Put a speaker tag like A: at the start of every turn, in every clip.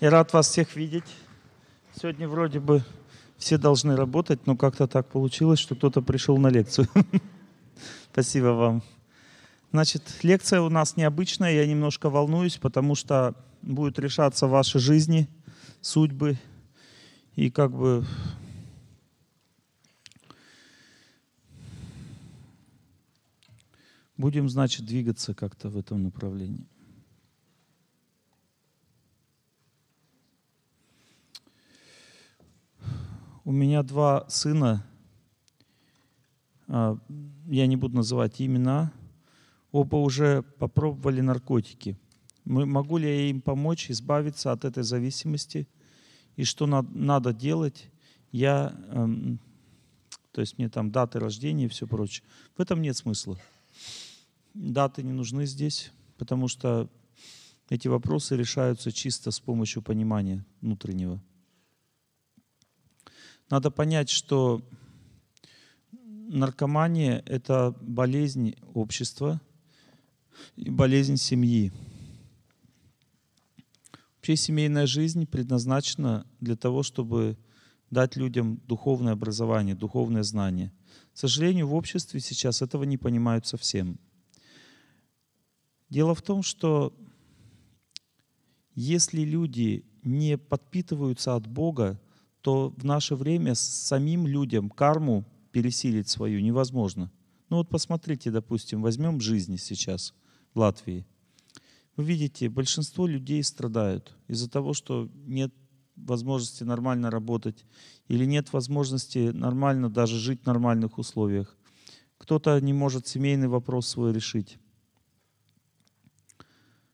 A: Я рад вас всех видеть. Сегодня вроде бы все должны работать, но как-то так получилось, что кто-то пришел на лекцию. Спасибо вам. Значит, лекция у нас необычная, я немножко волнуюсь, потому что будут решаться ваши жизни, судьбы и как бы будем, значит, двигаться как-то в этом направлении. У меня два сына, а, я не буду называть имена, оба уже попробовали наркотики. Могу ли я им помочь избавиться от этой зависимости? И что надо делать? Я, эм, то есть мне там даты рождения и все прочее. В этом нет смысла. Даты не нужны здесь, потому что эти вопросы решаются чисто с помощью понимания внутреннего. Надо понять, что наркомания — это болезнь общества и болезнь семьи. Вообще семейная жизнь предназначена для того, чтобы дать людям духовное образование, духовное знание. К сожалению, в обществе сейчас этого не понимают совсем. Дело в том, что если люди не подпитываются от Бога, что в наше время самим людям карму пересилить свою невозможно. Ну вот посмотрите, допустим, возьмем жизни сейчас в Латвии. Вы видите, большинство людей страдают из-за того, что нет возможности нормально работать или нет возможности нормально даже жить в нормальных условиях. Кто-то не может семейный вопрос свой решить.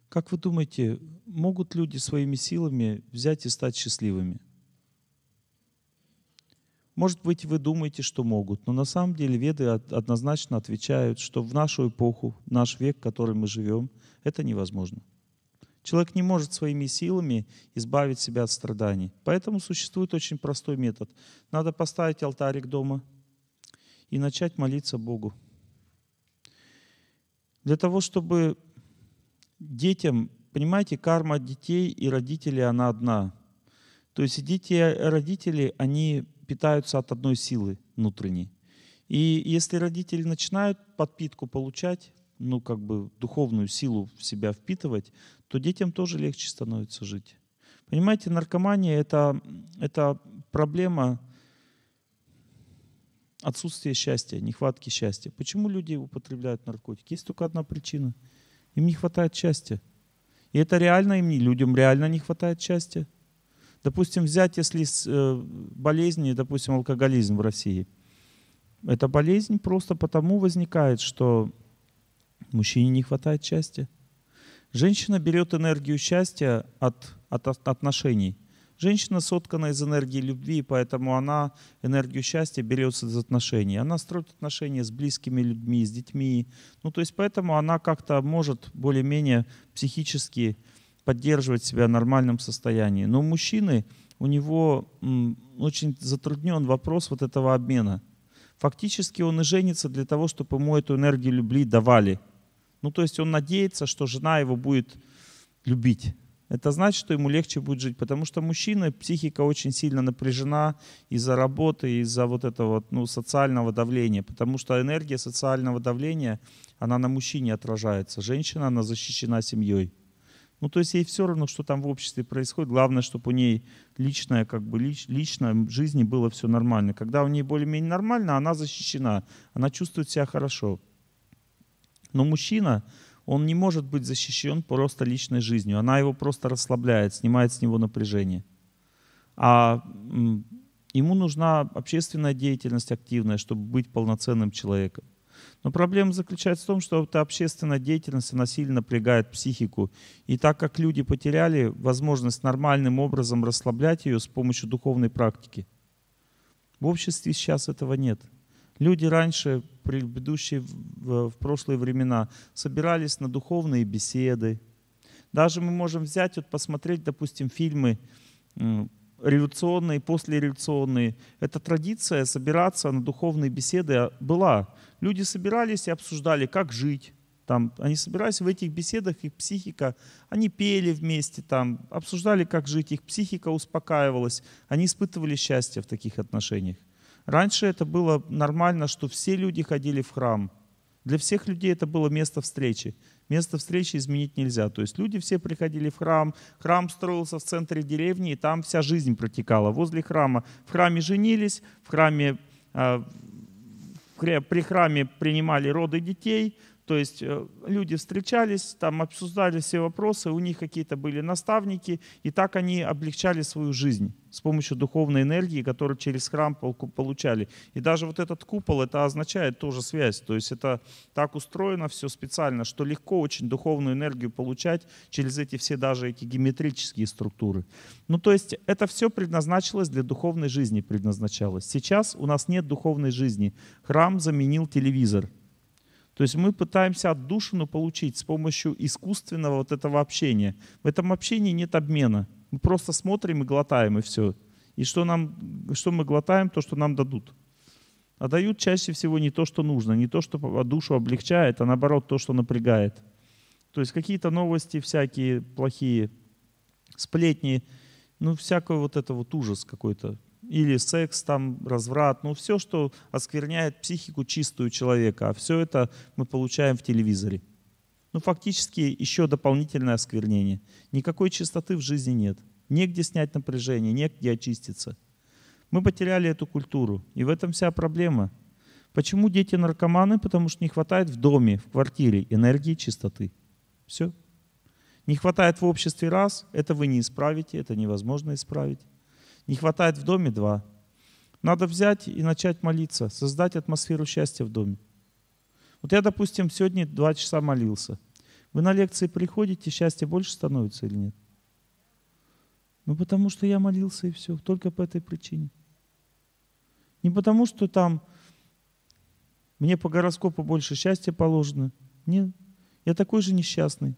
A: Как вы думаете, могут люди своими силами взять и стать счастливыми? Может быть, вы думаете, что могут, но на самом деле веды однозначно отвечают, что в нашу эпоху, наш век, в котором мы живем, это невозможно. Человек не может своими силами избавить себя от страданий. Поэтому существует очень простой метод. Надо поставить алтарик дома и начать молиться Богу. Для того, чтобы детям, понимаете, карма детей и родителей, она одна. То есть дети и родители, они питаются от одной силы внутренней. И если родители начинают подпитку получать, ну, как бы духовную силу в себя впитывать, то детям тоже легче становится жить. Понимаете, наркомания это, — это проблема отсутствия счастья, нехватки счастья. Почему люди употребляют наркотики? Есть только одна причина. Им не хватает счастья. И это реально им, людям реально не хватает счастья. Допустим, взять, если э, болезни, допустим, алкоголизм в России. Эта болезнь просто потому возникает, что мужчине не хватает счастья. Женщина берет энергию счастья от, от отношений. Женщина соткана из энергии любви, поэтому она энергию счастья берется из отношений. Она строит отношения с близкими людьми, с детьми. Ну, то есть поэтому она как-то может более-менее психически поддерживать себя в нормальном состоянии. Но у мужчины, у него очень затруднен вопрос вот этого обмена. Фактически он и женится для того, чтобы ему эту энергию любви давали. Ну, то есть он надеется, что жена его будет любить. Это значит, что ему легче будет жить, потому что мужчина, психика очень сильно напряжена из-за работы, из-за вот этого ну, социального давления, потому что энергия социального давления, она на мужчине отражается. Женщина, она защищена семьей. Ну, то есть ей все равно, что там в обществе происходит. Главное, чтобы у ней личное, как бы лич, лично в жизни было все нормально. Когда у нее более-менее нормально, она защищена, она чувствует себя хорошо. Но мужчина, он не может быть защищен просто личной жизнью. Она его просто расслабляет, снимает с него напряжение. А ему нужна общественная деятельность активная, чтобы быть полноценным человеком. Но проблема заключается в том, что эта общественная деятельность, она сильно напрягает психику. И так как люди потеряли возможность нормальным образом расслаблять ее с помощью духовной практики, в обществе сейчас этого нет. Люди раньше, предыдущие в прошлые времена, собирались на духовные беседы. Даже мы можем взять, вот посмотреть, допустим, фильмы революционные, послереволюционные. Эта традиция собираться на духовные беседы а, была люди собирались и обсуждали, как жить. Там, они собирались в этих беседах, их психика, они пели вместе, там, обсуждали, как жить, их психика успокаивалась, они испытывали счастье в таких отношениях. Раньше это было нормально, что все люди ходили в храм. Для всех людей это было место встречи. Место встречи изменить нельзя. То есть люди все приходили в храм, храм строился в центре деревни, и там вся жизнь протекала возле храма. В храме женились, в храме а, при храме принимали роды детей, то есть э, люди встречались, там обсуждали все вопросы, у них какие-то были наставники, и так они облегчали свою жизнь с помощью духовной энергии, которую через храм получали. И даже вот этот купол, это означает тоже связь. То есть это так устроено все специально, что легко очень духовную энергию получать через эти все даже эти геометрические структуры. Ну то есть это все предназначалось для духовной жизни, предназначалось. Сейчас у нас нет духовной жизни. Храм заменил телевизор. То есть мы пытаемся отдушину получить с помощью искусственного вот этого общения. В этом общении нет обмена. Мы просто смотрим и глотаем, и все. И что, нам, что мы глотаем, то, что нам дадут. А дают чаще всего не то, что нужно, не то, что душу облегчает, а наоборот то, что напрягает. То есть какие-то новости всякие плохие, сплетни, ну всякое вот это вот ужас какой-то или секс, там, разврат, ну все, что оскверняет психику чистую человека. А все это мы получаем в телевизоре. Ну фактически еще дополнительное осквернение. Никакой чистоты в жизни нет. Негде снять напряжение, негде очиститься. Мы потеряли эту культуру. И в этом вся проблема. Почему дети наркоманы? Потому что не хватает в доме, в квартире энергии, чистоты. Все. Не хватает в обществе раз, это вы не исправите, это невозможно исправить. Не хватает в доме два. Надо взять и начать молиться, создать атмосферу счастья в доме. Вот я, допустим, сегодня два часа молился. Вы на лекции приходите, счастье больше становится или нет? Ну, потому что я молился и все, только по этой причине. Не потому, что там мне по гороскопу больше счастья положено. Нет, я такой же несчастный.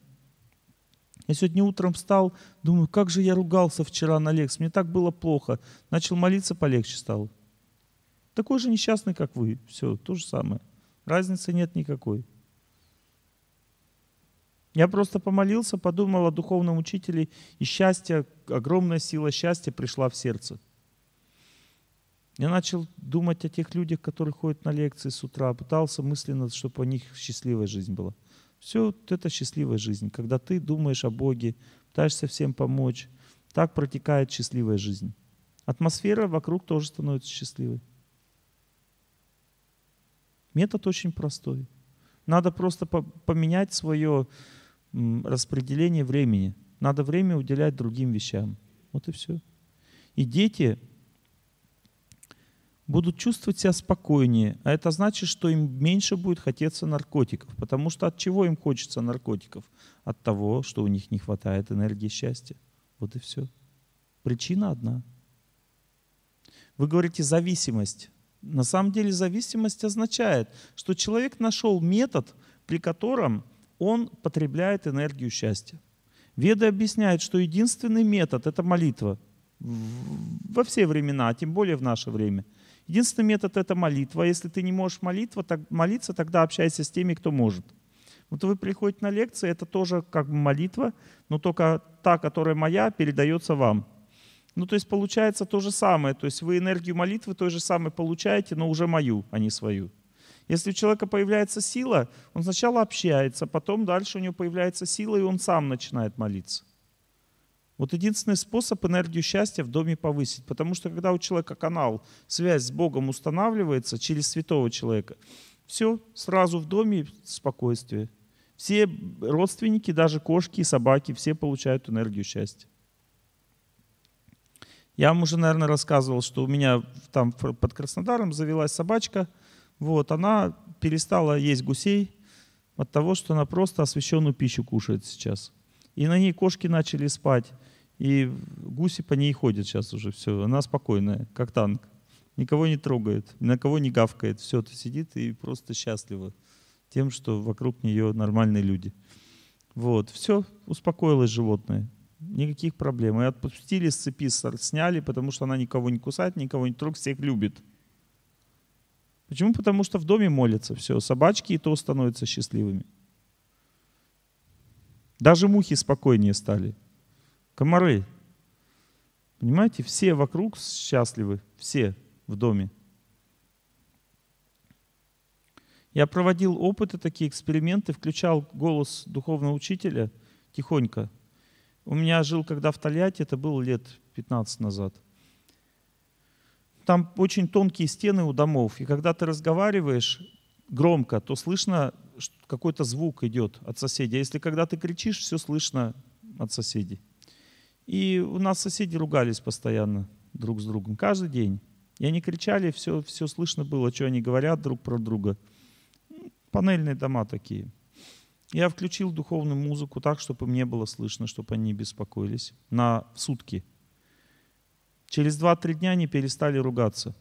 A: Я сегодня утром встал, думаю, как же я ругался вчера на лекции, мне так было плохо. Начал молиться, полегче стало. Такой же несчастный, как вы. Все, то же самое. Разницы нет никакой. Я просто помолился, подумал о духовном учителе, и счастье, огромная сила счастья пришла в сердце. Я начал думать о тех людях, которые ходят на лекции с утра, пытался мысленно, чтобы у них счастливая жизнь была – все это счастливая жизнь. Когда ты думаешь о Боге, пытаешься всем помочь, так протекает счастливая жизнь. Атмосфера вокруг тоже становится счастливой. Метод очень простой. Надо просто поменять свое распределение времени. Надо время уделять другим вещам. Вот и все. И дети будут чувствовать себя спокойнее, а это значит, что им меньше будет хотеться наркотиков, потому что от чего им хочется наркотиков? От того, что у них не хватает энергии счастья. Вот и все. Причина одна. Вы говорите зависимость. На самом деле зависимость означает, что человек нашел метод, при котором он потребляет энергию счастья. Веды объясняют, что единственный метод — это молитва во все времена, а тем более в наше время. Единственный метод — это молитва. Если ты не можешь молитва, так, молиться, тогда общайся с теми, кто может. Вот вы приходите на лекции, это тоже как бы молитва, но только та, которая моя, передается вам. Ну, то есть получается то же самое. То есть вы энергию молитвы той же самой получаете, но уже мою, а не свою. Если у человека появляется сила, он сначала общается, потом дальше у него появляется сила, и он сам начинает молиться. Вот единственный способ энергию счастья в доме повысить. Потому что когда у человека канал, связь с Богом устанавливается через святого человека, все, сразу в доме спокойствие. Все родственники, даже кошки и собаки, все получают энергию счастья. Я вам уже, наверное, рассказывал, что у меня там под Краснодаром завелась собачка. Вот, она перестала есть гусей от того, что она просто освященную пищу кушает сейчас. И на ней кошки начали спать. И гуси по ней ходят сейчас уже, все. Она спокойная, как танк. Никого не трогает, ни на кого не гавкает. Все, это сидит и просто счастлива тем, что вокруг нее нормальные люди. Вот, все, успокоилось животное. Никаких проблем. И отпустили с цепи, сняли, потому что она никого не кусает, никого не трогает, всех любит. Почему? Потому что в доме молятся все. Собачки и то становятся счастливыми. Даже мухи спокойнее стали комары. Понимаете, все вокруг счастливы, все в доме. Я проводил опыты, такие эксперименты, включал голос духовного учителя тихонько. У меня жил, когда в Тольятти, это было лет 15 назад. Там очень тонкие стены у домов, и когда ты разговариваешь громко, то слышно, какой-то звук идет от соседей. А если когда ты кричишь, все слышно от соседей. И у нас соседи ругались постоянно друг с другом, каждый день. И они кричали, все, все слышно было, что они говорят друг про друга. Панельные дома такие. Я включил духовную музыку так, чтобы мне было слышно, чтобы они не беспокоились. На сутки. Через 2-3 дня они перестали ругаться.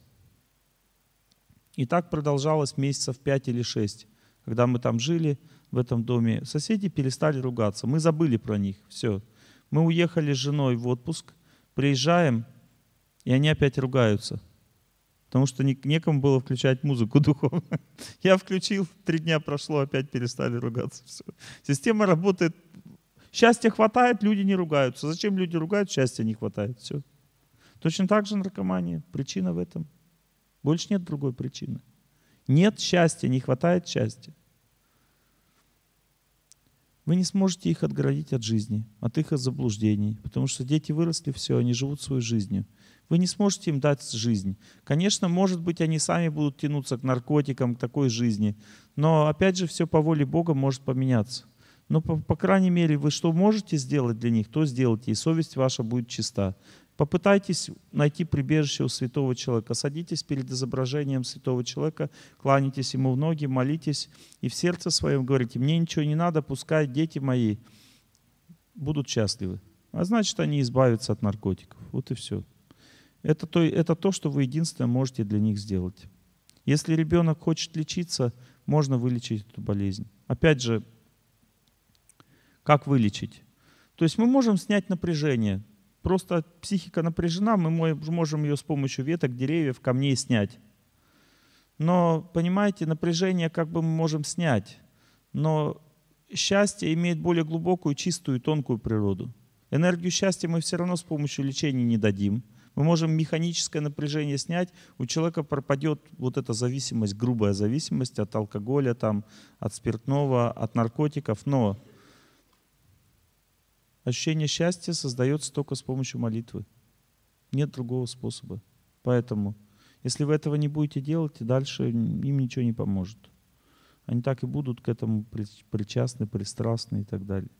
A: И так продолжалось месяцев 5 или 6. Когда мы там жили, в этом доме, соседи перестали ругаться. Мы забыли про них. Все. Мы уехали с женой в отпуск, приезжаем, и они опять ругаются. Потому что некому было включать музыку духовную. Я включил, три дня прошло, опять перестали ругаться. Все. Система работает. Счастья хватает, люди не ругаются. Зачем люди ругают, счастья не хватает. Все. Точно так же наркомания. Причина в этом. Больше нет другой причины. Нет счастья, не хватает счастья. Вы не сможете их отгородить от жизни, от их заблуждений, потому что дети выросли, все, они живут своей жизнью. Вы не сможете им дать жизнь. Конечно, может быть, они сами будут тянуться к наркотикам, к такой жизни, но опять же, все по воле Бога может поменяться. Но, по, по крайней мере, вы что можете сделать для них, то сделайте, и совесть ваша будет чиста. Попытайтесь найти прибежище у святого человека. Садитесь перед изображением святого человека, кланяйтесь ему в ноги, молитесь и в сердце своем говорите, мне ничего не надо, пускай дети мои будут счастливы. А значит, они избавятся от наркотиков. Вот и все. Это то, это то, что вы единственное можете для них сделать. Если ребенок хочет лечиться, можно вылечить эту болезнь. Опять же, как вылечить? То есть мы можем снять напряжение – просто психика напряжена, мы можем ее с помощью веток, деревьев, камней снять. Но, понимаете, напряжение как бы мы можем снять, но счастье имеет более глубокую, чистую тонкую природу. Энергию счастья мы все равно с помощью лечения не дадим. Мы можем механическое напряжение снять, у человека пропадет вот эта зависимость, грубая зависимость от алкоголя, там, от спиртного, от наркотиков, но Ощущение счастья создается только с помощью молитвы. Нет другого способа. Поэтому, если вы этого не будете делать, дальше им ничего не поможет. Они так и будут к этому причастны, пристрастны и так далее.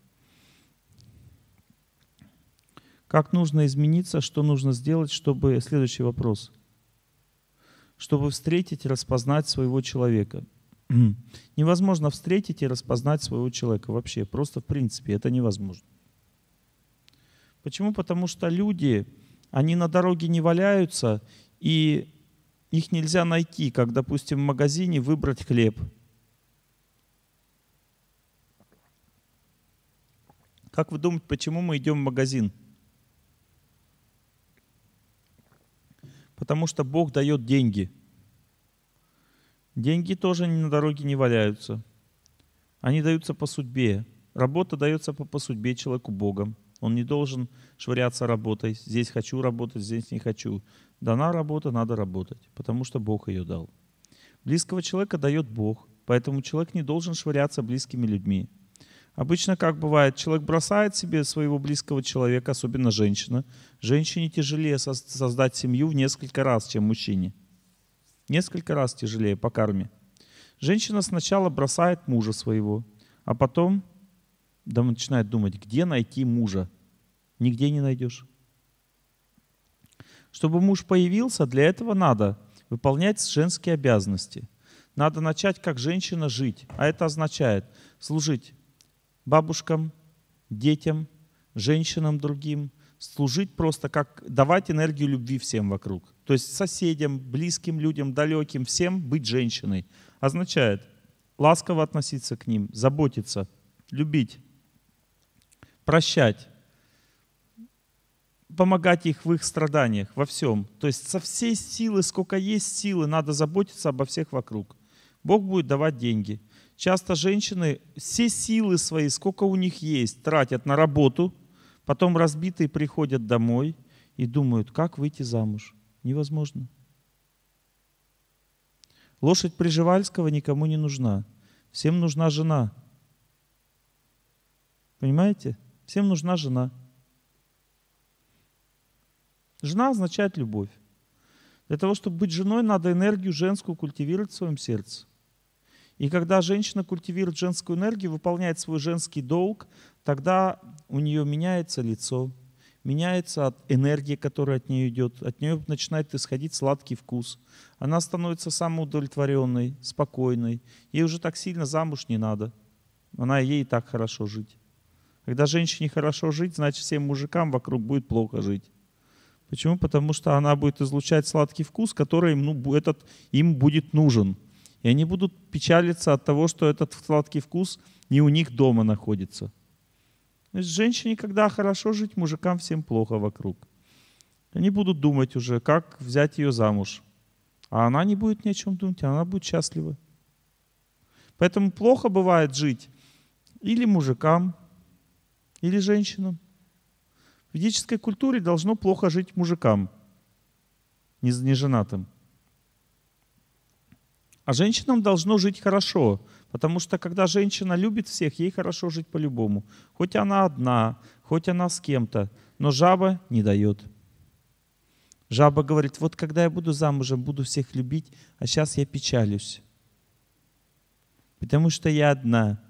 A: Как нужно измениться, что нужно сделать, чтобы... Следующий вопрос. Чтобы встретить и распознать своего человека. Невозможно встретить и распознать своего человека вообще. Просто в принципе это невозможно. Почему? Потому что люди, они на дороге не валяются, и их нельзя найти, как, допустим, в магазине выбрать хлеб. Как вы думаете, почему мы идем в магазин? Потому что Бог дает деньги. Деньги тоже на дороге не валяются. Они даются по судьбе. Работа дается по, по судьбе человеку Богом. Он не должен швыряться работой. Здесь хочу работать, здесь не хочу. Дана работа, надо работать, потому что Бог ее дал. Близкого человека дает Бог, поэтому человек не должен швыряться близкими людьми. Обычно, как бывает, человек бросает себе своего близкого человека, особенно женщина. Женщине тяжелее создать семью в несколько раз, чем мужчине. Несколько раз тяжелее по карме. Женщина сначала бросает мужа своего, а потом да начинает думать, где найти мужа. Нигде не найдешь. Чтобы муж появился, для этого надо выполнять женские обязанности. Надо начать как женщина жить, а это означает служить бабушкам, детям, женщинам другим, служить просто как давать энергию любви всем вокруг. То есть соседям, близким людям, далеким, всем быть женщиной. Означает ласково относиться к ним, заботиться, любить прощать, помогать их в их страданиях, во всем. То есть со всей силы, сколько есть силы, надо заботиться обо всех вокруг. Бог будет давать деньги. Часто женщины все силы свои, сколько у них есть, тратят на работу, потом разбитые приходят домой и думают, как выйти замуж. Невозможно. Лошадь Приживальского никому не нужна. Всем нужна жена. Понимаете? Всем нужна жена. Жена означает любовь. Для того, чтобы быть женой, надо энергию женскую культивировать в своем сердце. И когда женщина культивирует женскую энергию, выполняет свой женский долг, тогда у нее меняется лицо, меняется от энергии, которая от нее идет, от нее начинает исходить сладкий вкус. Она становится самоудовлетворенной, спокойной. Ей уже так сильно замуж не надо. Она ей и так хорошо жить. Когда женщине хорошо жить, значит всем мужикам вокруг будет плохо жить. Почему? Потому что она будет излучать сладкий вкус, который ну, этот, им будет нужен. И они будут печалиться от того, что этот сладкий вкус не у них дома находится. То есть женщине, когда хорошо жить, мужикам всем плохо вокруг. Они будут думать уже, как взять ее замуж. А она не будет ни о чем думать, она будет счастлива. Поэтому плохо бывает жить или мужикам, или женщинам. В ведической культуре должно плохо жить мужикам, не женатым, А женщинам должно жить хорошо, потому что когда женщина любит всех, ей хорошо жить по-любому. Хоть она одна, хоть она с кем-то, но жаба не дает. Жаба говорит, вот когда я буду замужем, буду всех любить, а сейчас я печалюсь. Потому что я одна,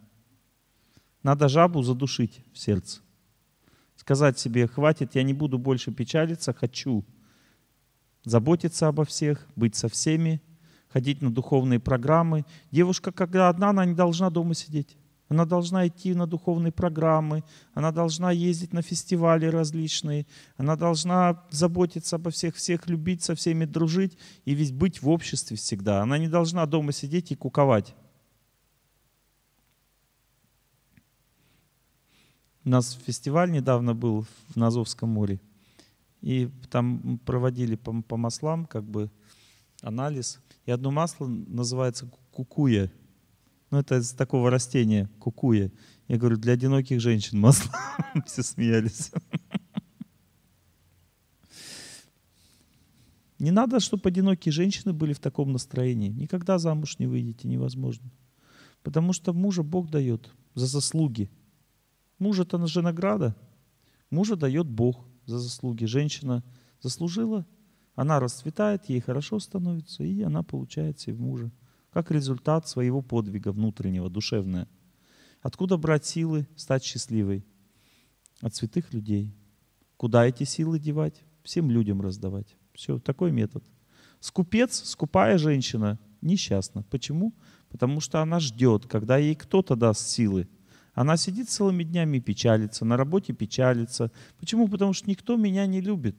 A: надо жабу задушить в сердце. Сказать себе, хватит, я не буду больше печалиться, хочу заботиться обо всех, быть со всеми, ходить на духовные программы. Девушка, когда одна, она не должна дома сидеть. Она должна идти на духовные программы, она должна ездить на фестивали различные, она должна заботиться обо всех, всех любить, со всеми дружить и ведь быть в обществе всегда. Она не должна дома сидеть и куковать. У нас фестиваль недавно был в Назовском море. И там проводили по, по маслам как бы анализ. И одно масло называется кукуя. Ну, это из такого растения, кукуя. Я говорю, для одиноких женщин масло. Все смеялись. Не надо, чтобы одинокие женщины были в таком настроении. Никогда замуж не выйдете, невозможно. Потому что мужа Бог дает за заслуги – Муж это же награда. Мужа дает Бог за заслуги. Женщина заслужила, она расцветает, ей хорошо становится, и она получает себе мужа. Как результат своего подвига внутреннего, душевное. Откуда брать силы стать счастливой? От святых людей. Куда эти силы девать? Всем людям раздавать. Все, такой метод. Скупец, скупая женщина, несчастна. Почему? Потому что она ждет, когда ей кто-то даст силы – она сидит целыми днями и печалится, на работе печалится. Почему? Потому что никто меня не любит.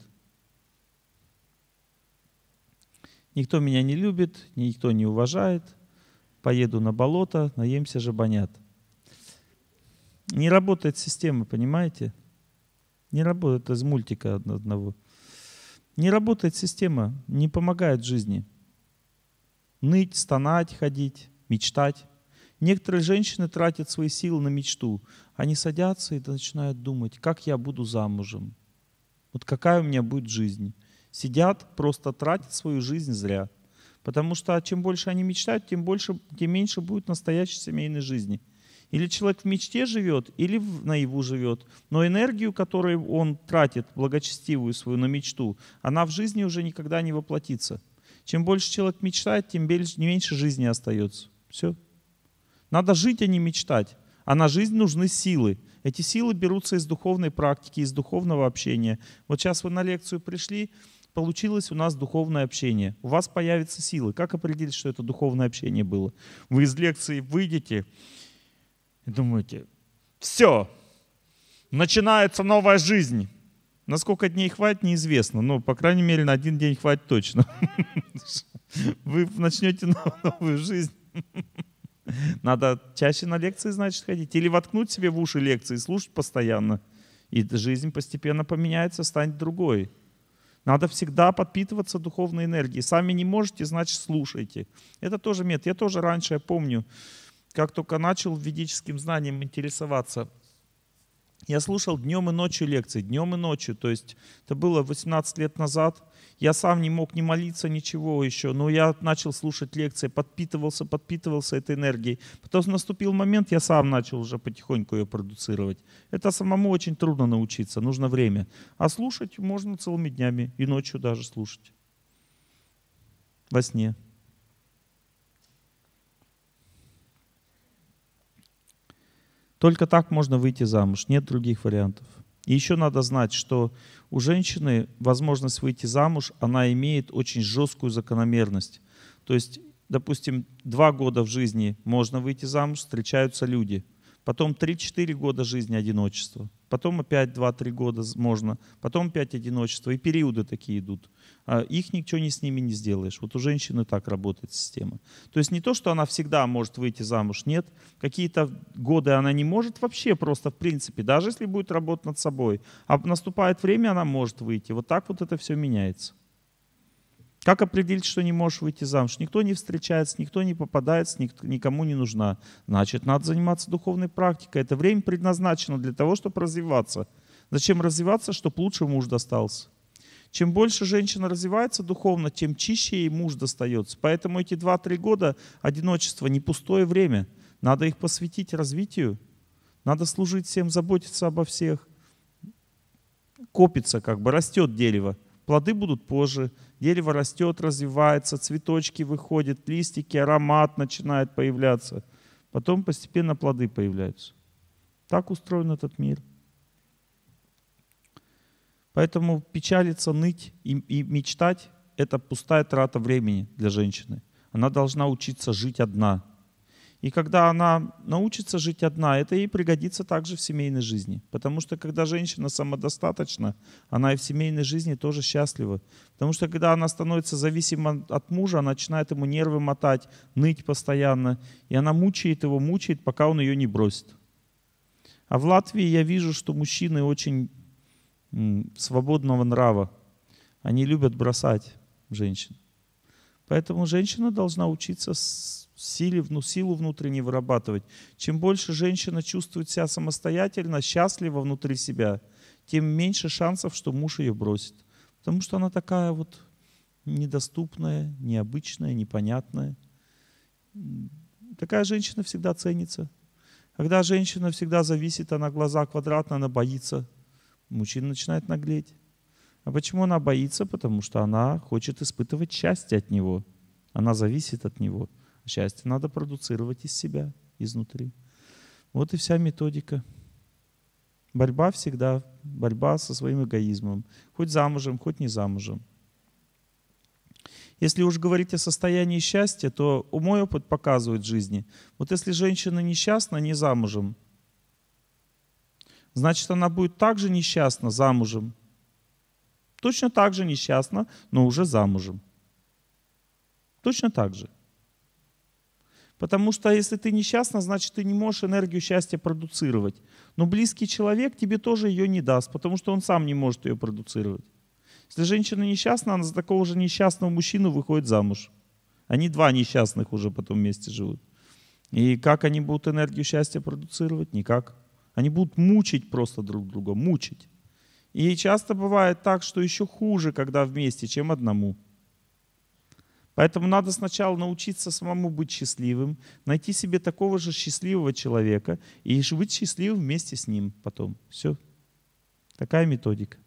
A: Никто меня не любит, никто не уважает. Поеду на болото, наемся же жабонят. Не работает система, понимаете? Не работает из мультика одного. Не работает система, не помогает жизни. Ныть, стонать, ходить, мечтать. Некоторые женщины тратят свои силы на мечту. Они садятся и начинают думать, как я буду замужем, вот какая у меня будет жизнь. Сидят, просто тратят свою жизнь зря. Потому что чем больше они мечтают, тем, больше, тем меньше будет настоящей семейной жизни. Или человек в мечте живет, или наяву живет. Но энергию, которую он тратит, благочестивую свою на мечту, она в жизни уже никогда не воплотится. Чем больше человек мечтает, тем меньше жизни остается. Все. Надо жить, а не мечтать. А на жизнь нужны силы. Эти силы берутся из духовной практики, из духовного общения. Вот сейчас вы на лекцию пришли, получилось у нас духовное общение. У вас появятся силы. Как определить, что это духовное общение было? Вы из лекции выйдете и думаете, все, начинается новая жизнь. Насколько дней хватит, неизвестно. Но, по крайней мере, на один день хватит точно. Вы начнете новую жизнь. Надо чаще на лекции, значит, ходить. Или воткнуть себе в уши лекции, слушать постоянно. И жизнь постепенно поменяется, станет другой. Надо всегда подпитываться духовной энергией. Сами не можете, значит, слушайте. Это тоже метод. Я тоже раньше, я помню, как только начал ведическим знанием интересоваться, я слушал днем и ночью лекции, днем и ночью. То есть это было 18 лет назад. Я сам не мог ни молиться, ничего еще, но я начал слушать лекции, подпитывался, подпитывался этой энергией. Потом наступил момент, я сам начал уже потихоньку ее продуцировать. Это самому очень трудно научиться, нужно время. А слушать можно целыми днями и ночью даже слушать. Во сне. Только так можно выйти замуж, нет других вариантов. И еще надо знать, что у женщины возможность выйти замуж, она имеет очень жесткую закономерность. То есть, допустим, два года в жизни можно выйти замуж, встречаются люди – потом 3-4 года жизни одиночества, потом опять 2-3 года можно, потом опять одиночество, и периоды такие идут. А их ничего не с ними не сделаешь. Вот у женщины так работает система. То есть не то, что она всегда может выйти замуж, нет. Какие-то годы она не может вообще просто в принципе, даже если будет работать над собой. А наступает время, она может выйти. Вот так вот это все меняется. Как определить, что не можешь выйти замуж? Никто не встречается, никто не попадается, никому не нужна. Значит, надо заниматься духовной практикой. Это время предназначено для того, чтобы развиваться. Зачем развиваться, чтобы лучше муж достался? Чем больше женщина развивается духовно, тем чище ей муж достается. Поэтому эти 2-3 года одиночества не пустое время. Надо их посвятить развитию. Надо служить всем, заботиться обо всех. Копится как бы, растет дерево. Плоды будут позже. Дерево растет, развивается, цветочки выходят, листики, аромат начинает появляться. Потом постепенно плоды появляются. Так устроен этот мир. Поэтому печалиться, ныть и, и мечтать – это пустая трата времени для женщины. Она должна учиться жить одна – и когда она научится жить одна, это ей пригодится также в семейной жизни. Потому что когда женщина самодостаточна, она и в семейной жизни тоже счастлива. Потому что когда она становится зависима от мужа, она начинает ему нервы мотать, ныть постоянно. И она мучает его, мучает, пока он ее не бросит. А в Латвии я вижу, что мужчины очень свободного нрава. Они любят бросать женщин. Поэтому женщина должна учиться с силе, ну, силу внутренней вырабатывать. Чем больше женщина чувствует себя самостоятельно, счастлива внутри себя, тем меньше шансов, что муж ее бросит. Потому что она такая вот недоступная, необычная, непонятная. Такая женщина всегда ценится. Когда женщина всегда зависит, она глаза квадратно, она боится. Мужчина начинает наглеть. А почему она боится? Потому что она хочет испытывать счастье от него. Она зависит от него. Счастье надо продуцировать из себя, изнутри. Вот и вся методика. Борьба всегда, борьба со своим эгоизмом. Хоть замужем, хоть не замужем. Если уж говорить о состоянии счастья, то мой опыт показывает в жизни. Вот если женщина несчастна, не замужем, значит, она будет также несчастна замужем. Точно так же несчастна, но уже замужем. Точно так же. Потому что если ты несчастна, значит, ты не можешь энергию счастья продуцировать. Но близкий человек тебе тоже ее не даст, потому что он сам не может ее продуцировать. Если женщина несчастна, она за такого же несчастного мужчину выходит замуж. Они два несчастных уже потом вместе живут. И как они будут энергию счастья продуцировать? Никак. Они будут мучить просто друг друга, мучить. И часто бывает так, что еще хуже, когда вместе, чем одному. Поэтому надо сначала научиться самому быть счастливым, найти себе такого же счастливого человека и быть счастливым вместе с ним потом. Все. Такая методика.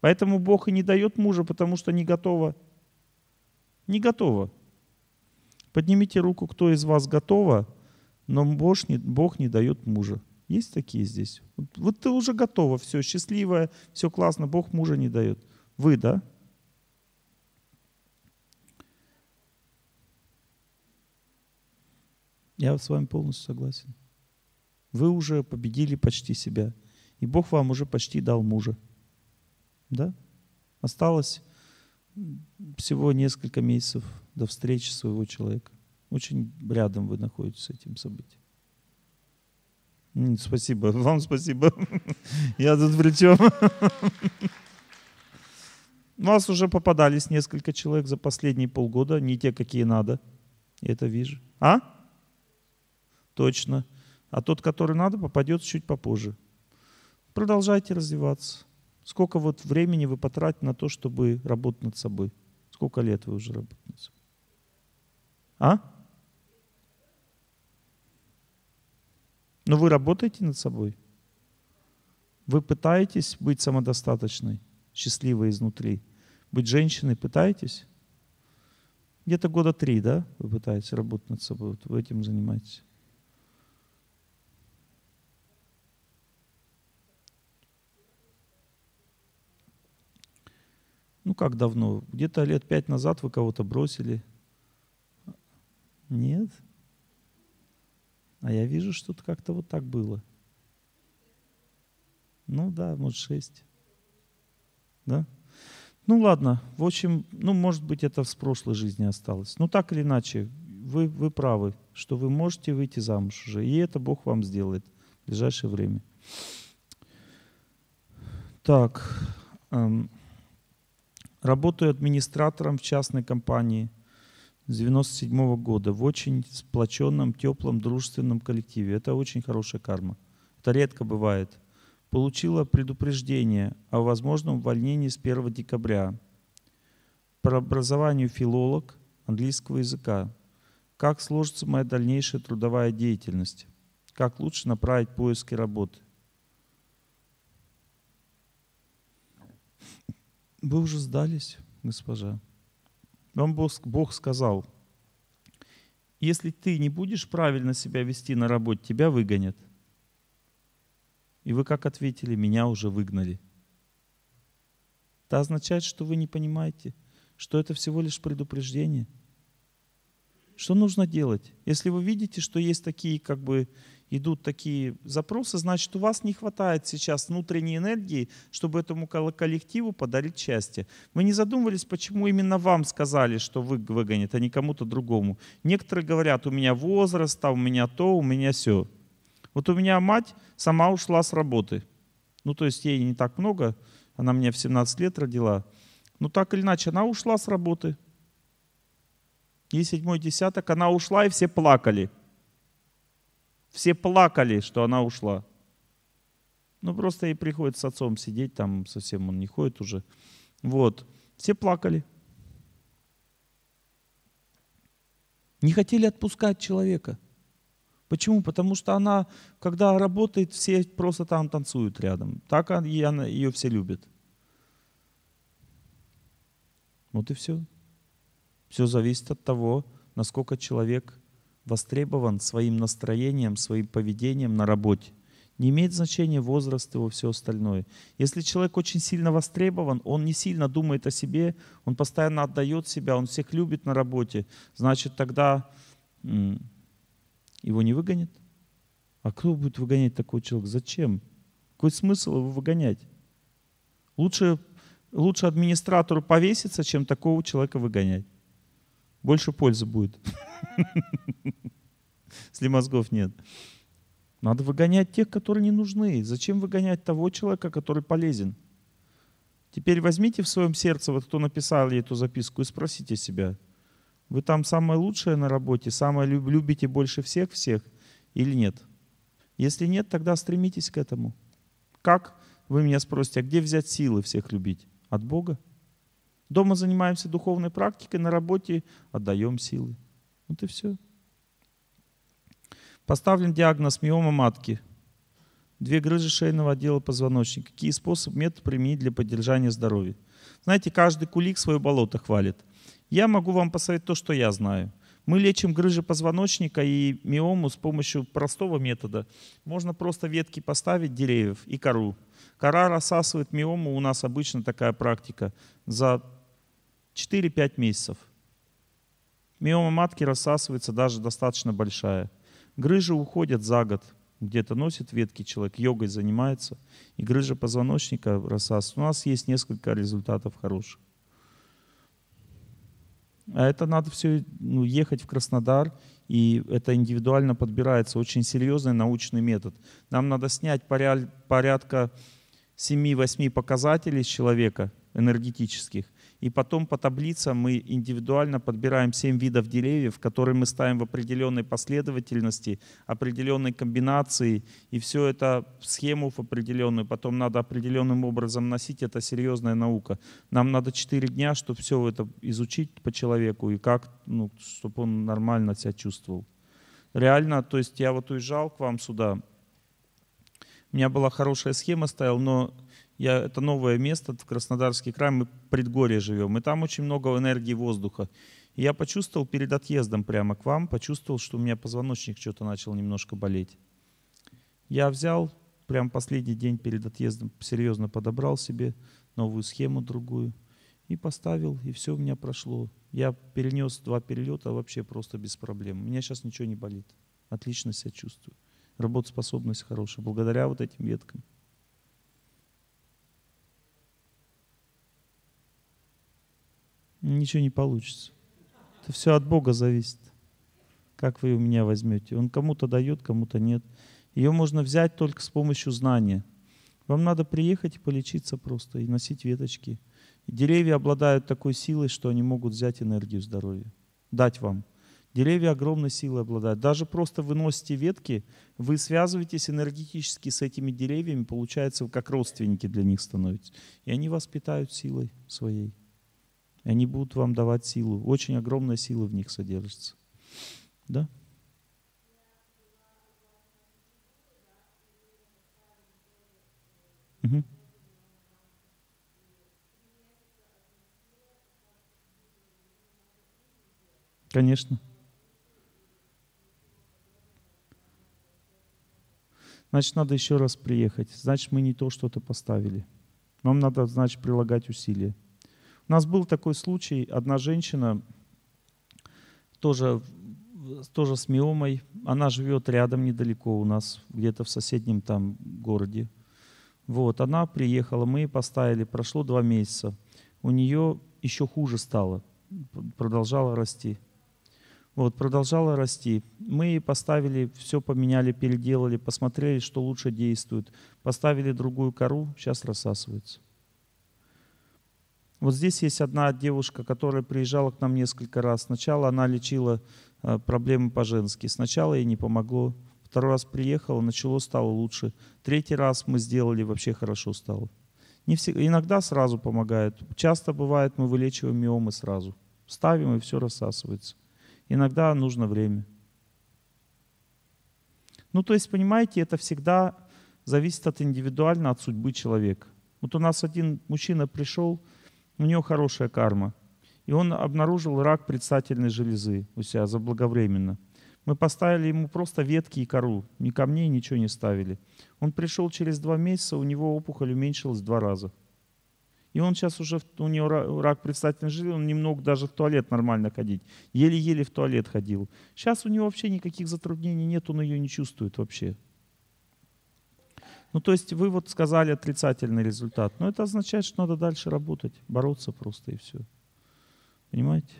A: Поэтому Бог и не дает мужа, потому что не готова. Не готова. Поднимите руку, кто из вас готова, но Бог не, Бог не дает мужа. Есть такие здесь? Вот, вот ты уже готова, все счастливая, все классно, Бог мужа не дает. Вы, да? Я с вами полностью согласен. Вы уже победили почти себя. И Бог вам уже почти дал мужа. Да? Осталось всего несколько месяцев до встречи своего человека. Очень рядом вы находитесь с этим событием. Спасибо. Вам спасибо. Я тут при У вас уже попадались несколько человек за последние полгода, не те, какие надо. Я это вижу. А? Точно. А тот, который надо, попадет чуть попозже. Продолжайте развиваться. Сколько вот времени вы потратите на то, чтобы работать над собой? Сколько лет вы уже работаете над собой? А? Но ну, вы работаете над собой. Вы пытаетесь быть самодостаточной, счастливой изнутри. Быть женщиной пытаетесь? Где-то года три, да, вы пытаетесь работать над собой, вот вы этим занимаетесь. Ну как давно? Где-то лет пять назад вы кого-то бросили. Нет? А я вижу, что-то как-то вот так было. Ну да, может шесть. Да? Ну ладно, в общем, ну может быть это с прошлой жизни осталось. Ну так или иначе, вы, вы правы, что вы можете выйти замуж уже, и это Бог вам сделает в ближайшее время. Так, эм, Работаю администратором в частной компании с 97 -го года в очень сплоченном, теплом, дружественном коллективе. Это очень хорошая карма. Это редко бывает. Получила предупреждение о возможном увольнении с 1 декабря. По образованию филолог английского языка. Как сложится моя дальнейшая трудовая деятельность? Как лучше направить поиски работы? Вы уже сдались, госпожа. Вам Бог, сказал, если ты не будешь правильно себя вести на работе, тебя выгонят. И вы как ответили, меня уже выгнали. Это означает, что вы не понимаете, что это всего лишь предупреждение – что нужно делать? Если вы видите, что есть такие, как бы, идут такие запросы, значит, у вас не хватает сейчас внутренней энергии, чтобы этому коллективу подарить счастье. Вы не задумывались, почему именно вам сказали, что вы выгонят, а не кому-то другому. Некоторые говорят, у меня возраст, а у меня то, у меня все. Вот у меня мать сама ушла с работы. Ну, то есть ей не так много, она меня в 17 лет родила. Но ну, так или иначе, она ушла с работы и седьмой десяток, она ушла, и все плакали. Все плакали, что она ушла. Ну, просто ей приходит с отцом сидеть, там совсем он не ходит уже. Вот. Все плакали. Не хотели отпускать человека. Почему? Потому что она, когда работает, все просто там танцуют рядом. Так она, ее все любят. Вот и все. Все зависит от того, насколько человек востребован своим настроением, своим поведением на работе. Не имеет значения возраст его, все остальное. Если человек очень сильно востребован, он не сильно думает о себе, он постоянно отдает себя, он всех любит на работе, значит тогда его не выгонят. А кто будет выгонять такого человека? Зачем? Какой смысл его выгонять? Лучше, лучше администратору повеситься, чем такого человека выгонять больше пользы будет. Если мозгов нет. Надо выгонять тех, которые не нужны. Зачем выгонять того человека, который полезен? Теперь возьмите в своем сердце, вот кто написал ей эту записку, и спросите себя, вы там самое лучшее на работе, самое любите больше всех всех или нет? Если нет, тогда стремитесь к этому. Как, вы меня спросите, а где взять силы всех любить? От Бога? Дома занимаемся духовной практикой, на работе отдаем силы. Вот и все. Поставлен диагноз миома матки. Две грыжи шейного отдела позвоночника. Какие способы, методы применить для поддержания здоровья? Знаете, каждый кулик свое болото хвалит. Я могу вам посоветовать то, что я знаю. Мы лечим грыжи позвоночника и миому с помощью простого метода. Можно просто ветки поставить деревьев и кору. Кора рассасывает миому, у нас обычно такая практика. За 4-5 месяцев. Миома матки рассасывается даже достаточно большая. Грыжи уходят за год. Где-то носит ветки человек, йогой занимается, и грыжа позвоночника рассасывается. У нас есть несколько результатов хороших. А это надо все ну, ехать в Краснодар, и это индивидуально подбирается. Очень серьезный научный метод. Нам надо снять порядка 7-8 показателей с человека энергетических и потом по таблицам мы индивидуально подбираем 7 видов деревьев, которые мы ставим в определенной последовательности, определенной комбинации. И все это в схему в определенную. Потом надо определенным образом носить. Это серьезная наука. Нам надо 4 дня, чтобы все это изучить по человеку и как, ну, чтобы он нормально себя чувствовал. Реально, то есть я вот уезжал к вам сюда, у меня была хорошая схема стояла, но я, это новое место в Краснодарский край, мы предгорье живем, и там очень много энергии воздуха. И я почувствовал перед отъездом прямо к вам, почувствовал, что у меня позвоночник что-то начал немножко болеть. Я взял, прям последний день перед отъездом серьезно подобрал себе новую схему другую и поставил, и все у меня прошло. Я перенес два перелета вообще просто без проблем. У меня сейчас ничего не болит. Отлично себя чувствую. Работоспособность хорошая благодаря вот этим веткам. ничего не получится. Это все от Бога зависит. Как вы у меня возьмете? Он кому-то дает, кому-то нет. Ее можно взять только с помощью знания. Вам надо приехать и полечиться просто, и носить веточки. деревья обладают такой силой, что они могут взять энергию здоровья, дать вам. Деревья огромной силой обладают. Даже просто вы носите ветки, вы связываетесь энергетически с этими деревьями, получается, вы как родственники для них становитесь. И они вас питают силой своей. И они будут вам давать силу. Очень огромная сила в них содержится. Да? Угу. Конечно. Значит, надо еще раз приехать. Значит, мы не то что-то поставили. Вам надо, значит, прилагать усилия. У нас был такой случай, одна женщина, тоже, тоже с миомой, она живет рядом недалеко у нас, где-то в соседнем там городе. Вот, она приехала, мы поставили, прошло два месяца. У нее еще хуже стало, продолжала расти. Вот, продолжала расти. Мы поставили, все поменяли, переделали, посмотрели, что лучше действует. Поставили другую кору, сейчас рассасывается. Вот здесь есть одна девушка, которая приезжала к нам несколько раз. Сначала она лечила э, проблемы по-женски. Сначала ей не помогло. Второй раз приехала, начало, стало лучше. Третий раз мы сделали, вообще хорошо стало. Не всегда, иногда сразу помогает. Часто бывает, мы вылечиваем миомы сразу. Ставим, и все рассасывается. Иногда нужно время. Ну, то есть, понимаете, это всегда зависит от индивидуально, от судьбы человека. Вот у нас один мужчина пришел, у него хорошая карма. И он обнаружил рак предстательной железы у себя заблаговременно. Мы поставили ему просто ветки и кору, ни камней ничего не ставили. Он пришел через два месяца, у него опухоль уменьшилась в два раза. И он сейчас уже, у него рак предстательной железы, он немного даже в туалет нормально ходить. Еле-еле в туалет ходил. Сейчас у него вообще никаких затруднений нет, он ее не чувствует вообще. Ну, то есть вы вот сказали отрицательный результат, но это означает, что надо дальше работать, бороться просто и все. Понимаете?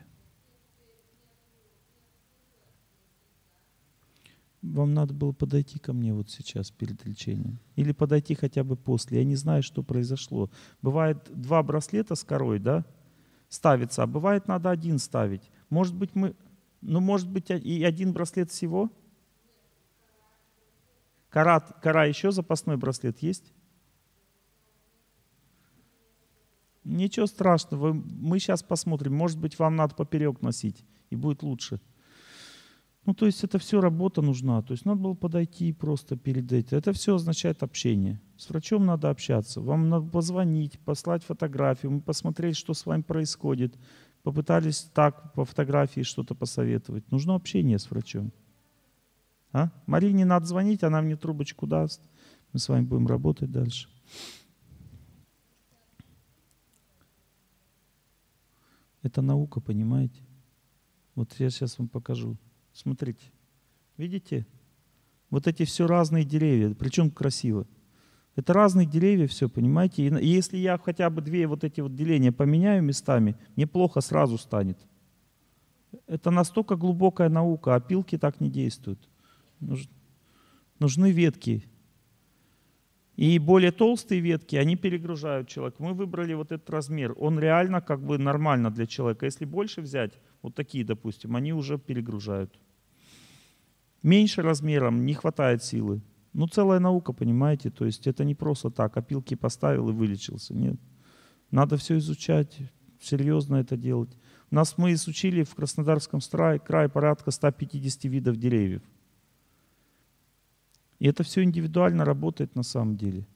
A: Вам надо было подойти ко мне вот сейчас перед лечением. Или подойти хотя бы после. Я не знаю, что произошло. Бывает два браслета с корой, да, ставится, а бывает надо один ставить. Может быть, мы... Ну, может быть, и один браслет всего – Кора, кора еще запасной браслет есть? Ничего страшного, мы сейчас посмотрим. Может быть, вам надо поперек носить, и будет лучше. Ну, то есть это все работа нужна. То есть надо было подойти просто перед этим. Это все означает общение. С врачом надо общаться. Вам надо позвонить, послать фотографию, мы посмотреть, что с вами происходит. Попытались так по фотографии что-то посоветовать. Нужно общение с врачом. А? Марине надо звонить, она мне трубочку даст. Мы с вами будем работать дальше. Это наука, понимаете? Вот я сейчас вам покажу. Смотрите. Видите? Вот эти все разные деревья, причем красиво. Это разные деревья, все, понимаете? И если я хотя бы две вот эти вот деления поменяю местами, мне плохо сразу станет. Это настолько глубокая наука, а пилки так не действуют. Нужны ветки. И более толстые ветки, они перегружают человека. Мы выбрали вот этот размер. Он реально как бы нормально для человека. Если больше взять, вот такие, допустим, они уже перегружают. Меньше размером не хватает силы. Ну, целая наука, понимаете? То есть это не просто так, опилки а поставил и вылечился. Нет. Надо все изучать, серьезно это делать. У нас мы изучили в Краснодарском крае порядка 150 видов деревьев. И это все индивидуально работает на самом деле.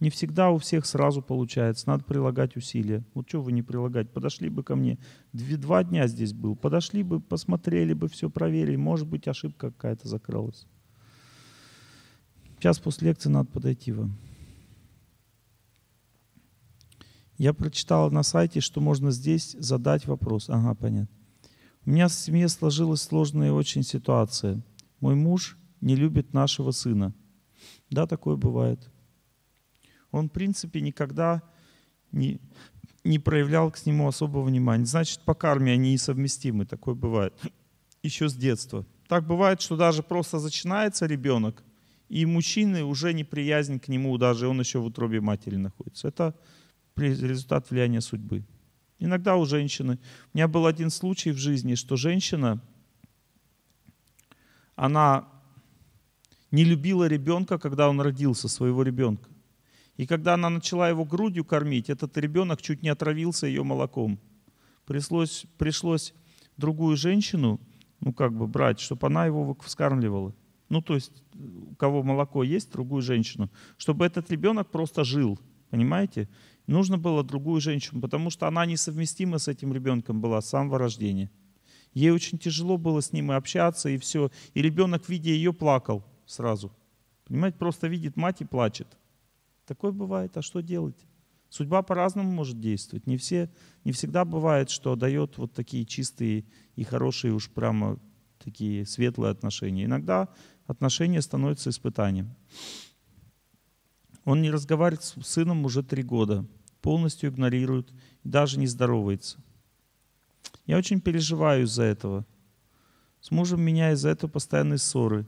A: Не всегда у всех сразу получается, надо прилагать усилия. Вот что вы не прилагать? Подошли бы ко мне, два дня здесь был, подошли бы, посмотрели бы, все проверили, может быть ошибка какая-то закрылась. Сейчас после лекции надо подойти вам. Я прочитала на сайте, что можно здесь задать вопрос. Ага, понятно. У меня в семье сложилась сложная очень ситуация. Мой муж не любит нашего сына. Да, такое бывает. Он, в принципе, никогда не, не проявлял к нему особого внимания. Значит, по карме они несовместимы, такое бывает. Еще с детства. Так бывает, что даже просто зачинается ребенок, и мужчины уже неприязнь к нему, даже он еще в утробе матери находится. Это результат влияния судьбы. Иногда у женщины. У меня был один случай в жизни, что женщина, она не любила ребенка, когда он родился, своего ребенка. И когда она начала его грудью кормить, этот ребенок чуть не отравился ее молоком. Пришлось, пришлось другую женщину, ну как бы брать, чтобы она его вскармливала. Ну то есть у кого молоко есть, другую женщину, чтобы этот ребенок просто жил, понимаете? Нужно было другую женщину, потому что она несовместима с этим ребенком была с самого рождения. Ей очень тяжело было с ним и общаться, и все. И ребенок, видя ее, плакал сразу. Понимаете, просто видит мать и плачет. Такое бывает, а что делать? Судьба по-разному может действовать. Не, все, не всегда бывает, что дает вот такие чистые и хорошие уж прямо такие светлые отношения. Иногда отношения становятся испытанием. Он не разговаривает с сыном уже три года полностью игнорирует, даже не здоровается. Я очень переживаю из-за этого. С мужем меня из-за этого постоянные ссоры.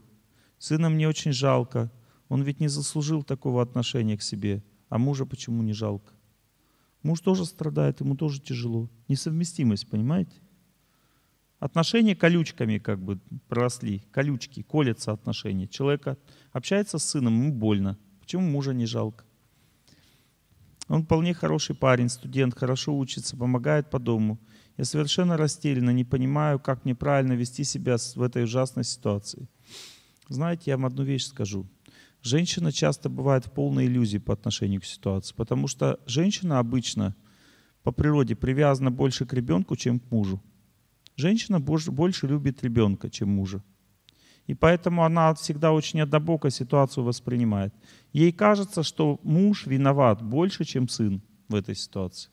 A: Сына мне очень жалко. Он ведь не заслужил такого отношения к себе. А мужа почему не жалко? Муж тоже страдает, ему тоже тяжело. Несовместимость, понимаете? Отношения колючками как бы проросли, колючки, колятся отношения. Человек общается с сыном, ему больно. Почему мужа не жалко? Он вполне хороший парень, студент, хорошо учится, помогает по дому. Я совершенно растеряна, не понимаю, как мне правильно вести себя в этой ужасной ситуации. Знаете, я вам одну вещь скажу. Женщина часто бывает в полной иллюзии по отношению к ситуации, потому что женщина обычно по природе привязана больше к ребенку, чем к мужу. Женщина больше любит ребенка, чем мужа. И поэтому она всегда очень однобоко ситуацию воспринимает. Ей кажется, что муж виноват больше, чем сын в этой ситуации.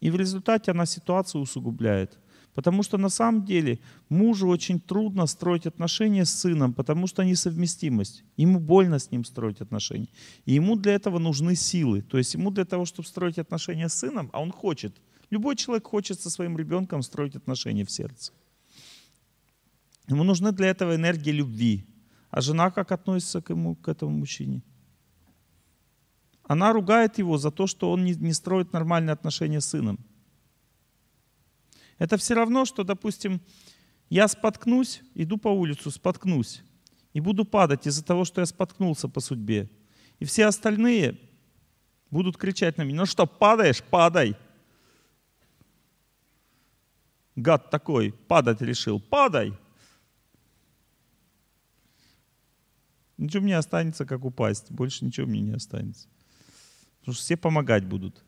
A: И в результате она ситуацию усугубляет. Потому что на самом деле мужу очень трудно строить отношения с сыном, потому что несовместимость. Ему больно с ним строить отношения. И ему для этого нужны силы. То есть ему для того, чтобы строить отношения с сыном, а он хочет. Любой человек хочет со своим ребенком строить отношения в сердце. Ему нужны для этого энергии любви. А жена как относится к, ему, к этому мужчине? Она ругает его за то, что он не, не строит нормальные отношения с сыном. Это все равно, что, допустим, я споткнусь, иду по улицу, споткнусь, и буду падать из-за того, что я споткнулся по судьбе. И все остальные будут кричать на меня, ну что, падаешь, падай. Гад такой, падать решил, падай. Ничего мне останется, как упасть. Больше ничего мне не останется. Потому что все помогать будут.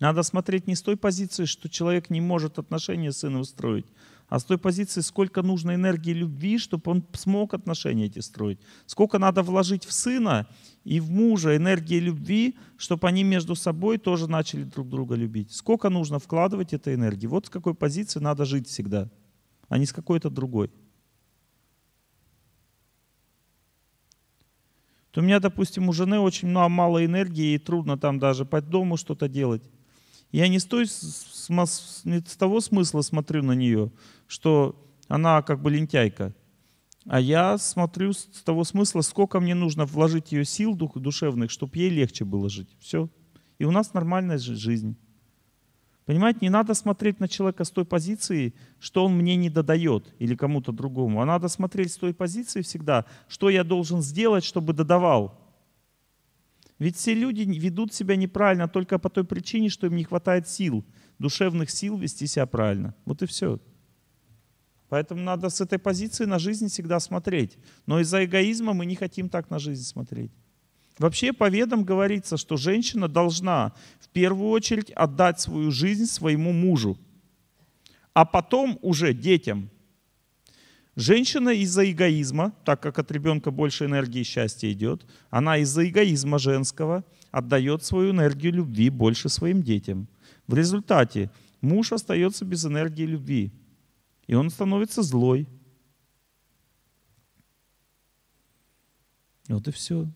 A: Надо смотреть не с той позиции, что человек не может отношения с сыном строить, а с той позиции, сколько нужно энергии любви, чтобы он смог отношения эти строить. Сколько надо вложить в сына и в мужа энергии любви, чтобы они между собой тоже начали друг друга любить. Сколько нужно вкладывать этой энергии. Вот с какой позиции надо жить всегда, а не с какой-то другой. то у меня, допустим, у жены очень ну, мало энергии, и трудно там даже по дому что-то делать. Я не с, той, с, с, не с того смысла смотрю на нее, что она как бы лентяйка. А я смотрю с того смысла, сколько мне нужно вложить ее сил дух, душевных, чтобы ей легче было жить. Все. И у нас нормальная жизнь. Понимаете, не надо смотреть на человека с той позиции, что он мне не додает или кому-то другому, а надо смотреть с той позиции всегда, что я должен сделать, чтобы додавал. Ведь все люди ведут себя неправильно только по той причине, что им не хватает сил, душевных сил вести себя правильно. Вот и все. Поэтому надо с этой позиции на жизнь всегда смотреть. Но из-за эгоизма мы не хотим так на жизнь смотреть. Вообще по ведам говорится, что женщина должна в первую очередь отдать свою жизнь своему мужу, а потом уже детям. Женщина из-за эгоизма, так как от ребенка больше энергии и счастья идет, она из-за эгоизма женского отдает свою энергию любви больше своим детям. В результате муж остается без энергии любви, и он становится злой. Вот и все.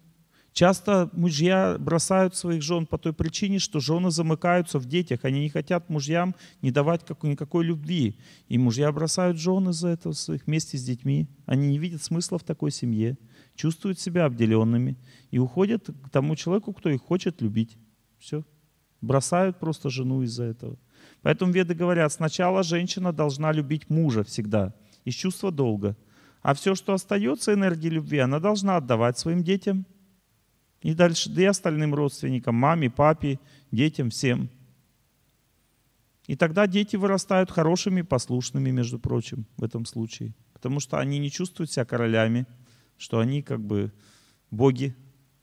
A: Часто мужья бросают своих жен по той причине, что жены замыкаются в детях. Они не хотят мужьям не давать никакой любви. И мужья бросают жены за это своих вместе с детьми. Они не видят смысла в такой семье, чувствуют себя обделенными и уходят к тому человеку, кто их хочет любить. Все. Бросают просто жену из-за этого. Поэтому веды говорят, сначала женщина должна любить мужа всегда из чувства долга. А все, что остается энергии любви, она должна отдавать своим детям – и дальше, да и остальным родственникам, маме, папе, детям, всем. И тогда дети вырастают хорошими, послушными, между прочим, в этом случае. Потому что они не чувствуют себя королями, что они как бы боги,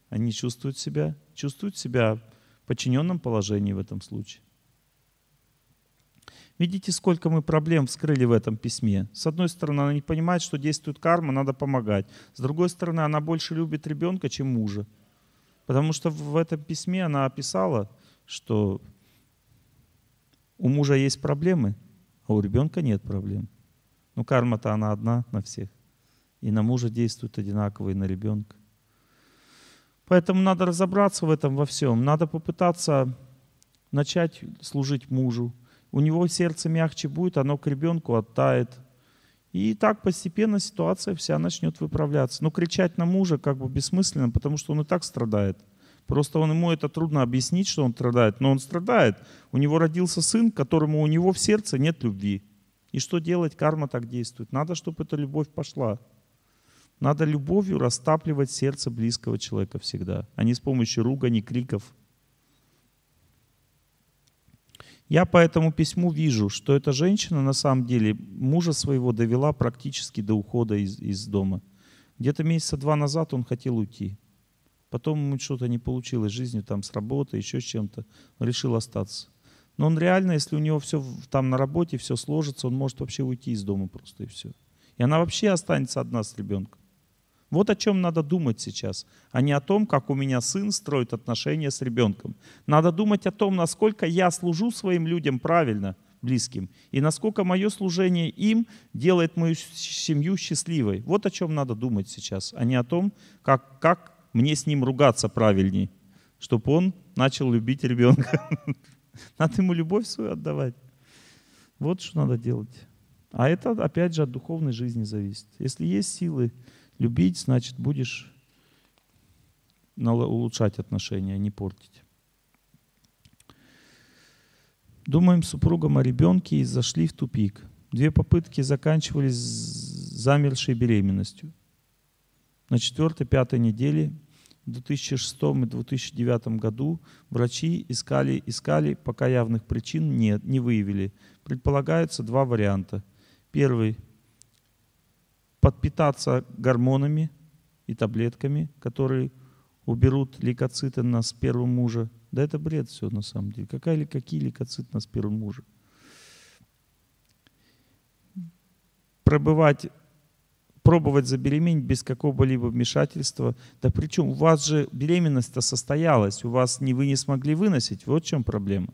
A: они чувствуют себя, чувствуют себя в подчиненном положении в этом случае. Видите, сколько мы проблем вскрыли в этом письме. С одной стороны, она не понимает, что действует карма, надо помогать. С другой стороны, она больше любит ребенка, чем мужа. Потому что в этом письме она описала, что у мужа есть проблемы, а у ребенка нет проблем. Ну, карма-то она одна на всех. И на мужа действует одинаково, и на ребенка. Поэтому надо разобраться в этом во всем. Надо попытаться начать служить мужу. У него сердце мягче будет, оно к ребенку оттает – и так постепенно ситуация вся начнет выправляться. Но кричать на мужа как бы бессмысленно, потому что он и так страдает. Просто он, ему это трудно объяснить, что он страдает, но он страдает. У него родился сын, которому у него в сердце нет любви. И что делать? Карма так действует. Надо, чтобы эта любовь пошла. Надо любовью растапливать сердце близкого человека всегда, а не с помощью ругани, криков – Я по этому письму вижу, что эта женщина на самом деле мужа своего довела практически до ухода из, из дома. Где-то месяца два назад он хотел уйти. Потом ему что-то не получилось жизнью, там с работы, еще с чем-то. Он решил остаться. Но он реально, если у него все там на работе, все сложится, он может вообще уйти из дома просто и все. И она вообще останется одна с ребенком. Вот о чем надо думать сейчас, а не о том, как у меня сын строит отношения с ребенком. Надо думать о том, насколько я служу своим людям правильно, близким, и насколько мое служение им делает мою семью счастливой. Вот о чем надо думать сейчас, а не о том, как, как мне с ним ругаться правильней, чтобы он начал любить ребенка. Надо ему любовь свою отдавать. Вот что надо делать. А это, опять же, от духовной жизни зависит. Если есть силы Любить, значит, будешь улучшать отношения, а не портить. Думаем с супругом о ребенке и зашли в тупик. Две попытки заканчивались замершей беременностью. На четвертой-пятой неделе в 2006 и 2009 году врачи искали, искали, пока явных причин нет, не выявили. Предполагаются два варианта. Первый – подпитаться гормонами и таблетками, которые уберут лейкоциты на с первого мужа. Да это бред все на самом деле. Какая или какие лейкоциты на с первого мужа? Пробывать, пробовать забеременеть без какого-либо вмешательства. Да причем у вас же беременность-то состоялась, у вас не вы не смогли выносить. Вот в чем проблема.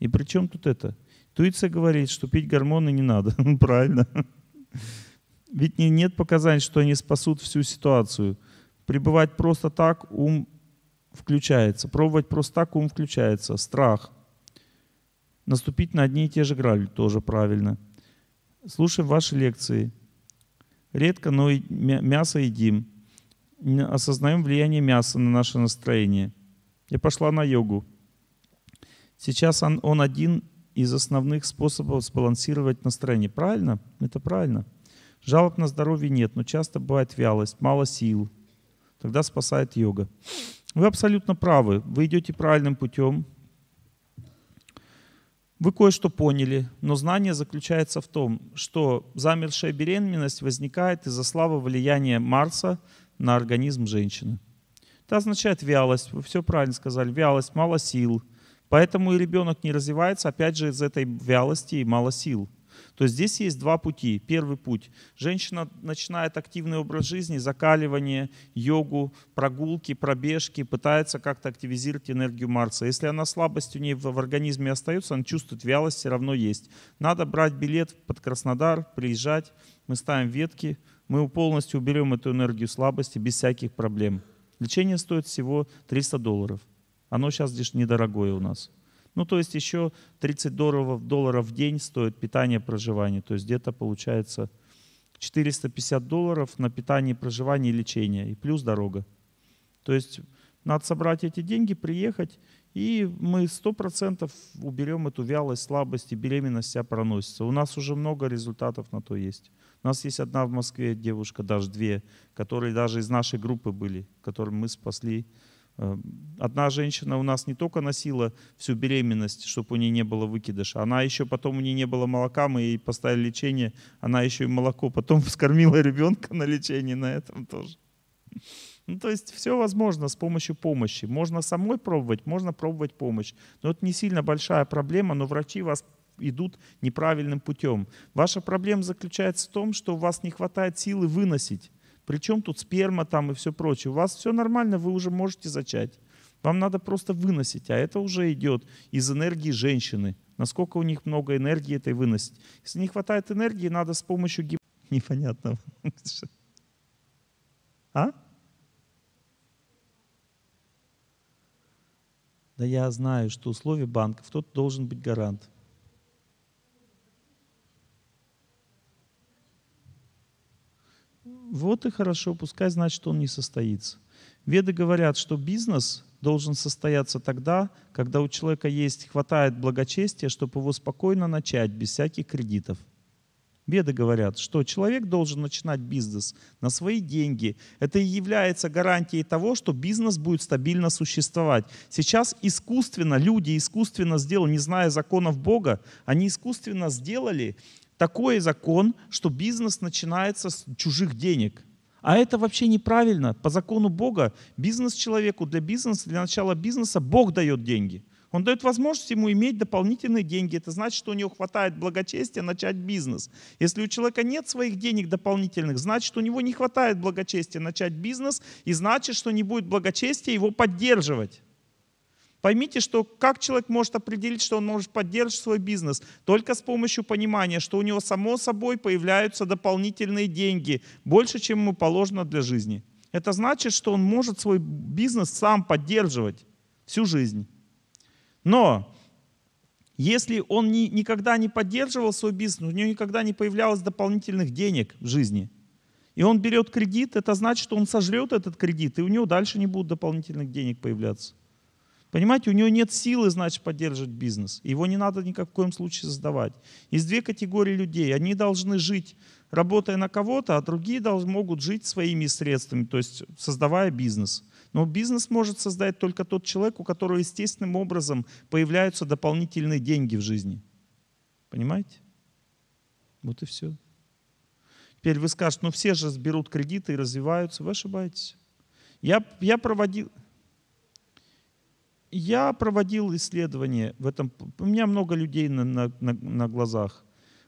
A: И при чем тут это? Туиция говорит, что пить гормоны не надо. Ну, правильно. Ведь нет показаний, что они спасут всю ситуацию. Пребывать просто так ум включается. Пробовать просто так ум включается. Страх. Наступить на одни и те же грали тоже правильно. Слушаем ваши лекции. Редко, но и мясо едим. Осознаем влияние мяса на наше настроение. Я пошла на йогу. Сейчас он, он один из основных способов сбалансировать настроение. Правильно? Это правильно. Жалоб на здоровье нет, но часто бывает вялость, мало сил. Тогда спасает йога. Вы абсолютно правы. Вы идете правильным путем. Вы кое-что поняли, но знание заключается в том, что замершая беременность возникает из-за слабого влияния Марса на организм женщины. Это означает вялость, вы все правильно сказали, вялость, мало сил. Поэтому и ребенок не развивается, опять же, из этой вялости и мало сил. То здесь есть два пути. Первый путь. Женщина начинает активный образ жизни, закаливание, йогу, прогулки, пробежки, пытается как-то активизировать энергию Марса. Если она слабость у нее в организме остается, она чувствует вялость, все равно есть. Надо брать билет под Краснодар, приезжать, мы ставим ветки, мы полностью уберем эту энергию слабости без всяких проблем. Лечение стоит всего 300 долларов. Оно сейчас лишь недорогое у нас. Ну, то есть еще 30 долларов, долларов в день стоит питание, проживание. То есть где-то получается 450 долларов на питание, проживание и лечение. И плюс дорога. То есть надо собрать эти деньги, приехать, и мы 100% уберем эту вялость, слабость и беременность себя проносится. У нас уже много результатов на то есть. У нас есть одна в Москве девушка, даже две, которые даже из нашей группы были, которым мы спасли Э, одна женщина у нас не только носила всю беременность, чтобы у нее не было выкидыша, она еще потом у нее не было молока, мы ей поставили лечение, она еще и молоко потом вскормила ребенка на лечение на этом тоже. Ну, то есть все возможно с помощью помощи. Можно самой пробовать, можно пробовать помощь. Но это не сильно большая проблема, но врачи вас идут неправильным путем. Ваша проблема заключается в том, что у вас не хватает силы выносить. Причем тут сперма там и все прочее. У вас все нормально, вы уже можете зачать. Вам надо просто выносить, а это уже идет из энергии женщины. Насколько у них много энергии этой выносить. Если не хватает энергии, надо с помощью гип... Непонятно. А? Да я знаю, что условия банков, тот должен быть гарант. Вот и хорошо, пускай значит он не состоится. Веды говорят, что бизнес должен состояться тогда, когда у человека есть, хватает благочестия, чтобы его спокойно начать, без всяких кредитов. Веды говорят, что человек должен начинать бизнес на свои деньги. Это и является гарантией того, что бизнес будет стабильно существовать. Сейчас искусственно, люди искусственно сделали, не зная законов Бога, они искусственно сделали такой закон, что бизнес начинается с чужих денег. А это вообще неправильно. По закону Бога бизнес человеку для бизнеса, для начала бизнеса Бог дает деньги. Он дает возможность ему иметь дополнительные деньги. Это значит, что у него хватает благочестия начать бизнес. Если у человека нет своих денег дополнительных, значит, у него не хватает благочестия начать бизнес, и значит, что не будет благочестия его поддерживать. Поймите, что как человек может определить, что он может поддерживать свой бизнес? Только с помощью понимания, что у него само собой появляются дополнительные деньги, больше, чем ему положено для жизни. Это значит, что он может свой бизнес сам поддерживать всю жизнь. Но если он ни, никогда не поддерживал свой бизнес, у него никогда не появлялось дополнительных денег в жизни, и он берет кредит, это значит, что он сожрет этот кредит, и у него дальше не будут дополнительных денег появляться. Понимаете, у него нет силы, значит, поддерживать бизнес. Его не надо ни в коем случае создавать. Есть две категории людей. Они должны жить, работая на кого-то, а другие должны, могут жить своими средствами, то есть создавая бизнес. Но бизнес может создать только тот человек, у которого естественным образом появляются дополнительные деньги в жизни. Понимаете? Вот и все. Теперь вы скажете, ну все же берут кредиты и развиваются. Вы ошибаетесь. Я, я проводил... Я проводил исследования в этом. У меня много людей на, на, на, на глазах.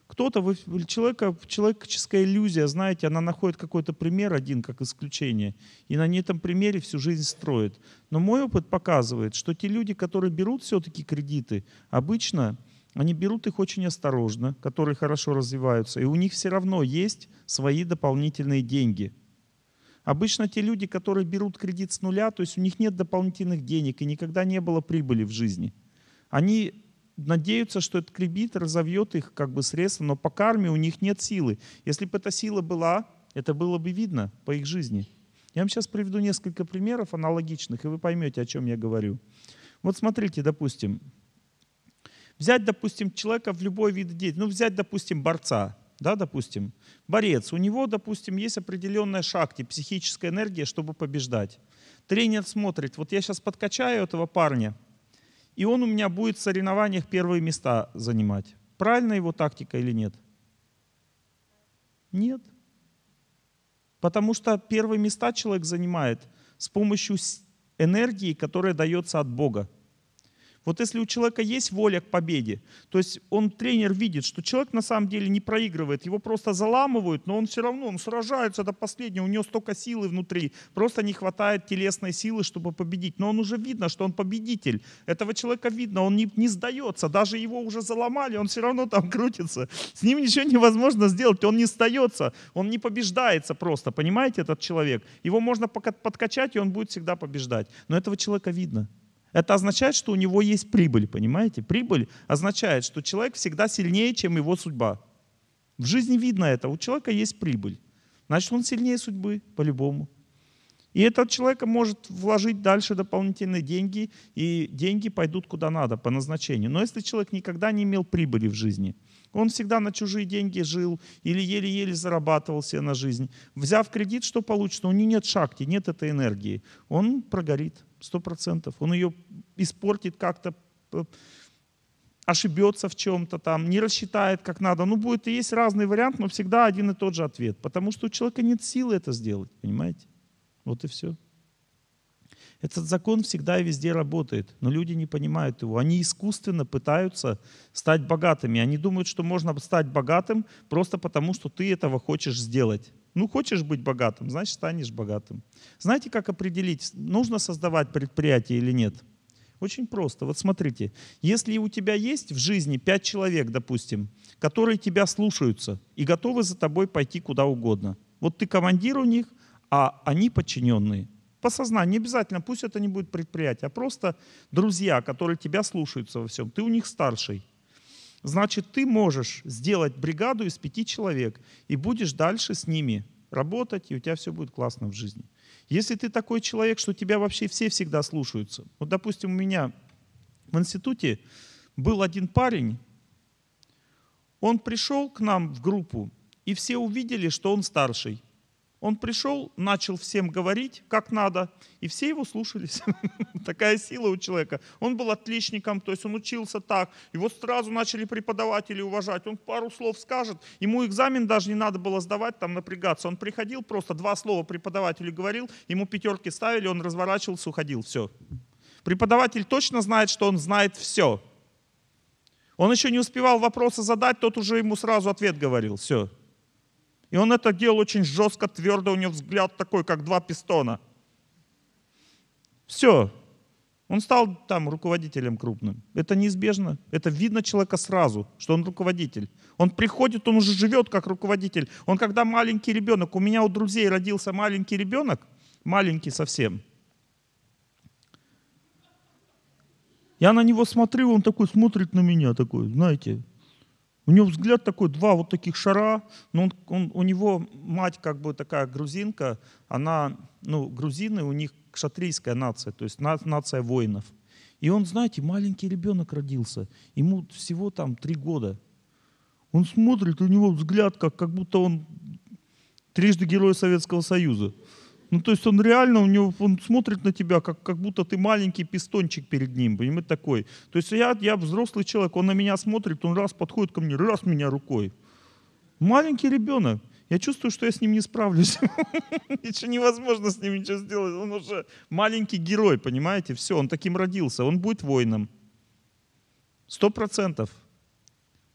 A: Кто-то, вы, человека, человеческая иллюзия, знаете, она находит какой-то пример один, как исключение, и на этом примере всю жизнь строит. Но мой опыт показывает, что те люди, которые берут все-таки кредиты, обычно они берут их очень осторожно, которые хорошо развиваются, и у них все равно есть свои дополнительные деньги – Обычно те люди, которые берут кредит с нуля, то есть у них нет дополнительных денег и никогда не было прибыли в жизни. Они надеются, что этот кредит разовьет их как бы средства, но по карме у них нет силы. Если бы эта сила была, это было бы видно по их жизни. Я вам сейчас приведу несколько примеров аналогичных, и вы поймете, о чем я говорю. Вот смотрите, допустим, взять, допустим, человека в любой вид деятельности, ну взять, допустим, борца – да, допустим, борец, у него, допустим, есть определенная шахте, психическая энергия, чтобы побеждать. Тренер смотрит, вот я сейчас подкачаю этого парня, и он у меня будет в соревнованиях первые места занимать. Правильно его тактика или нет? Нет. Потому что первые места человек занимает с помощью энергии, которая дается от Бога. Вот если у человека есть воля к победе, то есть он, тренер, видит, что человек на самом деле не проигрывает, его просто заламывают, но он все равно, он сражается до последнего, у него столько силы внутри, просто не хватает телесной силы, чтобы победить. Но он уже видно, что он победитель. Этого человека видно, он не, не сдается, даже его уже заломали, он все равно там крутится. С ним ничего невозможно сделать, он не сдается, он не побеждается просто, понимаете, этот человек. Его можно подкачать, и он будет всегда побеждать. Но этого человека видно. Это означает, что у него есть прибыль, понимаете? Прибыль означает, что человек всегда сильнее, чем его судьба. В жизни видно это, у человека есть прибыль. Значит, он сильнее судьбы, по-любому. И этот человек может вложить дальше дополнительные деньги, и деньги пойдут куда надо, по назначению. Но если человек никогда не имел прибыли в жизни, он всегда на чужие деньги жил или еле-еле зарабатывал себе на жизнь, взяв кредит, что получится? У него нет шахты, нет этой энергии. Он прогорит сто процентов. Он ее испортит как-то, ошибется в чем-то там, не рассчитает как надо. Ну, будет и есть разный вариант, но всегда один и тот же ответ. Потому что у человека нет силы это сделать, понимаете? Вот и все. Этот закон всегда и везде работает, но люди не понимают его. Они искусственно пытаются стать богатыми. Они думают, что можно стать богатым просто потому, что ты этого хочешь сделать. Ну, хочешь быть богатым, значит, станешь богатым. Знаете, как определить, нужно создавать предприятие или нет? Очень просто. Вот смотрите, если у тебя есть в жизни пять человек, допустим, которые тебя слушаются и готовы за тобой пойти куда угодно. Вот ты командир у них, а они подчиненные. По сознанию, не обязательно, пусть это не будет предприятие, а просто друзья, которые тебя слушаются во всем. Ты у них старший. Значит, ты можешь сделать бригаду из пяти человек и будешь дальше с ними работать, и у тебя все будет классно в жизни. Если ты такой человек, что тебя вообще все всегда слушаются. Вот, допустим, у меня в институте был один парень, он пришел к нам в группу, и все увидели, что он старший – он пришел, начал всем говорить, как надо, и все его слушались. Такая сила у человека. Он был отличником, то есть он учился так. Его сразу начали преподаватели уважать. Он пару слов скажет, ему экзамен даже не надо было сдавать, там напрягаться. Он приходил, просто два слова преподавателю говорил, ему пятерки ставили, он разворачивался, уходил, все. Преподаватель точно знает, что он знает все. Он еще не успевал вопросы задать, тот уже ему сразу ответ говорил, все. И он это делал очень жестко, твердо, у него взгляд такой, как два пистона. Все. Он стал там руководителем крупным. Это неизбежно. Это видно человека сразу, что он руководитель. Он приходит, он уже живет как руководитель. Он когда маленький ребенок, у меня у друзей родился маленький ребенок, маленький совсем. Я на него смотрю, он такой смотрит на меня, такой, знаете, у него взгляд такой, два вот таких шара, но он, он, у него мать как бы такая грузинка, она, ну, грузины, у них кшатрийская нация, то есть на, нация воинов. И он, знаете, маленький ребенок родился, ему всего там три года. Он смотрит, у него взгляд, как, как будто он трижды герой Советского Союза. Ну, то есть он реально, у него, он смотрит на тебя, как, как будто ты маленький пистончик перед ним, понимаете, такой. То есть я, я взрослый человек, он на меня смотрит, он раз подходит ко мне, раз меня рукой. Маленький ребенок. Я чувствую, что я с ним не справлюсь. Ничего невозможно с ним ничего сделать. Он уже маленький герой, понимаете? Все, он таким родился. Он будет воином. Сто процентов.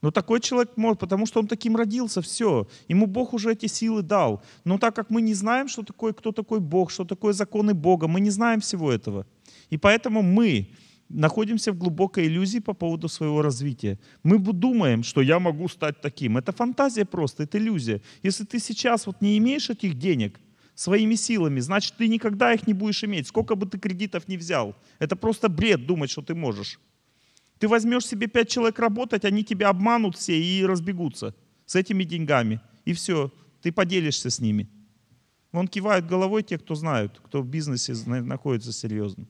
A: Но такой человек может, потому что он таким родился, все. Ему Бог уже эти силы дал. Но так как мы не знаем, что такое, кто такой Бог, что такое законы Бога, мы не знаем всего этого. И поэтому мы находимся в глубокой иллюзии по поводу своего развития. Мы думаем, что я могу стать таким. Это фантазия просто, это иллюзия. Если ты сейчас вот не имеешь этих денег, своими силами, значит, ты никогда их не будешь иметь, сколько бы ты кредитов не взял. Это просто бред думать, что ты можешь. Ты возьмешь себе пять человек работать, они тебя обманут все и разбегутся с этими деньгами. И все, ты поделишься с ними. Он кивает головой те, кто знают, кто в бизнесе находится серьезно.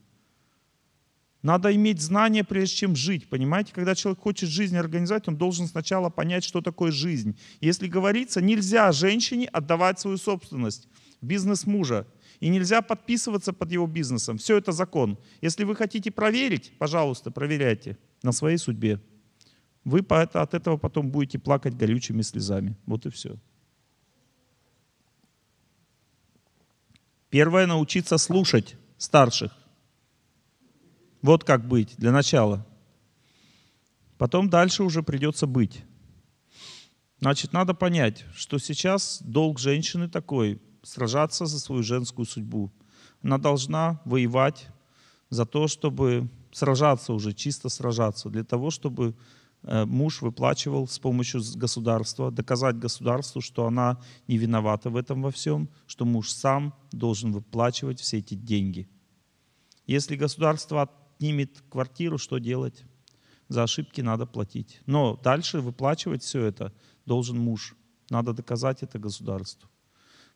A: Надо иметь знания, прежде чем жить. Понимаете, когда человек хочет жизнь организовать, он должен сначала понять, что такое жизнь. Если говорится, нельзя женщине отдавать свою собственность, бизнес мужа. И нельзя подписываться под его бизнесом. Все это закон. Если вы хотите проверить, пожалуйста, проверяйте на своей судьбе. Вы от этого потом будете плакать горючими слезами. Вот и все. Первое – научиться слушать старших. Вот как быть для начала. Потом дальше уже придется быть. Значит, надо понять, что сейчас долг женщины такой – сражаться за свою женскую судьбу. Она должна воевать за то, чтобы сражаться уже, чисто сражаться, для того, чтобы э, муж выплачивал с помощью государства, доказать государству, что она не виновата в этом во всем, что муж сам должен выплачивать все эти деньги. Если государство отнимет квартиру, что делать? За ошибки надо платить. Но дальше выплачивать все это должен муж. Надо доказать это государству.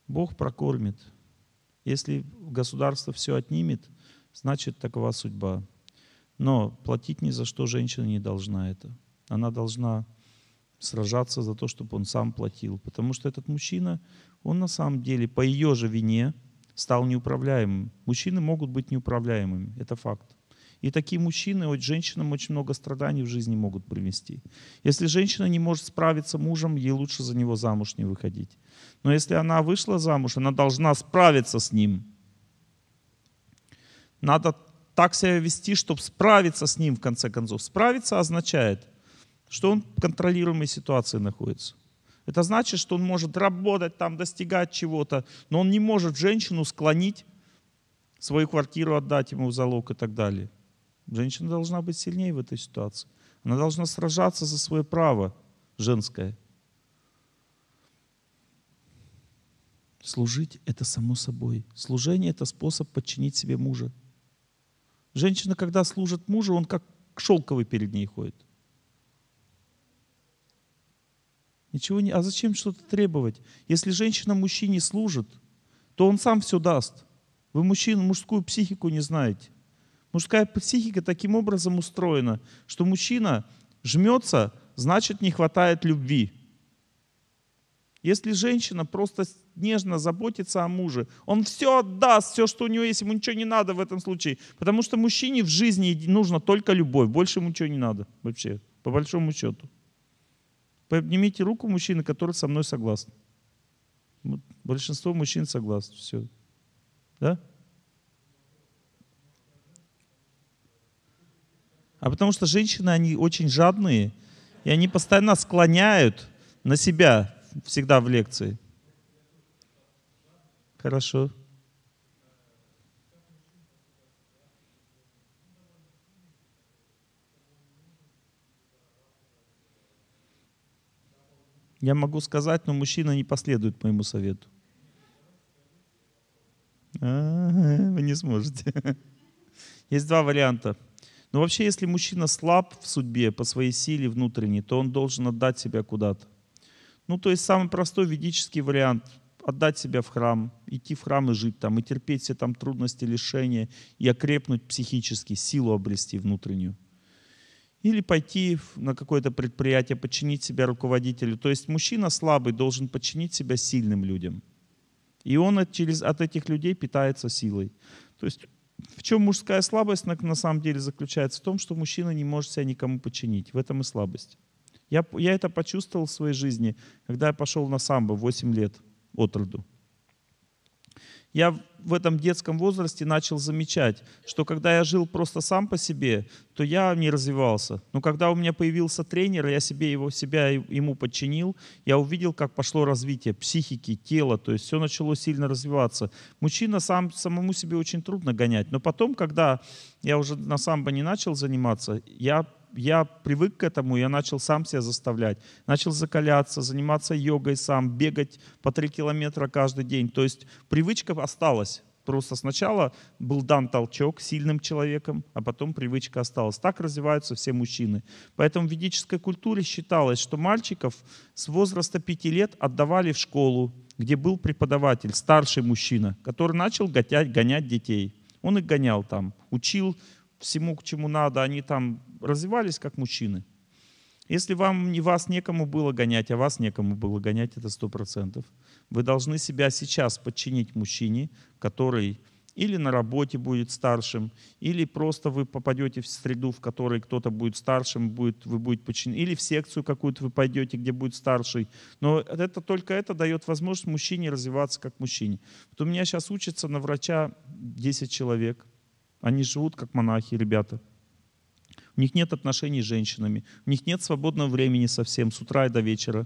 A: Бог прокормит. Если государство все отнимет, значит такова судьба. Но платить ни за что женщина не должна это. Она должна сражаться за то, чтобы он сам платил. Потому что этот мужчина, он на самом деле по ее же вине стал неуправляемым. Мужчины могут быть неуправляемыми, это факт. И такие мужчины вот женщинам очень много страданий в жизни могут принести. Если женщина не может справиться с мужем, ей лучше за него замуж не выходить. Но если она вышла замуж, она должна справиться с ним. Надо так себя вести, чтобы справиться с ним в конце концов. Справиться означает, что он в контролируемой ситуации находится. Это значит, что он может работать там, достигать чего-то, но он не может женщину склонить, свою квартиру отдать ему в залог и так далее. Женщина должна быть сильнее в этой ситуации. Она должна сражаться за свое право женское. Служить — это само собой. Служение — это способ подчинить себе мужа. Женщина, когда служит мужу, он как шелковый перед ней ходит. Ничего не... А зачем что-то требовать? Если женщина мужчине служит, то он сам все даст. Вы мужчину, мужскую психику не знаете. Мужская психика таким образом устроена, что мужчина жмется, значит не хватает любви. Если женщина просто нежно заботится о муже, он все отдаст, все, что у него есть, ему ничего не надо в этом случае. Потому что мужчине в жизни нужно только любовь, больше ему ничего не надо вообще, по большому счету. Поднимите руку мужчины, который со мной согласны. Большинство мужчин согласны, все. Да? А потому что женщины, они очень жадные, и они постоянно склоняют на себя всегда в лекции. Хорошо. Я могу сказать, но мужчина не последует моему совету. А, вы не сможете. Есть два варианта. Но вообще, если мужчина слаб в судьбе по своей силе внутренней, то он должен отдать себя куда-то. Ну, то есть самый простой ведический вариант – отдать себя в храм, идти в храм и жить там, и терпеть все там трудности, лишения, и окрепнуть психически, силу обрести внутреннюю. Или пойти на какое-то предприятие, подчинить себя руководителю. То есть мужчина слабый должен подчинить себя сильным людям. И он от, через, от этих людей питается силой. То есть в чем мужская слабость на, на самом деле заключается? В том, что мужчина не может себя никому подчинить. В этом и слабость. Я, я это почувствовал в своей жизни, когда я пошел на самбо 8 лет от роду. Я в этом детском возрасте начал замечать, что когда я жил просто сам по себе, то я не развивался. Но когда у меня появился тренер, я себе его, себя ему подчинил, я увидел, как пошло развитие психики, тела, то есть все начало сильно развиваться. Мужчина сам, самому себе очень трудно гонять. Но потом, когда я уже на самбо не начал заниматься, я я привык к этому, я начал сам себя заставлять. Начал закаляться, заниматься йогой сам, бегать по 3 километра каждый день. То есть привычка осталась. Просто сначала был дан толчок сильным человеком, а потом привычка осталась. Так развиваются все мужчины. Поэтому в ведической культуре считалось, что мальчиков с возраста 5 лет отдавали в школу, где был преподаватель, старший мужчина, который начал гонять, гонять детей. Он их гонял там, учил, всему, к чему надо, они там развивались как мужчины. Если вам, не вас некому было гонять, а вас некому было гонять, это сто процентов. Вы должны себя сейчас подчинить мужчине, который или на работе будет старшим, или просто вы попадете в среду, в которой кто-то будет старшим, будет, вы будете подчинены, или в секцию какую-то вы пойдете, где будет старший. Но это только это дает возможность мужчине развиваться как мужчине. Вот у меня сейчас учится на врача 10 человек. Они живут как монахи, ребята. У них нет отношений с женщинами, у них нет свободного времени совсем с утра и до вечера.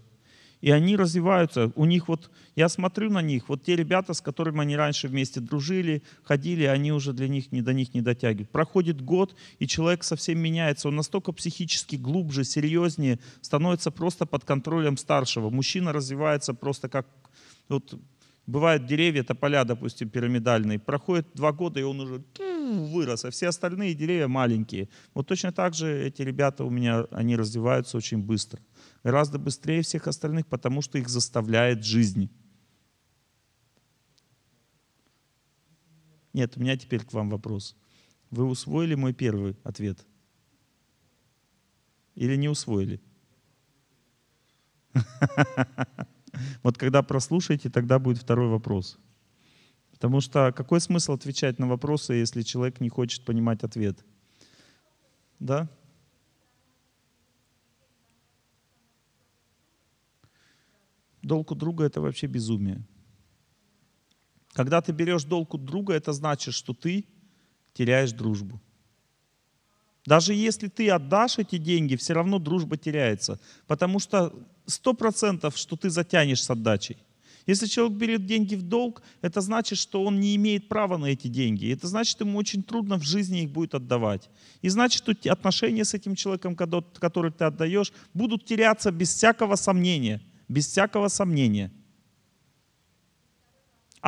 A: И они развиваются. У них вот, я смотрю на них, вот те ребята, с которыми они раньше вместе дружили, ходили, они уже для них не до них не дотягивают. Проходит год, и человек совсем меняется. Он настолько психически глубже, серьезнее, становится просто под контролем старшего. Мужчина развивается просто как вот Бывают деревья, тополя, допустим, пирамидальные, проходит два года, и он уже вырос, а все остальные деревья маленькие. Вот точно так же эти ребята у меня, они развиваются очень быстро. Гораздо быстрее всех остальных, потому что их заставляет жизнь. Нет, у меня теперь к вам вопрос. Вы усвоили мой первый ответ? Или не усвоили? Вот когда прослушаете, тогда будет второй вопрос. Потому что какой смысл отвечать на вопросы, если человек не хочет понимать ответ? Да? Долг у друга — это вообще безумие. Когда ты берешь долг у друга, это значит, что ты теряешь дружбу. Даже если ты отдашь эти деньги, все равно дружба теряется. Потому что сто процентов, что ты затянешь с отдачей. Если человек берет деньги в долг, это значит, что он не имеет права на эти деньги. Это значит, ему очень трудно в жизни их будет отдавать. И значит, отношения с этим человеком, который ты отдаешь, будут теряться без всякого сомнения. Без всякого сомнения.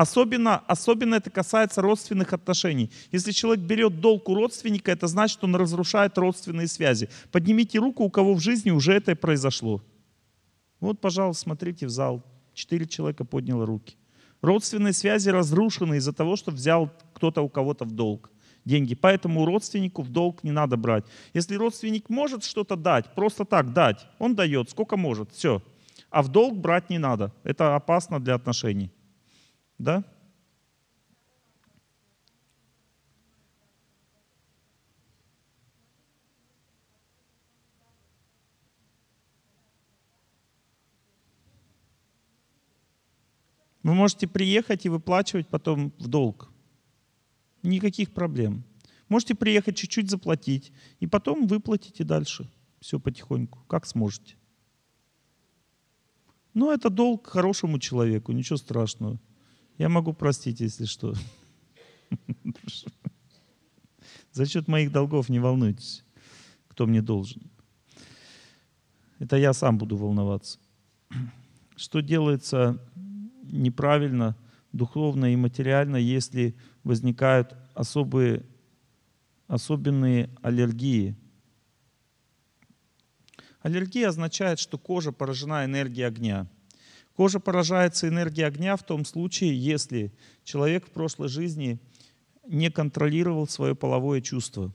A: Особенно, особенно это касается родственных отношений. Если человек берет долг у родственника, это значит, он разрушает родственные связи. Поднимите руку, у кого в жизни уже это произошло. Вот, пожалуйста, смотрите в зал. Четыре человека подняли руки. Родственные связи разрушены из-за того, что взял кто-то у кого-то в долг деньги. Поэтому родственнику в долг не надо брать. Если родственник может что-то дать, просто так дать, он дает, сколько может, все. А в долг брать не надо. Это опасно для отношений. Да? Вы можете приехать и выплачивать потом в долг. Никаких проблем. Можете приехать чуть-чуть заплатить, и потом выплатите дальше. Все потихоньку, как сможете. Но это долг хорошему человеку, ничего страшного. Я могу простить, если что. За счет моих долгов не волнуйтесь, кто мне должен. Это я сам буду волноваться. Что делается неправильно, духовно и материально, если возникают особые, особенные аллергии. Аллергия означает, что кожа поражена энергией огня – Кожа поражается энергией огня в том случае, если человек в прошлой жизни не контролировал свое половое чувство.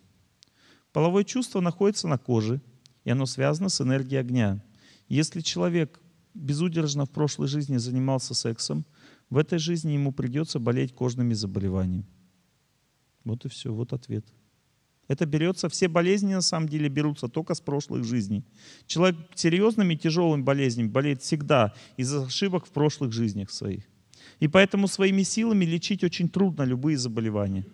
A: Половое чувство находится на коже, и оно связано с энергией огня. Если человек безудержно в прошлой жизни занимался сексом, в этой жизни ему придется болеть кожными заболеваниями. Вот и все, вот ответ. Это берется, все болезни на самом деле берутся только с прошлых жизней. Человек серьезными тяжелыми болезнями болеет всегда из-за ошибок в прошлых жизнях своих. И поэтому своими силами лечить очень трудно любые заболевания.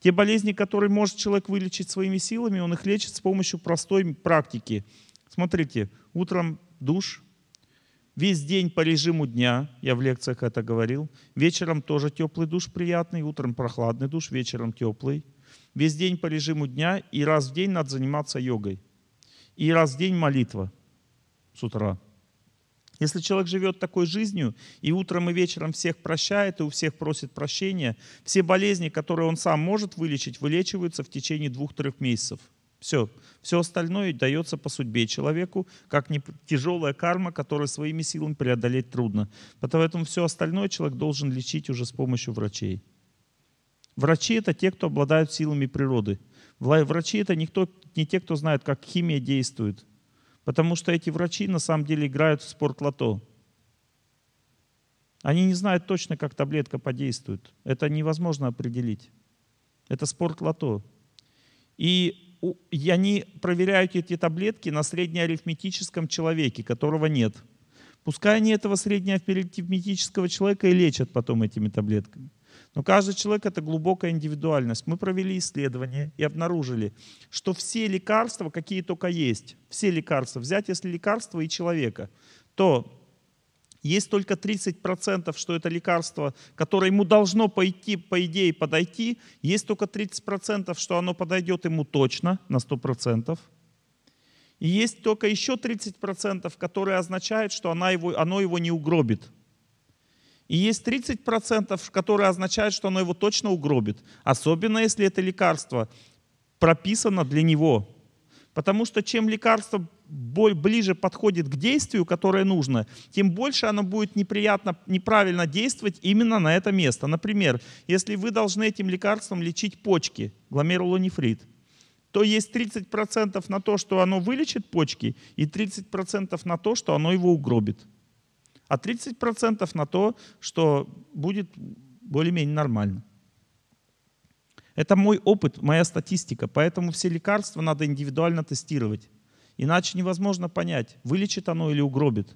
A: Те болезни, которые может человек вылечить своими силами, он их лечит с помощью простой практики. Смотрите, утром душ, весь день по режиму дня, я в лекциях это говорил, вечером тоже теплый душ приятный, утром прохладный душ, вечером теплый – весь день по режиму дня, и раз в день надо заниматься йогой. И раз в день молитва с утра. Если человек живет такой жизнью и утром и вечером всех прощает, и у всех просит прощения, все болезни, которые он сам может вылечить, вылечиваются в течение двух-трех месяцев. Все. Все остальное дается по судьбе человеку, как не тяжелая карма, которую своими силами преодолеть трудно. Поэтому все остальное человек должен лечить уже с помощью врачей. Врачи – это те, кто обладают силами природы. Врачи – это никто, не те, кто знает, как химия действует. Потому что эти врачи на самом деле играют в спортлото. Они не знают точно, как таблетка подействует. Это невозможно определить. Это спортлото. И они проверяют эти таблетки на среднеарифметическом человеке, которого нет. Пускай они этого среднеарифметического человека и лечат потом этими таблетками. Но каждый человек — это глубокая индивидуальность. Мы провели исследование и обнаружили, что все лекарства, какие только есть, все лекарства, взять если лекарство и человека, то есть только 30%, что это лекарство, которое ему должно пойти, по идее, подойти. Есть только 30%, что оно подойдет ему точно на 100%. И есть только еще 30%, которые означают, что она его, оно его не угробит. И есть 30%, которые означают, что оно его точно угробит. Особенно если это лекарство прописано для него. Потому что чем лекарство ближе подходит к действию, которое нужно, тем больше оно будет неприятно, неправильно действовать именно на это место. Например, если вы должны этим лекарством лечить почки, гломерулонефрит, то есть 30% на то, что оно вылечит почки, и 30% на то, что оно его угробит а 30% на то, что будет более-менее нормально. Это мой опыт, моя статистика, поэтому все лекарства надо индивидуально тестировать. Иначе невозможно понять, вылечит оно или угробит.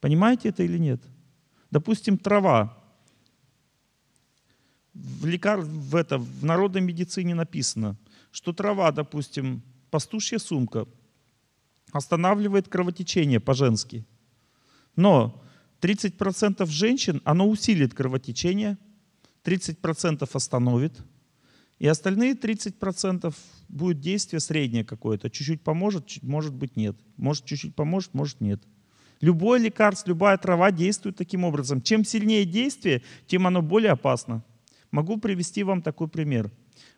A: Понимаете это или нет? Допустим, трава. В, лекар... в, это, в народной медицине написано, что трава, допустим, пастушья сумка, останавливает кровотечение по-женски – но 30% женщин, оно усилит кровотечение, 30% остановит, и остальные 30% будет действие среднее какое-то. Чуть-чуть поможет, может быть нет. Может чуть-чуть поможет, может нет. Любой лекарство, любая трава действует таким образом. Чем сильнее действие, тем оно более опасно. Могу привести вам такой пример.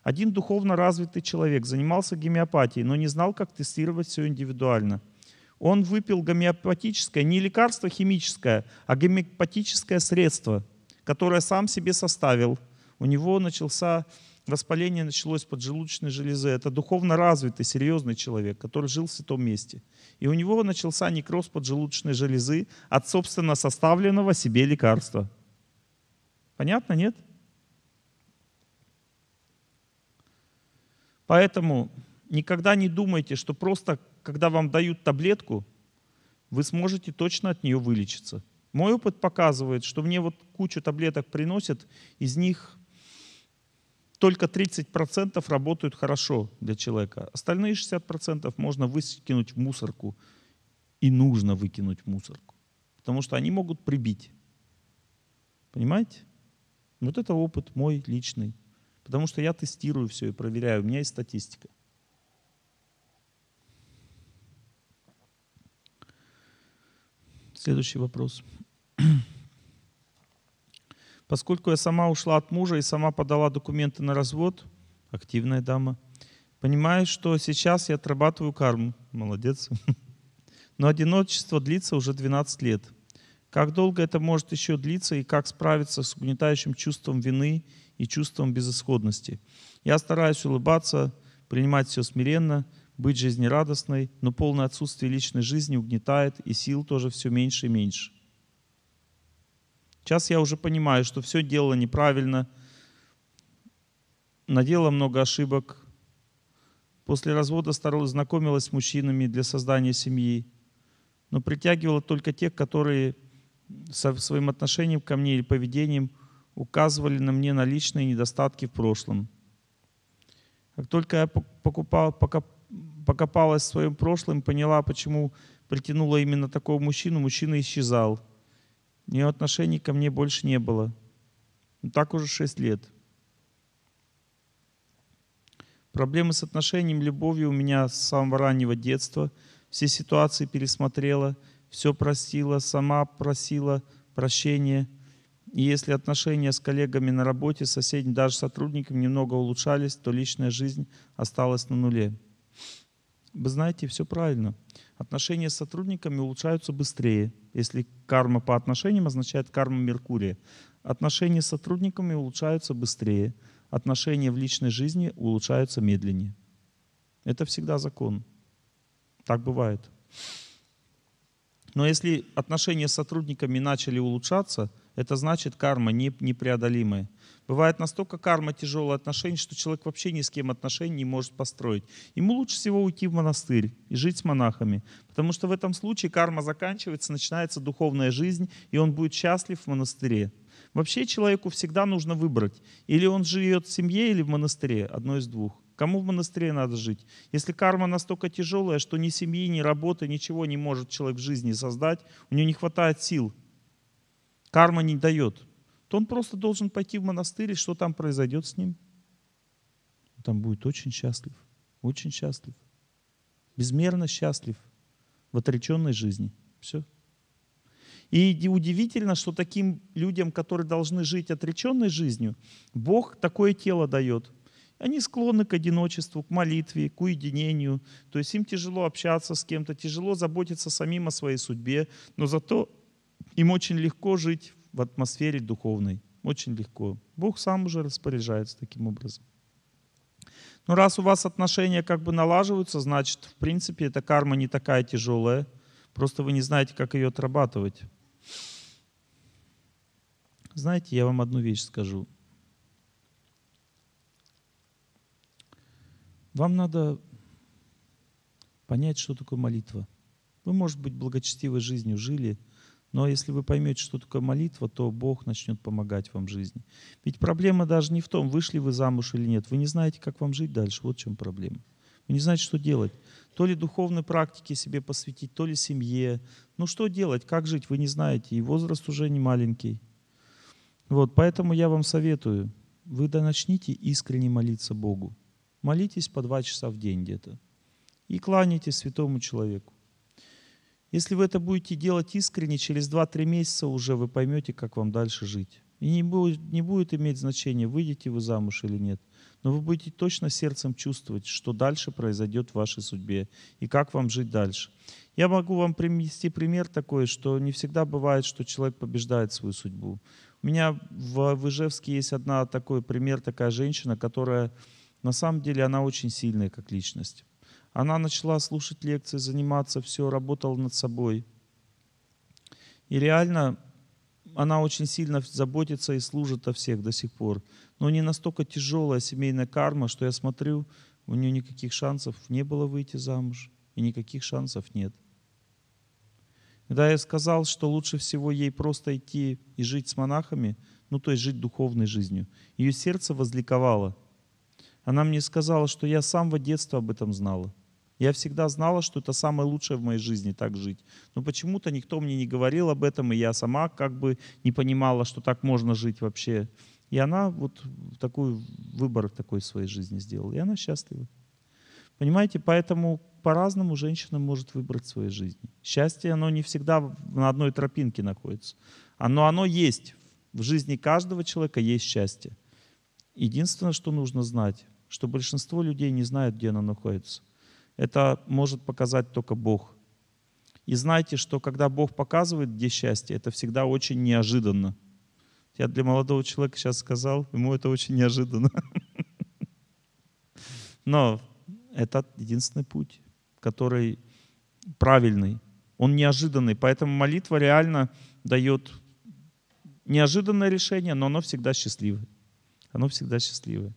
A: Один духовно развитый человек занимался гомеопатией, но не знал, как тестировать все индивидуально – он выпил гомеопатическое, не лекарство химическое, а гомеопатическое средство, которое сам себе составил. У него начался воспаление началось поджелудочной железы. Это духовно развитый, серьезный человек, который жил в святом месте. И у него начался некроз поджелудочной железы от, собственно, составленного себе лекарства. Понятно, нет? Поэтому никогда не думайте, что просто когда вам дают таблетку, вы сможете точно от нее вылечиться. Мой опыт показывает, что мне вот кучу таблеток приносят, из них только 30% работают хорошо для человека. Остальные 60% можно выкинуть в мусорку. И нужно выкинуть в мусорку. Потому что они могут прибить. Понимаете? Вот это опыт мой личный. Потому что я тестирую все и проверяю. У меня есть статистика. Следующий вопрос. Поскольку я сама ушла от мужа и сама подала документы на развод, активная дама, понимаю, что сейчас я отрабатываю карму. Молодец. Но одиночество длится уже 12 лет. Как долго это может еще длиться и как справиться с угнетающим чувством вины и чувством безысходности? Я стараюсь улыбаться, принимать все смиренно – быть жизнерадостной, но полное отсутствие личной жизни угнетает, и сил тоже все меньше и меньше. Сейчас я уже понимаю, что все делала неправильно, надела много ошибок. После развода старалась знакомилась с мужчинами для создания семьи, но притягивала только тех, которые со своим отношением ко мне или поведением указывали на мне на личные недостатки в прошлом. Как только я покупал, пока покопалась в своем прошлом, поняла, почему притянула именно такого мужчину, мужчина исчезал. У нее отношений ко мне больше не было. Но ну, так уже шесть лет. Проблемы с отношением, любовью у меня с самого раннего детства. Все ситуации пересмотрела, все простила, сама просила прощения. И если отношения с коллегами на работе, соседями, даже сотрудниками немного улучшались, то личная жизнь осталась на нуле. Вы знаете, все правильно. Отношения с сотрудниками улучшаются быстрее, если карма по отношениям означает карма Меркурия. Отношения с сотрудниками улучшаются быстрее, отношения в личной жизни улучшаются медленнее. Это всегда закон. Так бывает. Но если отношения с сотрудниками начали улучшаться, это значит карма непреодолимая. Бывает настолько карма тяжелое отношение, что человек вообще ни с кем отношений не может построить. Ему лучше всего уйти в монастырь и жить с монахами, потому что в этом случае карма заканчивается, начинается духовная жизнь, и он будет счастлив в монастыре. Вообще человеку всегда нужно выбрать, или он живет в семье, или в монастыре, одно из двух. Кому в монастыре надо жить? Если карма настолько тяжелая, что ни семьи, ни работы, ничего не может человек в жизни создать, у него не хватает сил. Карма не дает то он просто должен пойти в монастырь, и что там произойдет с ним? Он там будет очень счастлив, очень счастлив, безмерно счастлив в отреченной жизни. Все. И удивительно, что таким людям, которые должны жить отреченной жизнью, Бог такое тело дает. Они склонны к одиночеству, к молитве, к уединению. То есть им тяжело общаться с кем-то, тяжело заботиться самим о своей судьбе, но зато им очень легко жить в атмосфере духовной. Очень легко. Бог сам уже распоряжается таким образом. Но раз у вас отношения как бы налаживаются, значит, в принципе, эта карма не такая тяжелая. Просто вы не знаете, как ее отрабатывать. Знаете, я вам одну вещь скажу. Вам надо понять, что такое молитва. Вы, может быть, благочестивой жизнью жили – но если вы поймете, что такое молитва, то Бог начнет помогать вам в жизни. Ведь проблема даже не в том, вышли вы замуж или нет. Вы не знаете, как вам жить дальше. Вот в чем проблема. Вы не знаете, что делать. То ли духовной практике себе посвятить, то ли семье. Ну что делать, как жить, вы не знаете. И возраст уже не маленький. Вот, поэтому я вам советую, вы да начните искренне молиться Богу. Молитесь по два часа в день где-то. И кланяйтесь святому человеку. Если вы это будете делать искренне, через 2-3 месяца уже вы поймете, как вам дальше жить. И не будет, не будет иметь значения, выйдете вы замуж или нет. Но вы будете точно сердцем чувствовать, что дальше произойдет в вашей судьбе и как вам жить дальше. Я могу вам привести пример такой, что не всегда бывает, что человек побеждает свою судьбу. У меня в, в Ижевске есть одна такой пример, такая женщина, которая на самом деле она очень сильная как личность. Она начала слушать лекции, заниматься, все, работала над собой. И реально она очень сильно заботится и служит о всех до сих пор. Но не настолько тяжелая семейная карма, что я смотрю, у нее никаких шансов не было выйти замуж, и никаких шансов нет. Когда я сказал, что лучше всего ей просто идти и жить с монахами, ну то есть жить духовной жизнью, ее сердце возликовало. Она мне сказала, что я с самого детства об этом знала. Я всегда знала, что это самое лучшее в моей жизни так жить. Но почему-то никто мне не говорил об этом, и я сама как бы не понимала, что так можно жить вообще. И она вот такой выбор такой в своей жизни сделала, и она счастлива. Понимаете, поэтому по-разному женщина может выбрать в своей жизни. Счастье, оно не всегда на одной тропинке находится. Но оно есть. В жизни каждого человека есть счастье. Единственное, что нужно знать, что большинство людей не знают, где оно находится. Это может показать только Бог. И знайте, что когда Бог показывает, где счастье, это всегда очень неожиданно. Я для молодого человека сейчас сказал, ему это очень неожиданно. Но это единственный путь, который правильный. Он неожиданный, поэтому молитва реально дает неожиданное решение, но оно всегда счастливое. Оно всегда счастливое.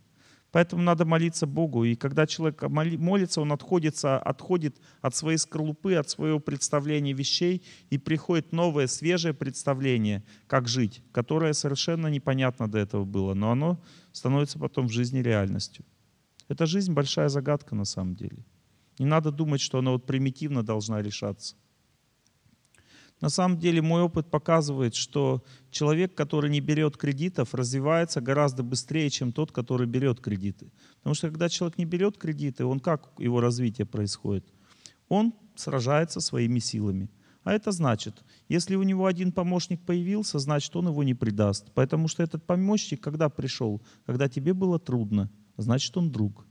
A: Поэтому надо молиться Богу. И когда человек молится, он отходится, отходит от своей скорлупы, от своего представления вещей, и приходит новое, свежее представление, как жить, которое совершенно непонятно до этого было, но оно становится потом в жизни реальностью. Эта жизнь большая загадка на самом деле. Не надо думать, что она вот примитивно должна решаться. На самом деле мой опыт показывает, что человек, который не берет кредитов, развивается гораздо быстрее, чем тот, который берет кредиты. Потому что когда человек не берет кредиты, он как его развитие происходит? Он сражается своими силами. А это значит, если у него один помощник появился, значит, он его не предаст. Потому что этот помощник, когда пришел, когда тебе было трудно, значит, он друг.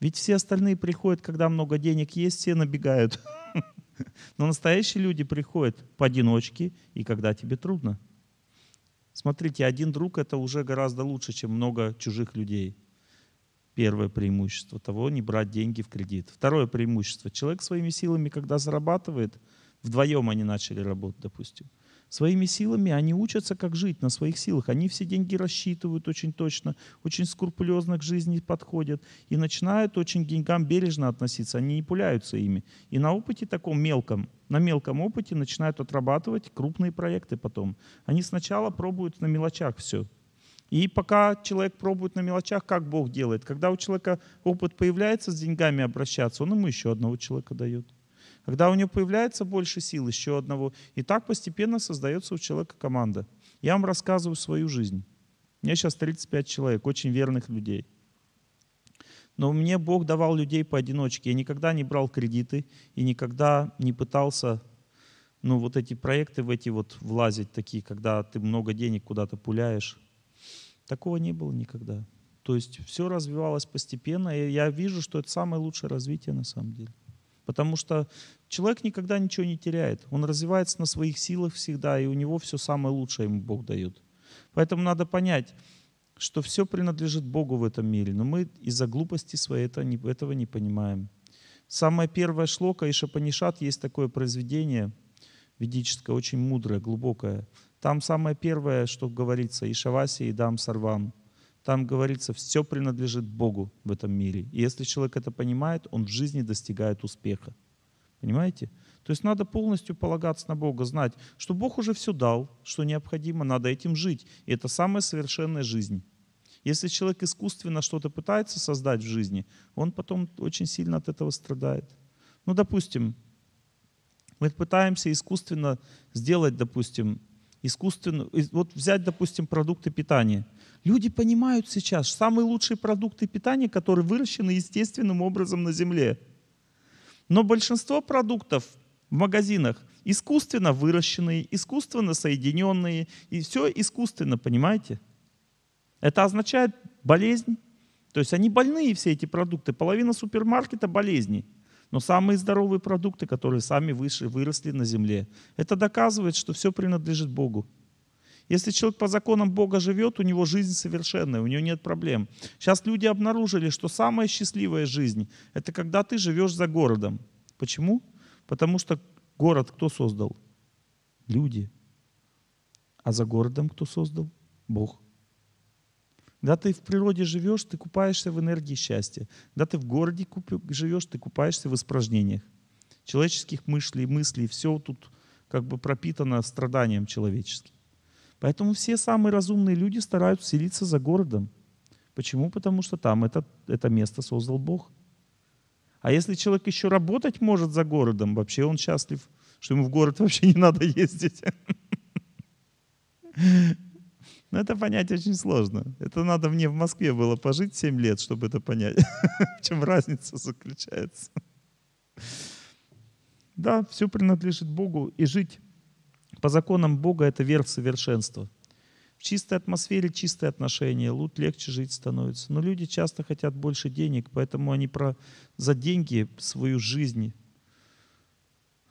A: Ведь все остальные приходят, когда много денег есть, все набегают. Но настоящие люди приходят поодиночке, и когда тебе трудно. Смотрите, один друг — это уже гораздо лучше, чем много чужих людей. Первое преимущество того — не брать деньги в кредит. Второе преимущество — человек своими силами, когда зарабатывает, вдвоем они начали работать, допустим — Своими силами они учатся, как жить на своих силах. Они все деньги рассчитывают очень точно, очень скрупулезно к жизни подходят и начинают очень к деньгам бережно относиться. Они не пуляются ими. И на опыте таком мелком, на мелком опыте начинают отрабатывать крупные проекты потом. Они сначала пробуют на мелочах все, и пока человек пробует на мелочах, как Бог делает. Когда у человека опыт появляется с деньгами обращаться, он ему еще одного человека дает. Когда у него появляется больше сил, еще одного, и так постепенно создается у человека команда. Я вам рассказываю свою жизнь. У меня сейчас 35 человек, очень верных людей. Но мне Бог давал людей поодиночке. Я никогда не брал кредиты и никогда не пытался ну, вот эти проекты в эти вот влазить, такие, когда ты много денег куда-то пуляешь. Такого не было никогда. То есть все развивалось постепенно, и я вижу, что это самое лучшее развитие на самом деле. Потому что человек никогда ничего не теряет. Он развивается на своих силах всегда, и у него все самое лучшее ему Бог дает. Поэтому надо понять, что все принадлежит Богу в этом мире, но мы из-за глупости своей этого не понимаем. Самое первое шлока и Шапанишат есть такое произведение ведическое, очень мудрое, глубокое. Там самое первое, что говорится, «Ишаваси и дам сарвам», там говорится, все принадлежит Богу в этом мире. И если человек это понимает, он в жизни достигает успеха. Понимаете? То есть надо полностью полагаться на Бога, знать, что Бог уже все дал, что необходимо, надо этим жить. И это самая совершенная жизнь. Если человек искусственно что-то пытается создать в жизни, он потом очень сильно от этого страдает. Ну, допустим, мы пытаемся искусственно сделать, допустим, искусственно, вот взять, допустим, продукты питания – Люди понимают сейчас самые лучшие продукты питания, которые выращены естественным образом на Земле. Но большинство продуктов в магазинах искусственно выращенные, искусственно соединенные, и все искусственно, понимаете? Это означает болезнь. То есть они больные, все эти продукты. Половина супермаркета болезни, Но самые здоровые продукты, которые сами выше выросли на земле, это доказывает, что все принадлежит Богу. Если человек по законам Бога живет, у него жизнь совершенная, у него нет проблем. Сейчас люди обнаружили, что самая счастливая жизнь – это когда ты живешь за городом. Почему? Потому что город кто создал? Люди. А за городом кто создал? Бог. Когда ты в природе живешь, ты купаешься в энергии счастья. Когда ты в городе живешь, ты купаешься в испражнениях. Человеческих мыслей, мыслей, все тут как бы пропитано страданием человеческим. Поэтому все самые разумные люди стараются селиться за городом. Почему? Потому что там это, это место создал Бог. А если человек еще работать может за городом, вообще он счастлив, что ему в город вообще не надо ездить. Но ну, это понять очень сложно. Это надо мне в Москве было пожить 7 лет, чтобы это понять. В чем разница заключается? Да, все принадлежит Богу, и жить по законам Бога это верх в совершенство. В чистой атмосфере чистые отношения, лут легче жить становится. Но люди часто хотят больше денег, поэтому они про, за деньги свою жизнь,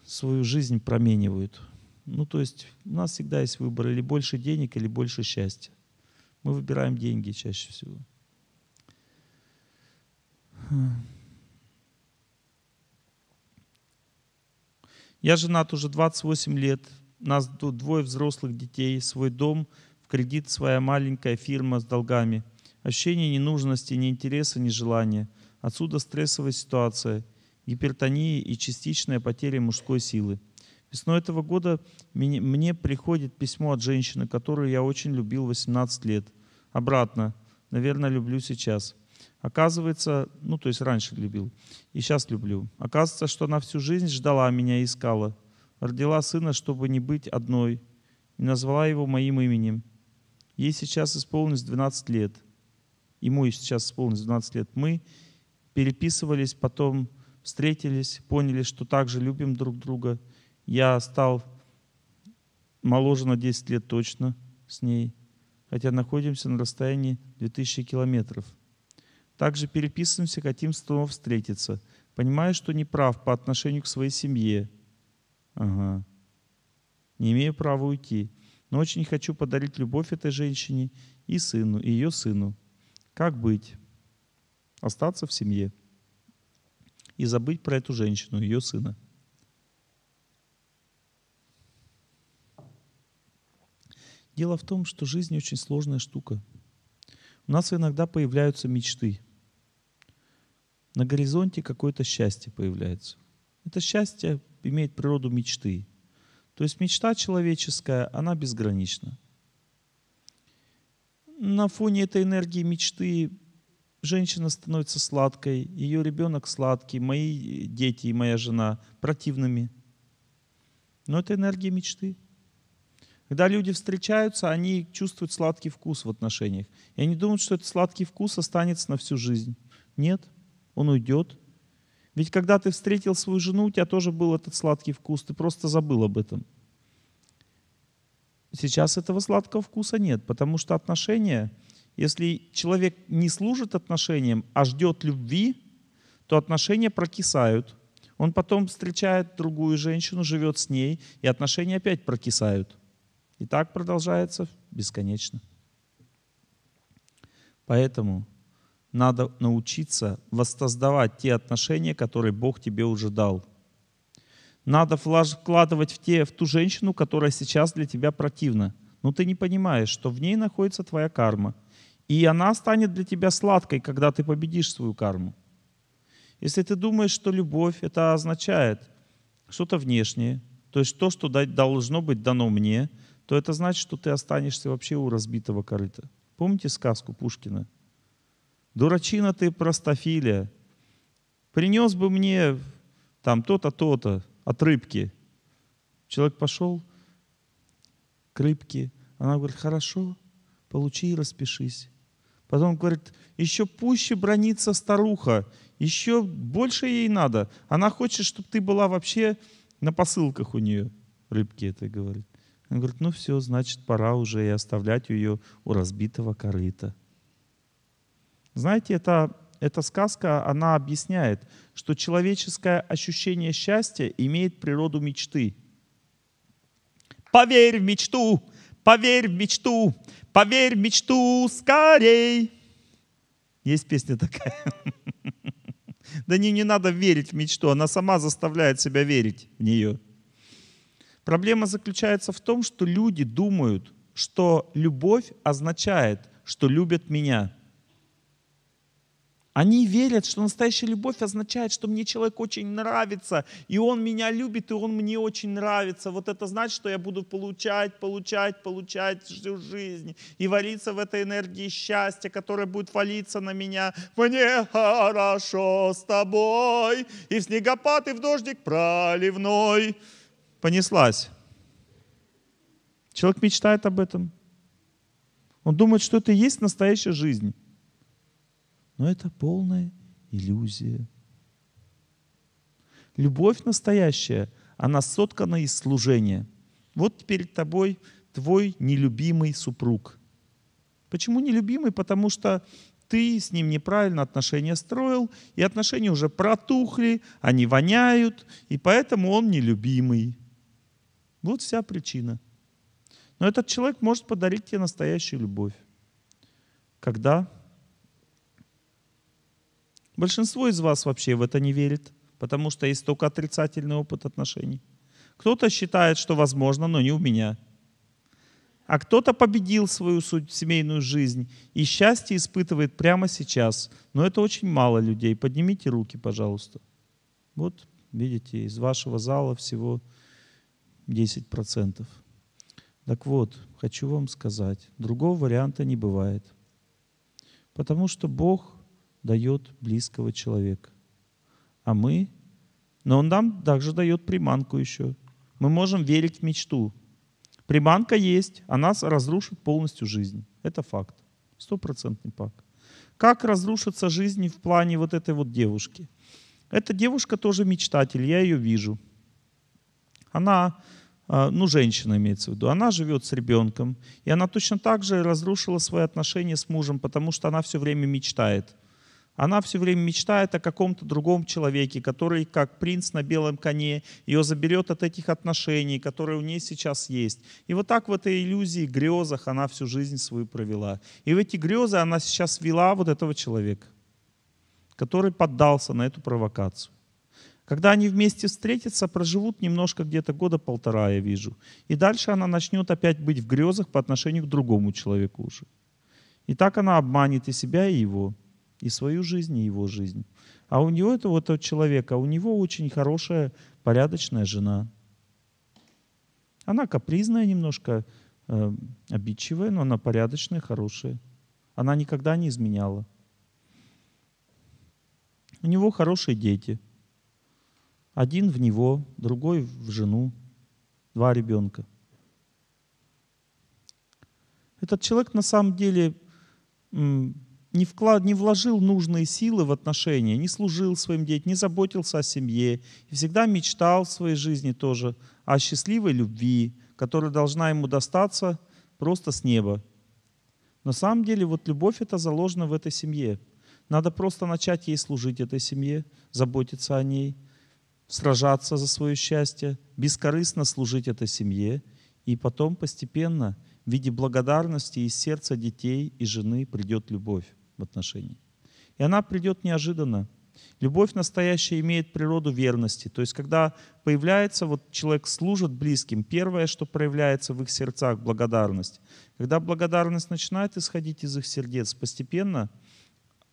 A: свою жизнь променивают. Ну, то есть у нас всегда есть выбор, или больше денег, или больше счастья. Мы выбираем деньги чаще всего. Я женат уже 28 лет, нас тут двое взрослых детей, свой дом, в кредит своя маленькая фирма с долгами. Ощущение ненужности, интереса неинтереса, желания Отсюда стрессовая ситуация, гипертония и частичная потеря мужской силы. Весной этого года мне приходит письмо от женщины, которую я очень любил 18 лет. Обратно. Наверное, люблю сейчас. Оказывается, ну то есть раньше любил и сейчас люблю. Оказывается, что она всю жизнь ждала а меня и искала родила сына, чтобы не быть одной, и назвала его моим именем. Ей сейчас исполнилось 12 лет. Ему сейчас исполнилось 12 лет. Мы переписывались, потом встретились, поняли, что также любим друг друга. Я стал моложе на 10 лет точно с ней, хотя находимся на расстоянии 2000 километров. Также переписываемся, хотим снова встретиться. Понимаю, что не прав по отношению к своей семье – Ага. Не имею права уйти, но очень хочу подарить любовь этой женщине и сыну, и ее сыну. Как быть? Остаться в семье и забыть про эту женщину, ее сына. Дело в том, что жизнь очень сложная штука. У нас иногда появляются мечты. На горизонте какое-то счастье появляется. Это счастье имеет природу мечты. То есть мечта человеческая, она безгранична. На фоне этой энергии мечты женщина становится сладкой, ее ребенок сладкий, мои дети и моя жена противными. Но это энергия мечты. Когда люди встречаются, они чувствуют сладкий вкус в отношениях. И они думают, что этот сладкий вкус останется на всю жизнь. Нет, он уйдет, ведь когда ты встретил свою жену, у тебя тоже был этот сладкий вкус, ты просто забыл об этом. Сейчас этого сладкого вкуса нет, потому что отношения, если человек не служит отношениям, а ждет любви, то отношения прокисают. Он потом встречает другую женщину, живет с ней, и отношения опять прокисают. И так продолжается бесконечно. Поэтому надо научиться воссоздавать те отношения, которые Бог тебе уже дал. Надо вкладывать в, те, в ту женщину, которая сейчас для тебя противна. Но ты не понимаешь, что в ней находится твоя карма. И она станет для тебя сладкой, когда ты победишь свою карму. Если ты думаешь, что любовь это означает что-то внешнее, то есть то, что должно быть дано мне, то это значит, что ты останешься вообще у разбитого корыта. Помните сказку Пушкина? Дурачина ты, простофилия. Принес бы мне там то-то, то-то, от рыбки. Человек пошел к рыбке. Она говорит, хорошо, получи и распишись. Потом говорит, еще пуще бронится старуха, еще больше ей надо. Она хочет, чтобы ты была вообще на посылках у нее, рыбки это говорит. Он говорит, ну все, значит, пора уже и оставлять ее у разбитого корыта. Знаете, это, эта сказка, она объясняет, что человеческое ощущение счастья имеет природу мечты. Поверь в мечту, поверь в мечту, поверь в мечту скорей. Есть песня такая. Да не, не надо верить в мечту, она сама заставляет себя верить в нее. Проблема заключается в том, что люди думают, что любовь означает, что любят меня – они верят, что настоящая любовь означает, что мне человек очень нравится, и он меня любит, и он мне очень нравится. Вот это значит, что я буду получать, получать, получать всю жизнь и вариться в этой энергии счастья, которая будет валиться на меня. Мне хорошо с тобой, и в снегопад, и в дождик проливной. Понеслась. Человек мечтает об этом. Он думает, что это и есть настоящая жизнь. Но это полная иллюзия. Любовь настоящая, она соткана из служения. Вот перед тобой твой нелюбимый супруг. Почему нелюбимый? Потому что ты с ним неправильно отношения строил, и отношения уже протухли, они воняют, и поэтому он нелюбимый. Вот вся причина. Но этот человек может подарить тебе настоящую любовь. Когда Большинство из вас вообще в это не верит, потому что есть только отрицательный опыт отношений. Кто-то считает, что возможно, но не у меня. А кто-то победил свою суть, семейную жизнь и счастье испытывает прямо сейчас. Но это очень мало людей. Поднимите руки, пожалуйста. Вот, видите, из вашего зала всего 10%. Так вот, хочу вам сказать, другого варианта не бывает. Потому что Бог дает близкого человека. А мы, но он нам также дает приманку еще. Мы можем верить в мечту. Приманка есть, она а разрушит полностью жизнь. Это факт. Стопроцентный факт. Как разрушится жизнь в плане вот этой вот девушки? Эта девушка тоже мечтатель, я ее вижу. Она а, ну, женщина имеется в виду, она живет с ребенком, и она точно так же разрушила свои отношения с мужем, потому что она все время мечтает. Она все время мечтает о каком-то другом человеке, который, как принц на белом коне, ее заберет от этих отношений, которые у нее сейчас есть. И вот так в этой иллюзии, грезах она всю жизнь свою провела. И в эти грезы она сейчас вела вот этого человека, который поддался на эту провокацию. Когда они вместе встретятся, проживут немножко где-то года полтора, я вижу. И дальше она начнет опять быть в грезах по отношению к другому человеку уже. И так она обманет и себя, и его и свою жизнь, и его жизнь. А у него это вот тот человек, а у него очень хорошая, порядочная жена. Она капризная немножко, э, обидчивая, но она порядочная, хорошая. Она никогда не изменяла. У него хорошие дети. Один в него, другой в жену. Два ребенка. Этот человек на самом деле не, вклад, не вложил нужные силы в отношения, не служил своим детям, не заботился о семье и всегда мечтал в своей жизни тоже о счастливой любви, которая должна ему достаться просто с неба. На самом деле вот любовь это заложено в этой семье. Надо просто начать ей служить, этой семье, заботиться о ней, сражаться за свое счастье, бескорыстно служить этой семье и потом постепенно в виде благодарности из сердца детей и жены придет любовь в отношении. И она придет неожиданно. Любовь настоящая имеет природу верности. То есть, когда появляется, вот человек служит близким, первое, что проявляется в их сердцах, благодарность. Когда благодарность начинает исходить из их сердец, постепенно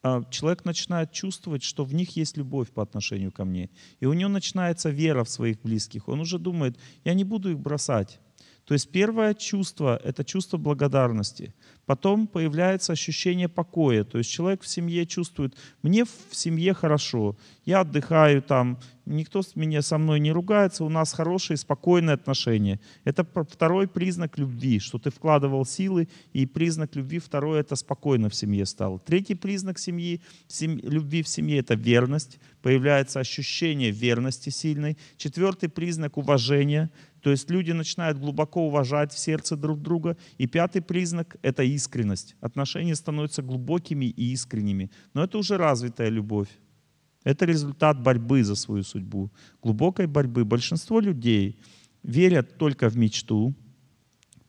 A: а, человек начинает чувствовать, что в них есть любовь по отношению ко мне. И у него начинается вера в своих близких. Он уже думает, я не буду их бросать. То есть первое чувство – это чувство благодарности. Потом появляется ощущение покоя. То есть человек в семье чувствует, мне в семье хорошо, я отдыхаю там, никто меня со мной не ругается, у нас хорошие, спокойные отношения. Это второй признак любви, что ты вкладывал силы, и признак любви второй – это спокойно в семье стало. Третий признак семьи, сем, любви в семье – это верность, появляется ощущение верности сильной. Четвертый признак – уважение – то есть люди начинают глубоко уважать в сердце друг друга. И пятый признак — это искренность. Отношения становятся глубокими и искренними. Но это уже развитая любовь. Это результат борьбы за свою судьбу, глубокой борьбы. Большинство людей верят только в мечту,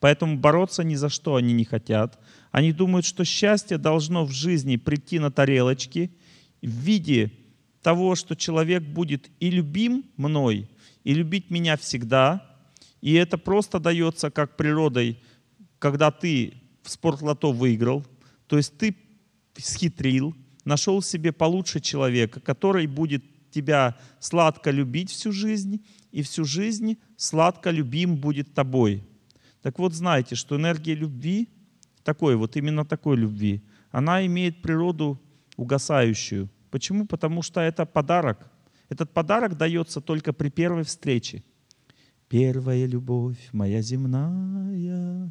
A: поэтому бороться ни за что они не хотят. Они думают, что счастье должно в жизни прийти на тарелочки в виде того, что человек будет и любим мной, и любить меня всегда, и это просто дается как природой, когда ты в спортлото выиграл, то есть ты схитрил, нашел себе получше человека, который будет тебя сладко любить всю жизнь, и всю жизнь сладко любим будет тобой. Так вот, знаете, что энергия любви, такой вот, именно такой любви, она имеет природу угасающую. Почему? Потому что это подарок. Этот подарок дается только при первой встрече. Первая любовь моя земная,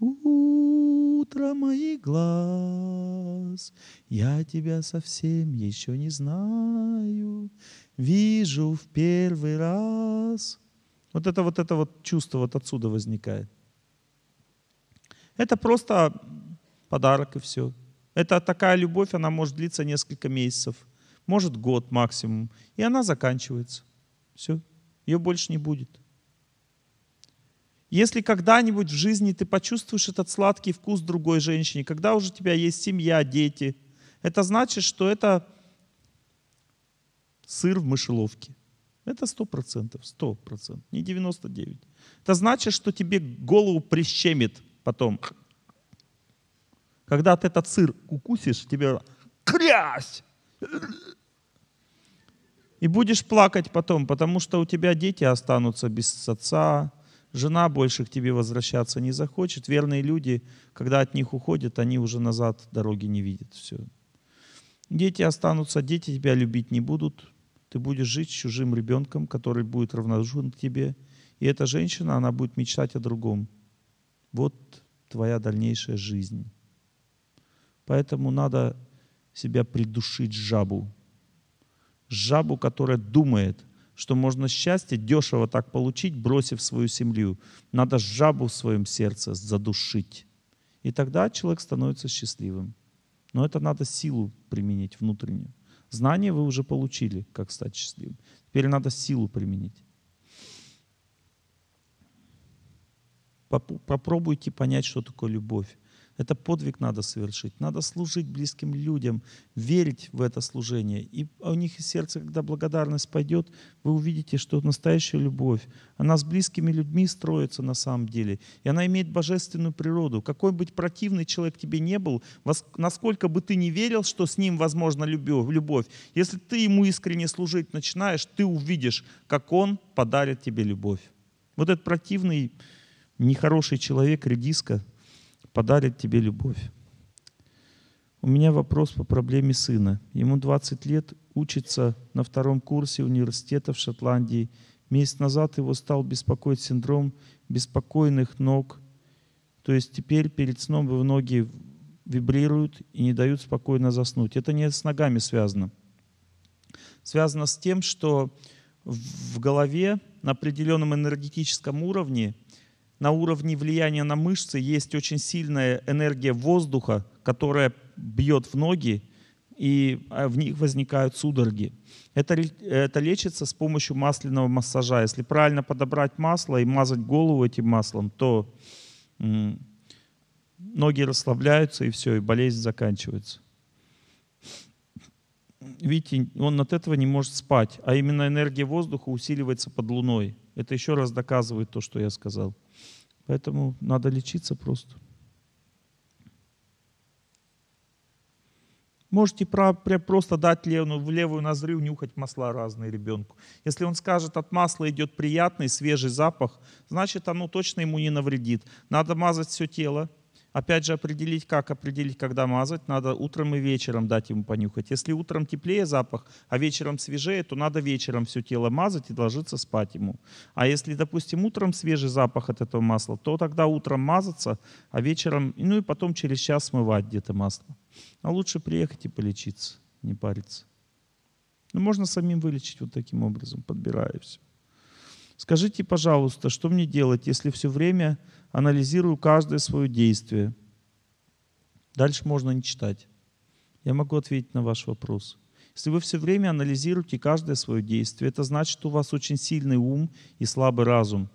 A: утро моих глаз. Я тебя совсем еще не знаю, вижу в первый раз. Вот это вот это вот чувство вот отсюда возникает. Это просто подарок и все. Это такая любовь, она может длиться несколько месяцев, может год максимум, и она заканчивается. Все, ее больше не будет. Если когда-нибудь в жизни ты почувствуешь этот сладкий вкус другой женщине, когда уже у тебя есть семья, дети, это значит, что это сыр в мышеловке. Это сто процентов, сто процентов, не 99%. Это значит, что тебе голову прищемит потом. Когда ты этот сыр укусишь, тебе крясь! И будешь плакать потом, потому что у тебя дети останутся без отца, Жена больше к тебе возвращаться не захочет. Верные люди, когда от них уходят, они уже назад дороги не видят. Все. Дети останутся, дети тебя любить не будут. Ты будешь жить с чужим ребенком, который будет равнодушен к тебе. И эта женщина, она будет мечтать о другом. Вот твоя дальнейшая жизнь. Поэтому надо себя придушить жабу. Жабу, которая думает – что можно счастье дешево так получить, бросив свою семью. Надо жабу в своем сердце задушить. И тогда человек становится счастливым. Но это надо силу применить внутреннюю. Знание вы уже получили, как стать счастливым. Теперь надо силу применить. Попробуйте понять, что такое любовь. Это подвиг надо совершить. Надо служить близким людям, верить в это служение. И у них из сердца, когда благодарность пойдет, вы увидите, что настоящая любовь, она с близкими людьми строится на самом деле. И она имеет божественную природу. Какой бы противный человек тебе не был, насколько бы ты не верил, что с ним возможна любовь, если ты ему искренне служить начинаешь, ты увидишь, как он подарит тебе любовь. Вот этот противный, нехороший человек, редиска, подарит тебе любовь. У меня вопрос по проблеме сына. Ему 20 лет, учится на втором курсе университета в Шотландии. Месяц назад его стал беспокоить синдром беспокойных ног. То есть теперь перед сном его ноги вибрируют и не дают спокойно заснуть. Это не с ногами связано. Связано с тем, что в голове на определенном энергетическом уровне – на уровне влияния на мышцы есть очень сильная энергия воздуха, которая бьет в ноги, и а, в них возникают судороги. Это, это лечится с помощью масляного массажа. Если правильно подобрать масло и мазать голову этим маслом, то ноги расслабляются, и все, и болезнь заканчивается. Видите, он от этого не может спать, а именно энергия воздуха усиливается под луной. Это еще раз доказывает то, что я сказал. Поэтому надо лечиться просто. Можете про, просто дать левую, в левую ноздрю нюхать масла разные ребенку. Если он скажет, от масла идет приятный, свежий запах, значит оно точно ему не навредит. Надо мазать все тело, Опять же, определить, как определить, когда мазать, надо утром и вечером дать ему понюхать. Если утром теплее запах, а вечером свежее, то надо вечером все тело мазать и ложиться спать ему. А если, допустим, утром свежий запах от этого масла, то тогда утром мазаться, а вечером, ну и потом через час смывать где-то масло. А лучше приехать и полечиться, не париться. Но ну, можно самим вылечить вот таким образом, подбирая все. Скажите, пожалуйста, что мне делать, если все время анализирую каждое свое действие? Дальше можно не читать. Я могу ответить на ваш вопрос. Если вы все время анализируете каждое свое действие, это значит, что у вас очень сильный ум и слабый разум.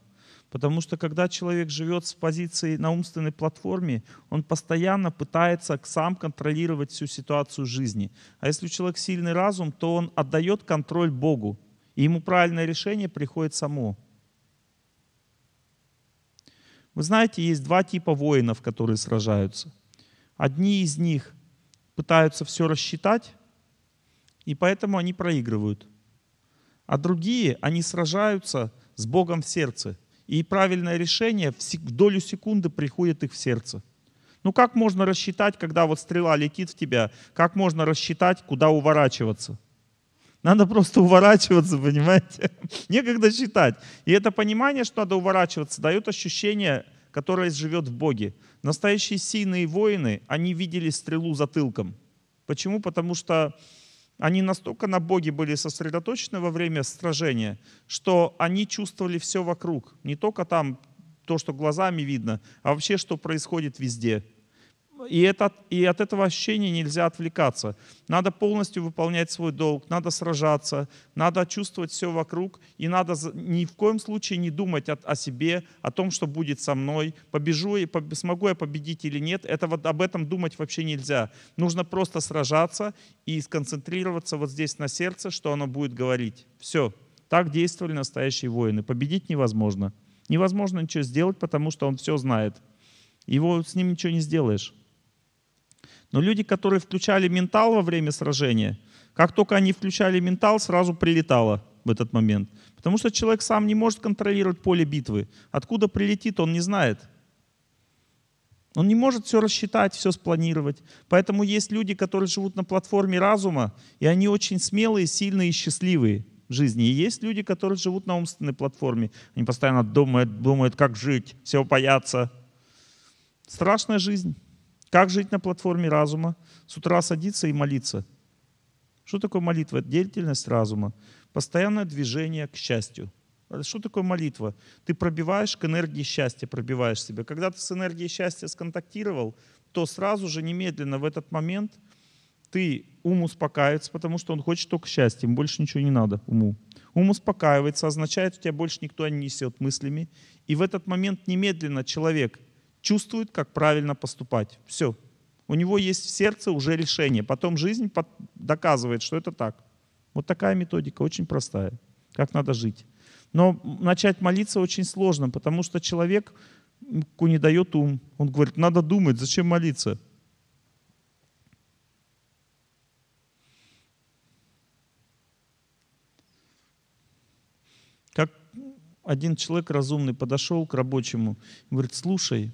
A: Потому что когда человек живет с позиции на умственной платформе, он постоянно пытается сам контролировать всю ситуацию жизни. А если у человека сильный разум, то он отдает контроль Богу. И ему правильное решение приходит само. Вы знаете, есть два типа воинов, которые сражаются. Одни из них пытаются все рассчитать, и поэтому они проигрывают. А другие, они сражаются с Богом в сердце. И правильное решение в долю секунды приходит их в сердце. Ну как можно рассчитать, когда вот стрела летит в тебя, как можно рассчитать, куда уворачиваться? Надо просто уворачиваться, понимаете? Некогда считать. И это понимание, что надо уворачиваться, дает ощущение, которое живет в Боге. Настоящие сильные воины, они видели стрелу затылком. Почему? Потому что они настолько на Боге были сосредоточены во время сражения, что они чувствовали все вокруг. Не только там то, что глазами видно, а вообще, что происходит везде и, это, и от этого ощущения нельзя отвлекаться. Надо полностью выполнять свой долг, надо сражаться, надо чувствовать все вокруг, и надо ни в коем случае не думать о, о себе, о том, что будет со мной, побежу и по, смогу я победить или нет. Это вот об этом думать вообще нельзя. Нужно просто сражаться и сконцентрироваться вот здесь на сердце, что оно будет говорить. Все. Так действовали настоящие воины. Победить невозможно. Невозможно ничего сделать, потому что он все знает. Его с ним ничего не сделаешь. Но люди, которые включали ментал во время сражения, как только они включали ментал, сразу прилетало в этот момент. Потому что человек сам не может контролировать поле битвы. Откуда прилетит, он не знает. Он не может все рассчитать, все спланировать. Поэтому есть люди, которые живут на платформе разума, и они очень смелые, сильные и счастливые в жизни. И есть люди, которые живут на умственной платформе. Они постоянно думают, думают, как жить, всего боятся. Страшная жизнь. Как жить на платформе разума? С утра садиться и молиться. Что такое молитва? Это деятельность разума. Постоянное движение к счастью. А что такое молитва? Ты пробиваешь к энергии счастья, пробиваешь себя. Когда ты с энергией счастья сконтактировал, то сразу же, немедленно, в этот момент ты ум успокаивается, потому что он хочет только счастья, ему больше ничего не надо, уму. Ум успокаивается, означает, что тебя больше никто не несет мыслями. И в этот момент немедленно человек – чувствует, как правильно поступать. Все. У него есть в сердце уже решение. Потом жизнь доказывает, что это так. Вот такая методика, очень простая. Как надо жить. Но начать молиться очень сложно, потому что человек не дает ум. Он говорит, надо думать, зачем молиться? Как один человек разумный подошел к рабочему и говорит, слушай,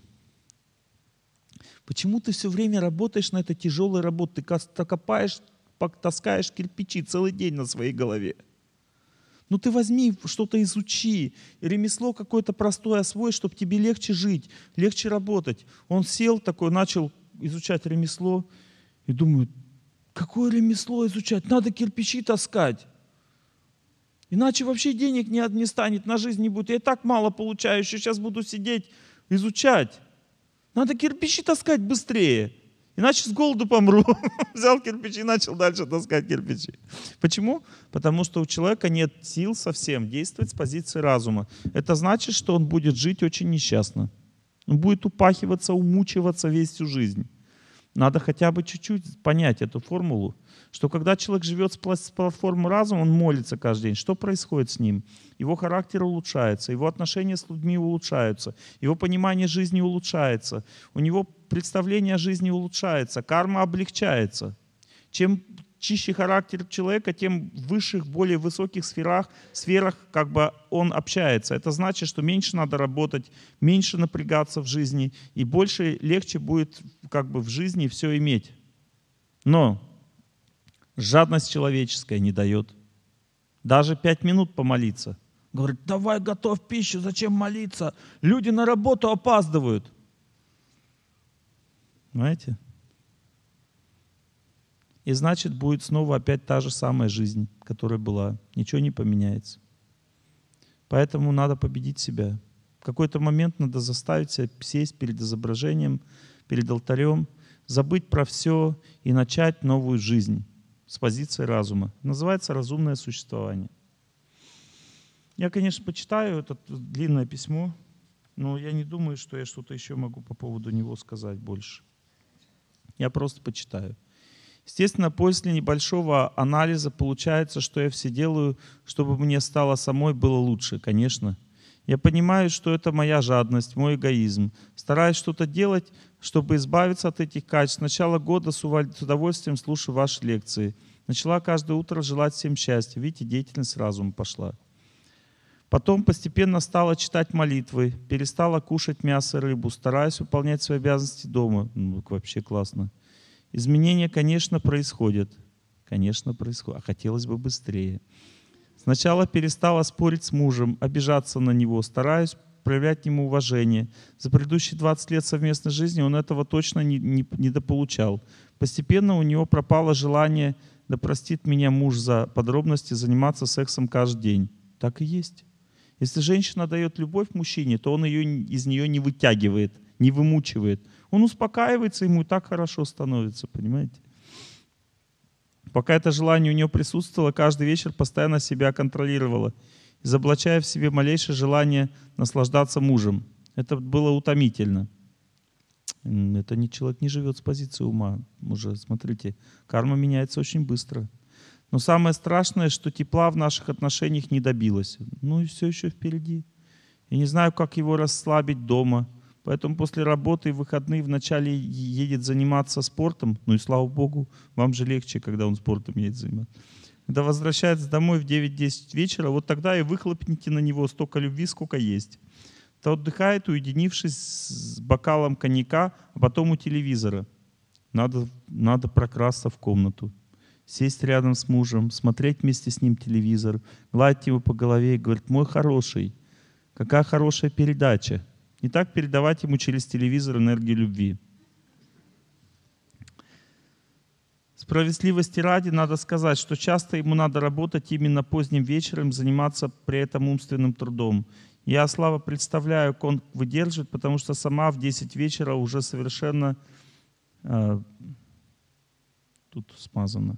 A: Почему ты все время работаешь на этой тяжелой работе? Ты копаешь, таскаешь кирпичи целый день на своей голове. Ну ты возьми, что-то изучи, ремесло какое-то простое освой, чтобы тебе легче жить, легче работать. Он сел такой, начал изучать ремесло и думает, какое ремесло изучать? Надо кирпичи таскать. Иначе вообще денег не, не станет, на жизнь не будет. Я и так мало получаю, еще сейчас буду сидеть, изучать. Надо кирпичи таскать быстрее, иначе с голоду помру. Взял кирпичи и начал дальше таскать кирпичи. Почему? Потому что у человека нет сил совсем действовать с позиции разума. Это значит, что он будет жить очень несчастно. Он будет упахиваться, умучиваться весь всю жизнь. Надо хотя бы чуть-чуть понять эту формулу что когда человек живет с платформы разума, он молится каждый день, что происходит с ним? Его характер улучшается, его отношения с людьми улучшаются, его понимание жизни улучшается, у него представление о жизни улучшается, карма облегчается. Чем чище характер человека, тем в высших, более высоких сферах, сферах как бы он общается. Это значит, что меньше надо работать, меньше напрягаться в жизни, и больше легче будет как бы в жизни все иметь. Но Жадность человеческая не дает. Даже пять минут помолиться. Говорит, давай готовь пищу, зачем молиться? Люди на работу опаздывают. знаете? И значит, будет снова опять та же самая жизнь, которая была. Ничего не поменяется. Поэтому надо победить себя. В какой-то момент надо заставить себя сесть перед изображением, перед алтарем, забыть про все и начать новую жизнь с позиции разума. Называется «Разумное существование». Я, конечно, почитаю это длинное письмо, но я не думаю, что я что-то еще могу по поводу него сказать больше. Я просто почитаю. Естественно, после небольшого анализа получается, что я все делаю, чтобы мне стало самой было лучше, конечно. Я понимаю, что это моя жадность, мой эгоизм. Стараюсь что-то делать, чтобы избавиться от этих качеств. С начала года с удовольствием слушаю ваши лекции. Начала каждое утро желать всем счастья. Видите, деятельность разума пошла. Потом постепенно стала читать молитвы, перестала кушать мясо и рыбу, стараясь выполнять свои обязанности дома. Ну, вообще классно. Изменения, конечно, происходят. Конечно, происходят. А хотелось бы быстрее. Сначала перестала спорить с мужем, обижаться на него, стараюсь проявлять к нему уважение. За предыдущие 20 лет совместной жизни он этого точно не, не, недополучал. Постепенно у него пропало желание, да простит меня муж за подробности, заниматься сексом каждый день. Так и есть. Если женщина дает любовь мужчине, то он ее из нее не вытягивает, не вымучивает. Он успокаивается, ему и так хорошо становится, понимаете? Пока это желание у нее присутствовало, каждый вечер постоянно себя контролировала, изоблачая в себе малейшее желание наслаждаться мужем. Это было утомительно. Это не человек не живет с позиции ума. Уже смотрите, карма меняется очень быстро. Но самое страшное, что тепла в наших отношениях не добилось. Ну и все еще впереди. Я не знаю, как его расслабить дома – Поэтому после работы и выходные вначале едет заниматься спортом. Ну и слава богу, вам же легче, когда он спортом едет заниматься. Когда возвращается домой в 9-10 вечера, вот тогда и выхлопните на него столько любви, сколько есть. То отдыхает, уединившись с бокалом коньяка, а потом у телевизора. Надо, надо прокрасться в комнату, сесть рядом с мужем, смотреть вместе с ним телевизор, гладить его по голове и говорить, мой хороший, какая хорошая передача и так передавать ему через телевизор энергию любви. Справедливости ради надо сказать, что часто ему надо работать именно поздним вечером, заниматься при этом умственным трудом. Я, Слава, представляю, как он выдержит, потому что сама в 10 вечера уже совершенно... Э, тут смазано.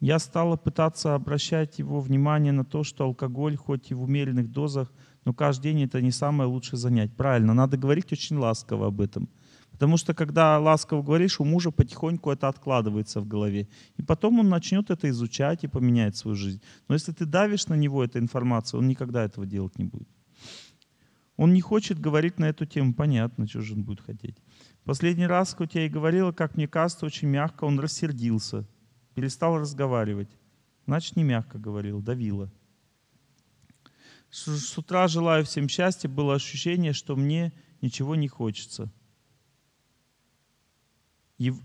A: Я стала пытаться обращать его внимание на то, что алкоголь, хоть и в умеренных дозах – но каждый день это не самое лучшее занять, Правильно, надо говорить очень ласково об этом. Потому что когда ласково говоришь, у мужа потихоньку это откладывается в голове. И потом он начнет это изучать и поменяет свою жизнь. Но если ты давишь на него эту информацию, он никогда этого делать не будет. Он не хочет говорить на эту тему, понятно, что же он будет хотеть. Последний раз, хоть я и говорила, как мне кажется, очень мягко он рассердился, перестал разговаривать. Значит, не мягко говорил, давило. С, с утра желаю всем счастья, было ощущение, что мне ничего не хочется. Ев...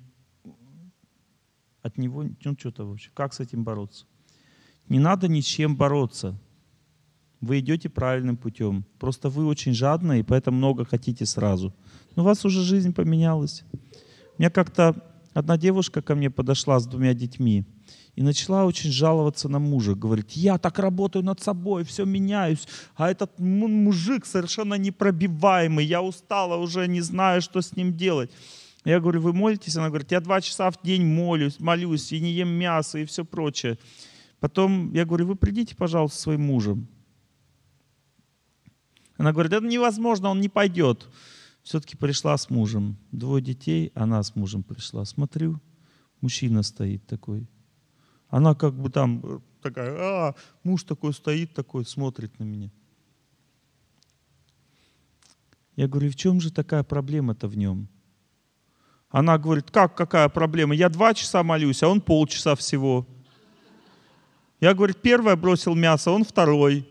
A: От него, ну что-то вообще, как с этим бороться? Не надо ни с чем бороться. Вы идете правильным путем. Просто вы очень жадны, и поэтому много хотите сразу. Но у вас уже жизнь поменялась. У меня как-то одна девушка ко мне подошла с двумя детьми и начала очень жаловаться на мужа. Говорит, я так работаю над собой, все меняюсь, а этот мужик совершенно непробиваемый, я устала уже, не знаю, что с ним делать. Я говорю, вы молитесь? Она говорит, я два часа в день молюсь, молюсь, и не ем мясо, и все прочее. Потом я говорю, вы придите, пожалуйста, своим мужем. Она говорит, это невозможно, он не пойдет. Все-таки пришла с мужем. Двое детей, она с мужем пришла. Смотрю, мужчина стоит такой – она как бы там э, такая, а, муж такой стоит, такой смотрит на меня. Я говорю, в чем же такая проблема-то в нем? Она говорит, как какая проблема? Я два часа молюсь, а он полчаса всего. Я, говорю первое бросил мясо, он второй.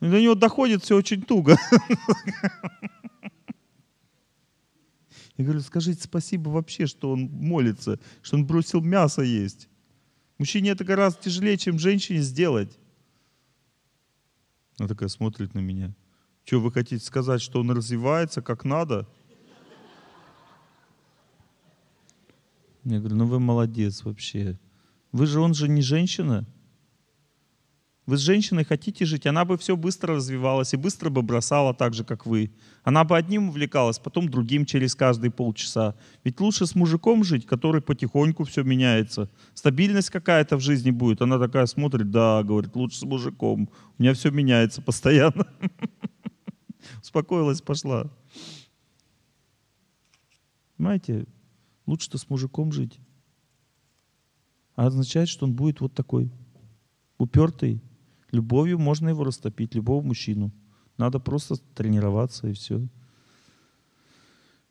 A: И до него доходит все очень туго. Я говорю, скажите спасибо вообще, что он молится, что он бросил мясо есть. Мужчине это гораздо тяжелее, чем женщине сделать. Она такая смотрит на меня. Что, вы хотите сказать, что он развивается как надо? Я говорю, ну вы молодец вообще. Вы же, он же не женщина. Вы с женщиной хотите жить, она бы все быстро развивалась и быстро бы бросала так же, как вы. Она бы одним увлекалась, потом другим через каждые полчаса. Ведь лучше с мужиком жить, который потихоньку все меняется. Стабильность какая-то в жизни будет. Она такая смотрит, да, говорит, лучше с мужиком. У меня все меняется постоянно. Успокоилась, пошла. Понимаете, лучше-то с мужиком жить. А означает, что он будет вот такой, упертый, Любовью можно его растопить, любого мужчину. Надо просто тренироваться и все.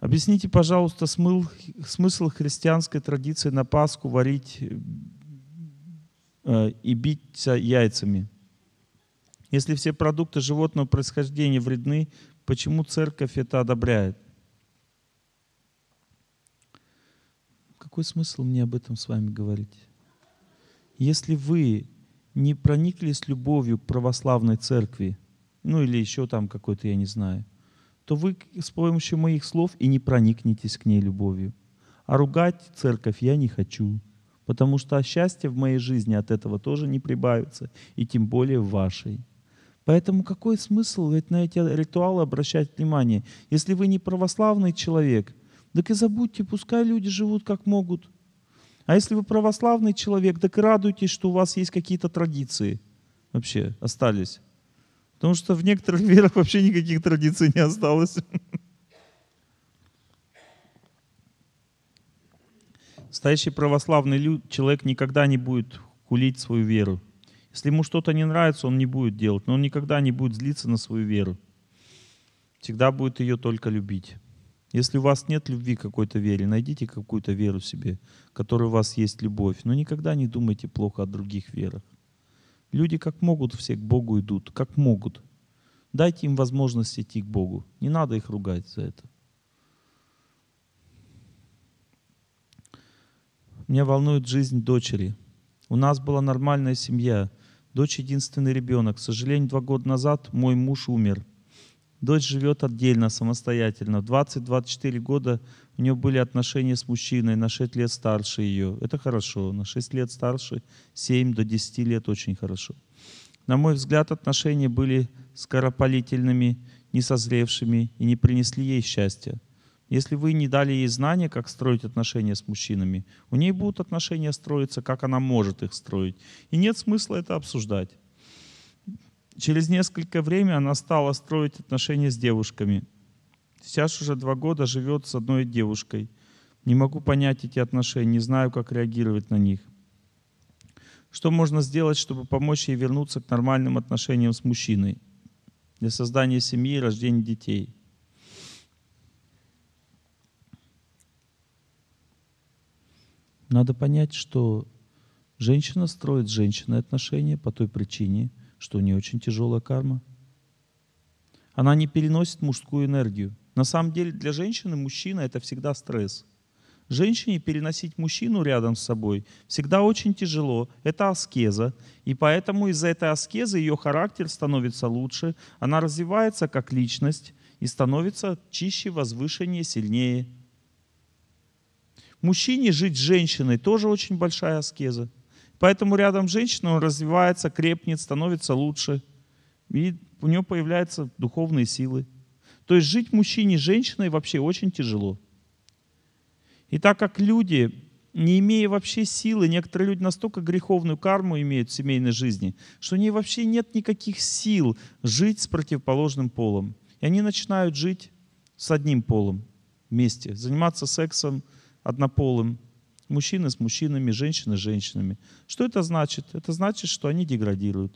A: Объясните, пожалуйста, смыл, смысл христианской традиции на Пасху варить э, и бить яйцами. Если все продукты животного происхождения вредны, почему церковь это одобряет? Какой смысл мне об этом с вами говорить? Если вы не прониклись любовью к православной церкви, ну или еще там какой-то, я не знаю, то вы с помощью моих слов и не проникнетесь к ней любовью. А ругать церковь я не хочу, потому что счастье в моей жизни от этого тоже не прибавится, и тем более в вашей. Поэтому какой смысл ведь на эти ритуалы обращать внимание? Если вы не православный человек, так и забудьте, пускай люди живут как могут – а если вы православный человек, так и радуйтесь, что у вас есть какие-то традиции вообще остались. Потому что в некоторых верах вообще никаких традиций не осталось. Настоящий православный люд, человек никогда не будет хулить свою веру. Если ему что-то не нравится, он не будет делать, но он никогда не будет злиться на свою веру. Всегда будет ее только любить. Если у вас нет любви какой-то вере, найдите какую-то веру себе, которой у вас есть любовь. Но никогда не думайте плохо о других верах. Люди как могут все к Богу идут, как могут. Дайте им возможность идти к Богу. Не надо их ругать за это. Меня волнует жизнь дочери. У нас была нормальная семья. Дочь единственный ребенок. К сожалению, два года назад мой муж умер – Дочь живет отдельно, самостоятельно. 20-24 года у нее были отношения с мужчиной, на 6 лет старше ее. Это хорошо. На 6 лет старше, 7 до 10 лет очень хорошо. На мой взгляд, отношения были скоропалительными, несозревшими и не принесли ей счастья. Если вы не дали ей знания, как строить отношения с мужчинами, у ней будут отношения строиться, как она может их строить. И нет смысла это обсуждать. Через несколько времени она стала строить отношения с девушками. Сейчас уже два года живет с одной девушкой. Не могу понять эти отношения, не знаю, как реагировать на них. Что можно сделать, чтобы помочь ей вернуться к нормальным отношениям с мужчиной для создания семьи и рождения детей? Надо понять, что женщина строит с женщиной отношения по той причине – что не очень тяжелая карма. Она не переносит мужскую энергию. На самом деле для женщины мужчина это всегда стресс. Женщине переносить мужчину рядом с собой всегда очень тяжело. Это аскеза. И поэтому из-за этой аскезы ее характер становится лучше, она развивается как личность и становится чище, возвышеннее, сильнее. Мужчине жить с женщиной тоже очень большая аскеза. Поэтому рядом женщина, он развивается, крепнет, становится лучше. И у нее появляются духовные силы. То есть жить мужчине и женщиной вообще очень тяжело. И так как люди, не имея вообще силы, некоторые люди настолько греховную карму имеют в семейной жизни, что у них вообще нет никаких сил жить с противоположным полом. И они начинают жить с одним полом вместе, заниматься сексом однополым, Мужчины с мужчинами, женщины с женщинами. Что это значит? Это значит, что они деградируют.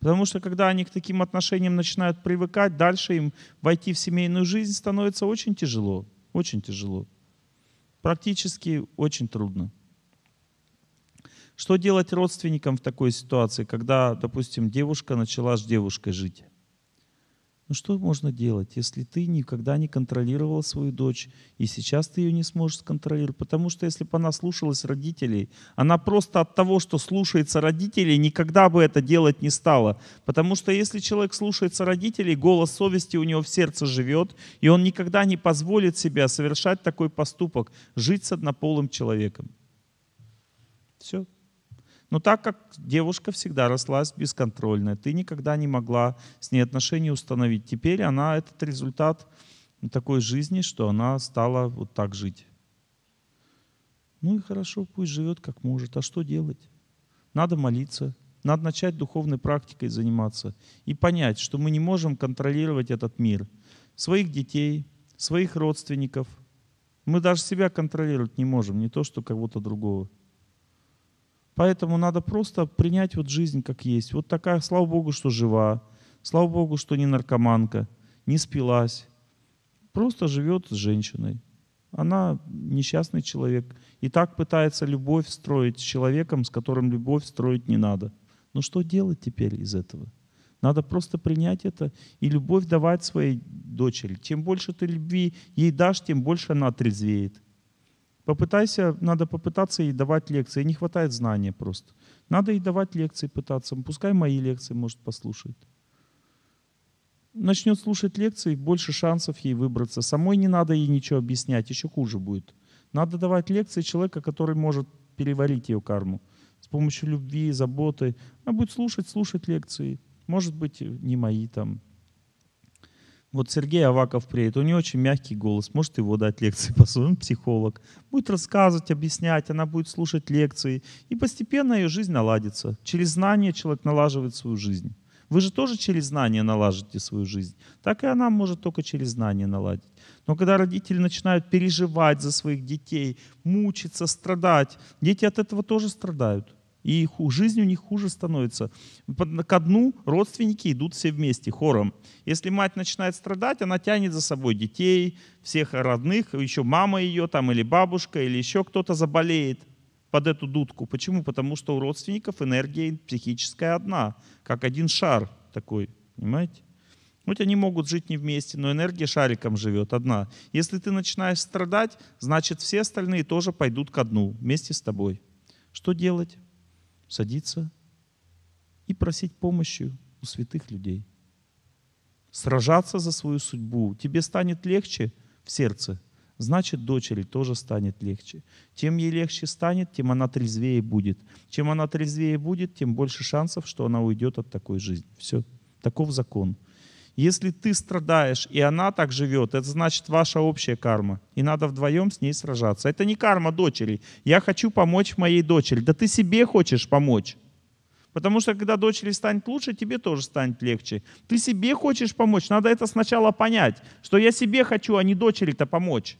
A: Потому что когда они к таким отношениям начинают привыкать, дальше им войти в семейную жизнь становится очень тяжело. Очень тяжело. Практически очень трудно. Что делать родственникам в такой ситуации, когда, допустим, девушка начала с девушкой жить? Ну что можно делать, если ты никогда не контролировал свою дочь, и сейчас ты ее не сможешь контролировать? Потому что если бы она слушалась родителей, она просто от того, что слушается родителей, никогда бы это делать не стала. Потому что если человек слушается родителей, голос совести у него в сердце живет, и он никогда не позволит себе совершать такой поступок, жить с однополым человеком. Все, но так как девушка всегда рослась бесконтрольно, ты никогда не могла с ней отношения установить. Теперь она этот результат такой жизни, что она стала вот так жить. Ну и хорошо, пусть живет как может. А что делать? Надо молиться, надо начать духовной практикой заниматься и понять, что мы не можем контролировать этот мир. Своих детей, своих родственников. Мы даже себя контролировать не можем, не то, что кого-то другого. Поэтому надо просто принять вот жизнь как есть. Вот такая, слава Богу, что жива, слава Богу, что не наркоманка, не спилась. Просто живет с женщиной. Она несчастный человек. И так пытается любовь строить с человеком, с которым любовь строить не надо. Но что делать теперь из этого? Надо просто принять это и любовь давать своей дочери. Чем больше ты любви ей дашь, тем больше она отрезвеет. Попытайся, надо попытаться и давать лекции. Не хватает знания просто. Надо и давать лекции пытаться. Пускай мои лекции, может, послушает. Начнет слушать лекции, больше шансов ей выбраться. Самой не надо ей ничего объяснять, еще хуже будет. Надо давать лекции человека, который может переварить ее карму. С помощью любви, заботы. Она будет слушать, слушать лекции. Может быть, э, не мои там, вот Сергей Аваков приедет, у него очень мягкий голос, может его дать лекции по своему, психолог. Будет рассказывать, объяснять, она будет слушать лекции. И постепенно ее жизнь наладится. Через знания человек налаживает свою жизнь. Вы же тоже через знания налажите свою жизнь. Так и она может только через знания наладить. Но когда родители начинают переживать за своих детей, мучиться, страдать, дети от этого тоже страдают и их, жизнь у них хуже становится. К дну родственники идут все вместе, хором. Если мать начинает страдать, она тянет за собой детей, всех родных, еще мама ее там или бабушка, или еще кто-то заболеет под эту дудку. Почему? Потому что у родственников энергия психическая одна, как один шар такой, понимаете? Хоть они могут жить не вместе, но энергия шариком живет одна. Если ты начинаешь страдать, значит все остальные тоже пойдут ко дну вместе с тобой. Что делать? садиться и просить помощи у святых людей. Сражаться за свою судьбу. Тебе станет легче в сердце, значит, дочери тоже станет легче. Чем ей легче станет, тем она трезвее будет. Чем она трезвее будет, тем больше шансов, что она уйдет от такой жизни. Все. Таков закон. Если ты страдаешь, и она так живет, это значит ваша общая карма. И надо вдвоем с ней сражаться. Это не карма дочери. Я хочу помочь моей дочери. Да ты себе хочешь помочь. Потому что когда дочери станет лучше, тебе тоже станет легче. Ты себе хочешь помочь. Надо это сначала понять, что я себе хочу, а не дочери-то помочь.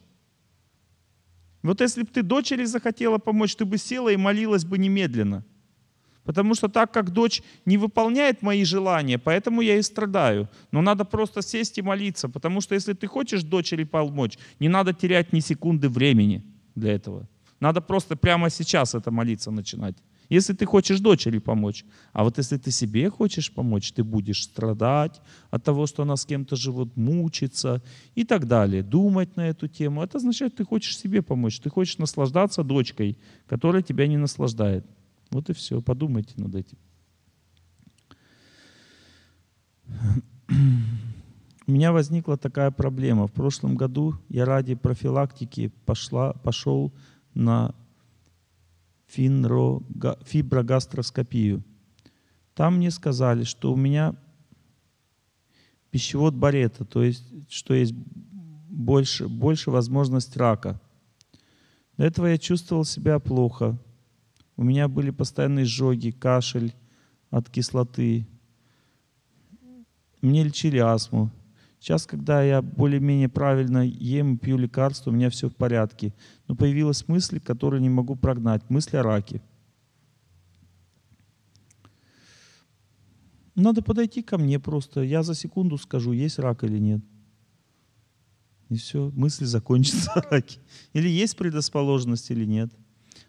A: Вот если бы ты дочери захотела помочь, ты бы села и молилась бы немедленно. Потому что так как дочь не выполняет мои желания, поэтому я и страдаю. Но надо просто сесть и молиться, потому что если ты хочешь дочери помочь, не надо терять ни секунды времени для этого. Надо просто прямо сейчас это молиться начинать. Если ты хочешь дочери помочь, а вот если ты себе хочешь помочь, ты будешь страдать от того, что она с кем-то живет, мучиться и так далее, думать на эту тему. Это означает, ты хочешь себе помочь, ты хочешь наслаждаться дочкой, которая тебя не наслаждает. Вот и все. Подумайте над этим. У меня возникла такая проблема. В прошлом году я ради профилактики пошла, пошел на финро, фиброгастроскопию. Там мне сказали, что у меня пищевод барета, то есть, что есть больше, больше возможность рака. До этого я чувствовал себя плохо, у меня были постоянные жоги, кашель от кислоты. Мне лечили астму. Сейчас, когда я более-менее правильно ем и пью лекарства, у меня все в порядке. Но появилась мысль, которую не могу прогнать. Мысль о раке. Надо подойти ко мне просто. Я за секунду скажу, есть рак или нет. И все, мысль закончится о раке. Или есть предрасположенность или нет.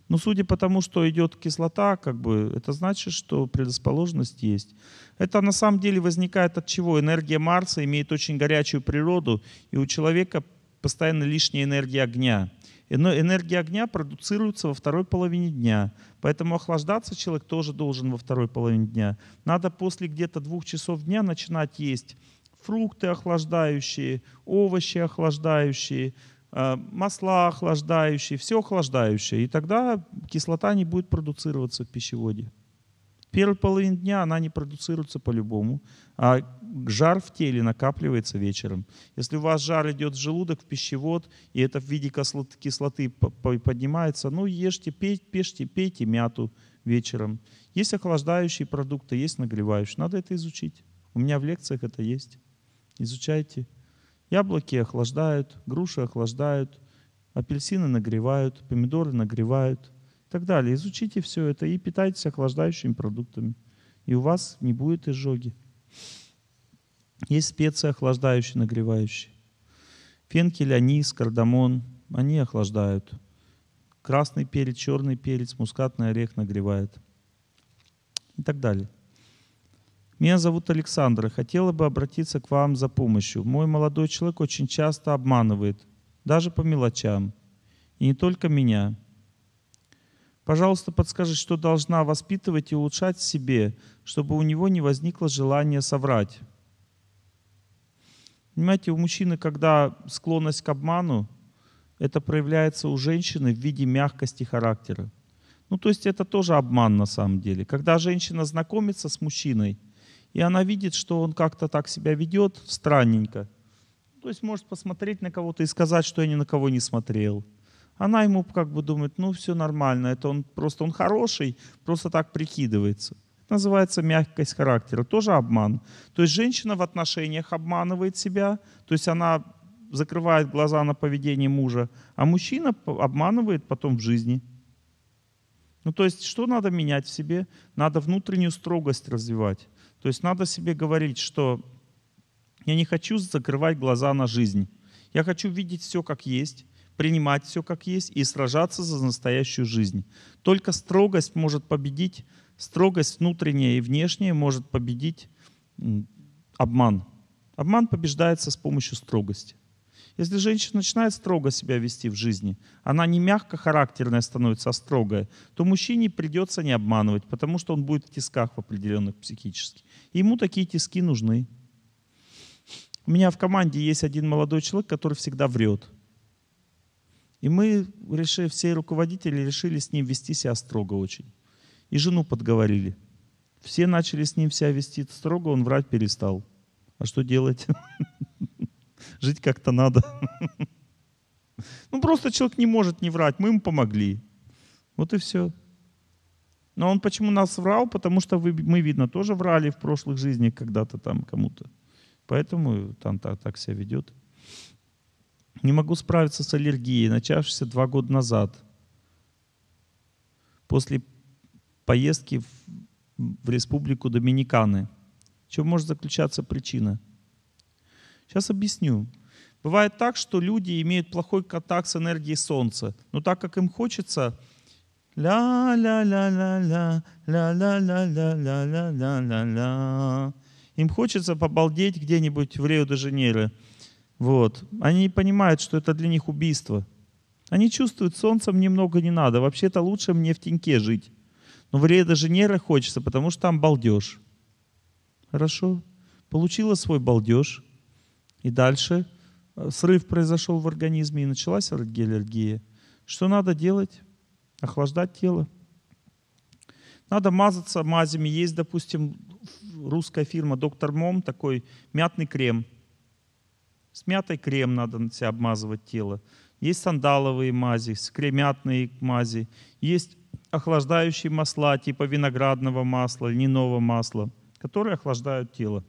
A: Но судя по тому, что идет кислота, как бы, это значит, что предрасположенность есть. Это на самом деле возникает от чего? Энергия Марса имеет очень горячую природу, и у человека постоянно лишняя энергия огня. Но энергия огня продуцируется во второй половине дня. Поэтому охлаждаться человек тоже должен во второй половине дня. Надо после где-то двух часов дня начинать есть фрукты охлаждающие, овощи охлаждающие, Э, масла охлаждающие, все охлаждающее. И тогда кислота не будет продуцироваться в пищеводе. Первую половину дня она не продуцируется по-любому, а жар в теле накапливается вечером. Если у вас жар идет в желудок, в пищевод, и это в виде кислоты поднимается, ну ешьте, пейте, пейте, пейте мяту вечером. Есть охлаждающие продукты, есть нагревающие. Надо это изучить. У меня в лекциях это есть. Изучайте. Яблоки охлаждают, груши охлаждают, апельсины нагревают, помидоры нагревают и так далее. Изучите все это и питайтесь охлаждающими продуктами. И у вас не будет изжоги. Есть специи охлаждающие, нагревающие. Фенкель, анис, кардамон, они охлаждают. Красный перец, черный перец, мускатный орех нагревает. И так далее. Меня зовут Александр, и хотела бы обратиться к вам за помощью. Мой молодой человек очень часто обманывает, даже по мелочам. И не только меня. Пожалуйста, подскажи, что должна воспитывать и улучшать в себе, чтобы у него не возникло желания соврать. Понимаете, у мужчины, когда склонность к обману, это проявляется у женщины в виде мягкости характера. Ну, то есть это тоже обман на самом деле. Когда женщина знакомится с мужчиной – и она видит, что он как-то так себя ведет странненько. То есть может посмотреть на кого-то и сказать, что я ни на кого не смотрел. Она ему как бы думает, ну все нормально, это он просто он хороший, просто так прикидывается. Это называется мягкость характера, тоже обман. То есть женщина в отношениях обманывает себя, то есть она закрывает глаза на поведение мужа, а мужчина обманывает потом в жизни. Ну то есть что надо менять в себе? Надо внутреннюю строгость развивать. То есть надо себе говорить, что я не хочу закрывать глаза на жизнь. Я хочу видеть все как есть, принимать все как есть и сражаться за настоящую жизнь. Только строгость может победить, строгость внутренняя и внешняя может победить обман. Обман побеждается с помощью строгости. Если женщина начинает строго себя вести в жизни, она не мягко характерная становится, а строгая, то мужчине придется не обманывать, потому что он будет в тисках в определенных психически. Ему такие тиски нужны. У меня в команде есть один молодой человек, который всегда врет. И мы, решили, все руководители, решили с ним вести себя строго очень. И жену подговорили. Все начали с ним себя вести строго, он врать перестал. А что делать? Жить как-то надо. Ну, просто человек не может не врать, мы ему помогли. Вот и все. Но он почему нас врал? Потому что вы, мы, видно, тоже врали в прошлых жизнях когда-то там кому-то. Поэтому там так, так себя ведет. Не могу справиться с аллергией, начавшейся два года назад. После поездки в, в Республику Доминиканы. В чем может заключаться причина? Сейчас объясню. Бывает так, что люди имеют плохой контакт с энергией Солнца, но так как им хочется, ля-ля-ля-ля-ля, ля-ля-ля-ля-ля-ля-ля-ля. Им хочется побалдеть где-нибудь в Рио-де-Жанейро. Вот. Они не понимают, что это для них убийство. Они чувствуют, солнцем немного не надо. Вообще-то лучше мне в теньке жить. Но в рио де хочется, потому что там балдеж. Хорошо. Получила свой балдеж. И дальше э, срыв произошел в организме и началась аллергия. Что надо делать? Охлаждать тело. Надо мазаться мазями. Есть, допустим, русская фирма «Доктор Мом» такой мятный крем. С мятой крем надо на себя обмазывать тело. Есть сандаловые мази, кремятные мази. Есть охлаждающие масла типа виноградного масла, льняного масла, которые охлаждают тело.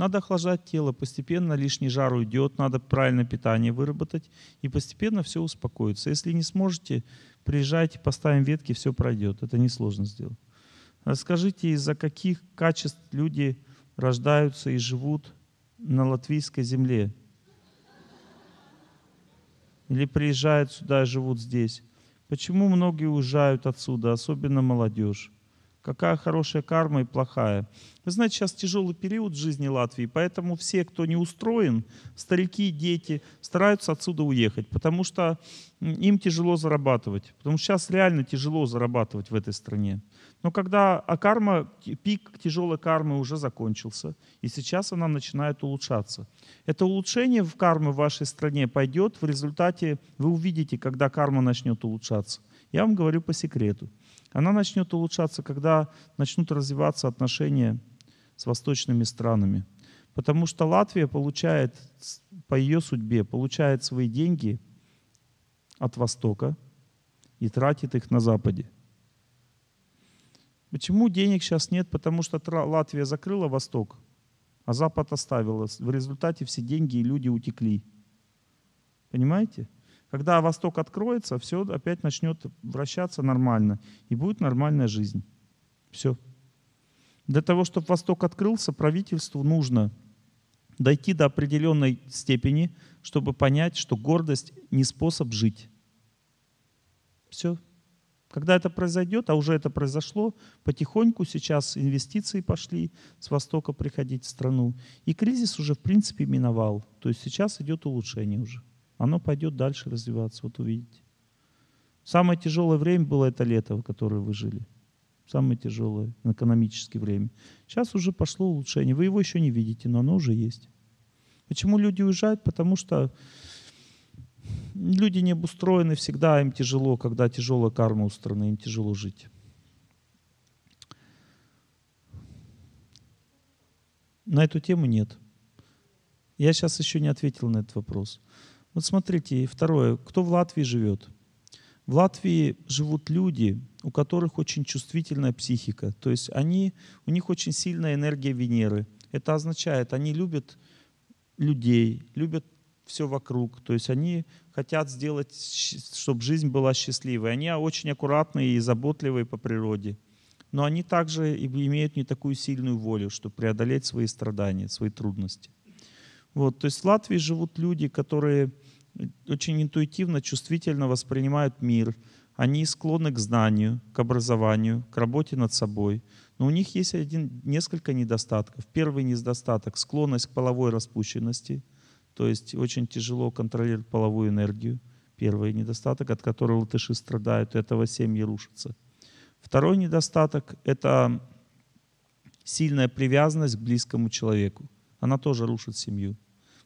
A: Надо охлаждать тело, постепенно лишний жар уйдет, надо правильно питание выработать, и постепенно все успокоится. Если не сможете, приезжайте, поставим ветки, все пройдет. Это несложно сделать. Расскажите, из-за каких качеств люди рождаются и живут на латвийской земле? Или приезжают сюда и живут здесь? Почему многие уезжают отсюда, особенно молодежь? какая хорошая карма и плохая. Вы знаете, сейчас тяжелый период в жизни Латвии, поэтому все, кто не устроен, старики, дети, стараются отсюда уехать, потому что им тяжело зарабатывать, потому что сейчас реально тяжело зарабатывать в этой стране. Но когда а карма, пик тяжелой кармы уже закончился, и сейчас она начинает улучшаться. Это улучшение в карме в вашей стране пойдет в результате, вы увидите, когда карма начнет улучшаться. Я вам говорю по секрету. Она начнет улучшаться, когда начнут развиваться отношения с восточными странами. Потому что Латвия получает, по ее судьбе, получает свои деньги от Востока и тратит их на Западе. Почему денег сейчас нет? Потому что Латвия закрыла Восток, а Запад оставила. В результате все деньги и люди утекли. Понимаете? Когда Восток откроется, все опять начнет вращаться нормально, и будет нормальная жизнь. Все. Для того, чтобы Восток открылся, правительству нужно дойти до определенной степени, чтобы понять, что гордость не способ жить. Все. Когда это произойдет, а уже это произошло, потихоньку сейчас инвестиции пошли с Востока приходить в страну. И кризис уже, в принципе, миновал. То есть сейчас идет улучшение уже оно пойдет дальше развиваться, вот увидите. Самое тяжелое время было это лето, в которое вы жили. Самое тяжелое экономическое время. Сейчас уже пошло улучшение. Вы его еще не видите, но оно уже есть. Почему люди уезжают? Потому что люди не обустроены всегда, им тяжело, когда тяжелая карма у страны, им тяжело жить. На эту тему нет. Я сейчас еще не ответил на этот вопрос. Вот смотрите, второе, кто в Латвии живет? В Латвии живут люди, у которых очень чувствительная психика, то есть они, у них очень сильная энергия Венеры. Это означает, они любят людей, любят все вокруг, то есть они хотят сделать, чтобы жизнь была счастливой. Они очень аккуратные и заботливые по природе, но они также имеют не такую сильную волю, чтобы преодолеть свои страдания, свои трудности. Вот, то есть в Латвии живут люди, которые очень интуитивно, чувствительно воспринимают мир. Они склонны к знанию, к образованию, к работе над собой. Но у них есть один, несколько недостатков. Первый недостаток — склонность к половой распущенности. То есть очень тяжело контролировать половую энергию. Первый недостаток, от которого латыши страдают, и этого семьи рушатся. Второй недостаток — это сильная привязанность к близкому человеку она тоже рушит семью.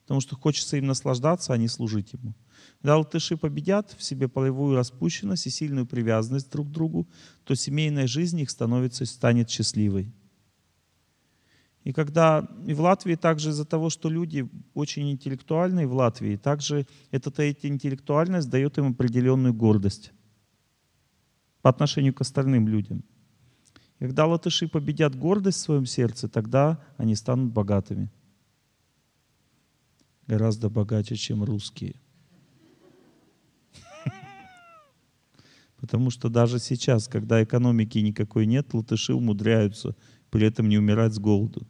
A: Потому что хочется им наслаждаться, а не служить ему. Когда латыши победят в себе полевую распущенность и сильную привязанность друг к другу, то семейная жизнь их становится, станет счастливой. И когда и в Латвии также из-за того, что люди очень интеллектуальные в Латвии, также эта, эта интеллектуальность дает им определенную гордость по отношению к остальным людям. И когда латыши победят гордость в своем сердце, тогда они станут богатыми гораздо богаче, чем русские. Потому что даже сейчас, когда экономики никакой нет, латыши умудряются при этом не умирать с голоду.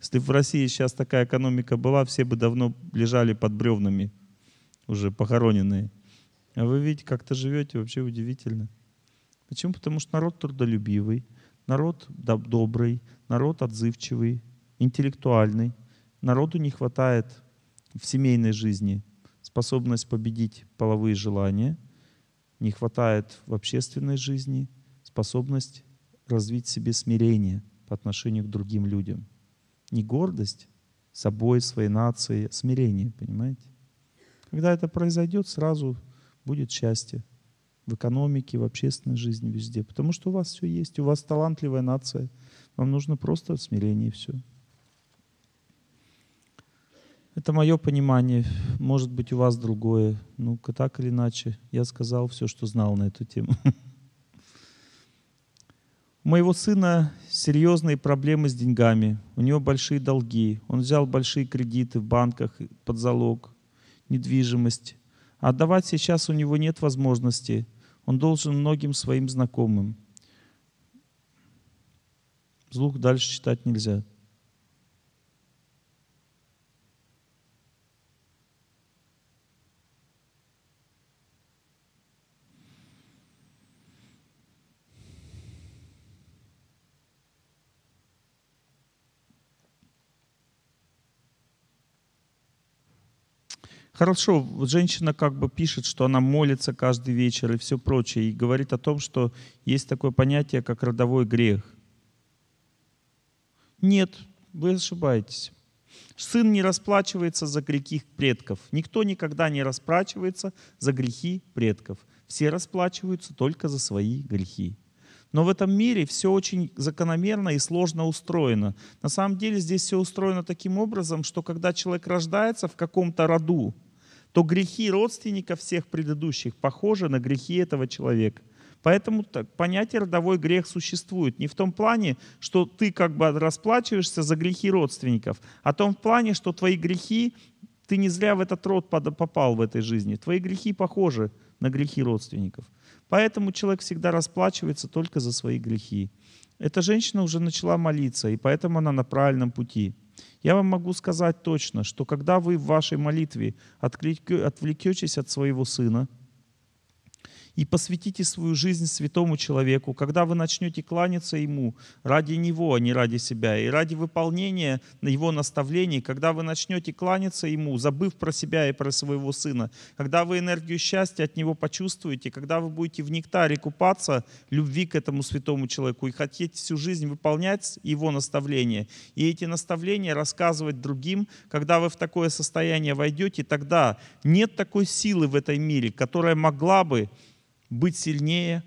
A: Если в России сейчас такая экономика была, все бы давно лежали под бревнами, уже похороненные. А вы видите, как-то живете, вообще удивительно. Почему? Потому что народ трудолюбивый, народ добрый, народ отзывчивый, интеллектуальный. Народу не хватает в семейной жизни, способность победить половые желания, не хватает в общественной жизни, способность развить в себе смирение по отношению к другим людям. Не гордость собой, своей нацией, а смирение, понимаете? Когда это произойдет, сразу будет счастье в экономике, в общественной жизни, везде. Потому что у вас все есть, у вас талантливая нация. Вам нужно просто смирение и все. Это мое понимание, может быть, у вас другое. Ну, так или иначе, я сказал все, что знал на эту тему. У моего сына серьезные проблемы с деньгами, у него большие долги, он взял большие кредиты в банках под залог, недвижимость. А отдавать сейчас у него нет возможности, он должен многим своим знакомым. Злух дальше читать нельзя. Хорошо, женщина как бы пишет, что она молится каждый вечер и все прочее, и говорит о том, что есть такое понятие, как родовой грех. Нет, вы ошибаетесь. Сын не расплачивается за грехи предков. Никто никогда не расплачивается за грехи предков. Все расплачиваются только за свои грехи. Но в этом мире все очень закономерно и сложно устроено. На самом деле здесь все устроено таким образом, что когда человек рождается в каком-то роду, то грехи родственников всех предыдущих похожи на грехи этого человека. Поэтому так, понятие родовой грех существует. Не в том плане, что ты как бы расплачиваешься за грехи родственников, а в том плане, что твои грехи, ты не зря в этот род попал в этой жизни. Твои грехи похожи на грехи родственников. Поэтому человек всегда расплачивается только за свои грехи. Эта женщина уже начала молиться, и поэтому она на правильном пути. Я вам могу сказать точно, что когда вы в вашей молитве отвлекетесь от своего сына, и посвятите свою жизнь святому человеку, когда вы начнете кланяться ему ради него, а не ради себя, и ради выполнения его наставлений, когда вы начнете кланяться ему, забыв про себя и про своего сына, когда вы энергию счастья от него почувствуете, когда вы будете в нектаре купаться любви к этому святому человеку и хотите всю жизнь выполнять его наставления, и эти наставления рассказывать другим, когда вы в такое состояние войдете, тогда нет такой силы в этой мире, которая могла бы быть сильнее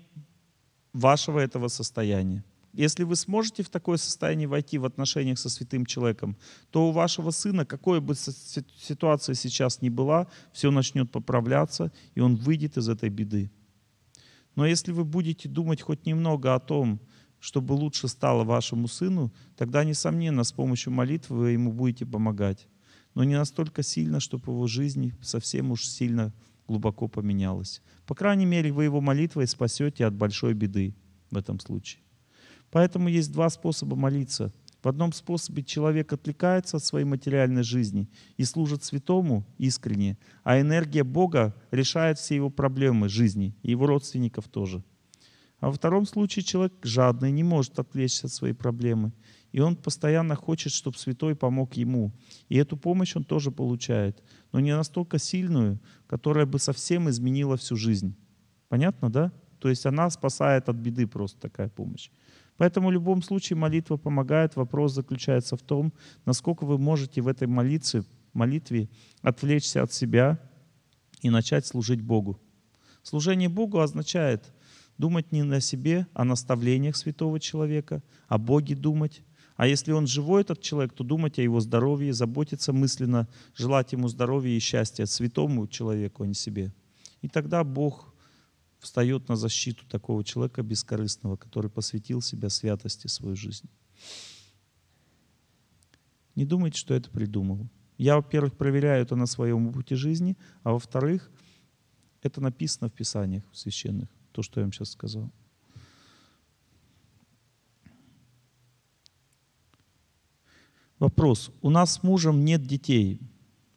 A: вашего этого состояния. Если вы сможете в такое состояние войти в отношениях со святым человеком, то у вашего сына, какой бы ситуация сейчас ни была, все начнет поправляться, и он выйдет из этой беды. Но если вы будете думать хоть немного о том, чтобы лучше стало вашему сыну, тогда, несомненно, с помощью молитвы вы ему будете помогать. Но не настолько сильно, чтобы его жизнь совсем уж сильно глубоко поменялось. По крайней мере, вы его молитвой спасете от большой беды в этом случае. Поэтому есть два способа молиться. В одном способе человек отвлекается от своей материальной жизни и служит святому искренне, а энергия Бога решает все его проблемы жизни и его родственников тоже. А во втором случае человек жадный, не может отвлечься от своей проблемы и он постоянно хочет, чтобы святой помог ему. И эту помощь он тоже получает, но не настолько сильную, которая бы совсем изменила всю жизнь. Понятно, да? То есть она спасает от беды просто такая помощь. Поэтому в любом случае молитва помогает. Вопрос заключается в том, насколько вы можете в этой молитве, молитве отвлечься от себя и начать служить Богу. Служение Богу означает думать не на себе, а на наставлениях святого человека, о Боге думать, а если он живой, этот человек, то думать о его здоровье, заботиться мысленно, желать ему здоровья и счастья, святому человеку, а не себе. И тогда Бог встает на защиту такого человека бескорыстного, который посвятил себя святости свою жизнь. Не думайте, что это придумал. Я, во-первых, проверяю это на своем пути жизни, а во-вторых, это написано в Писаниях в священных, то, что я вам сейчас сказал. Вопрос. У нас с мужем нет детей.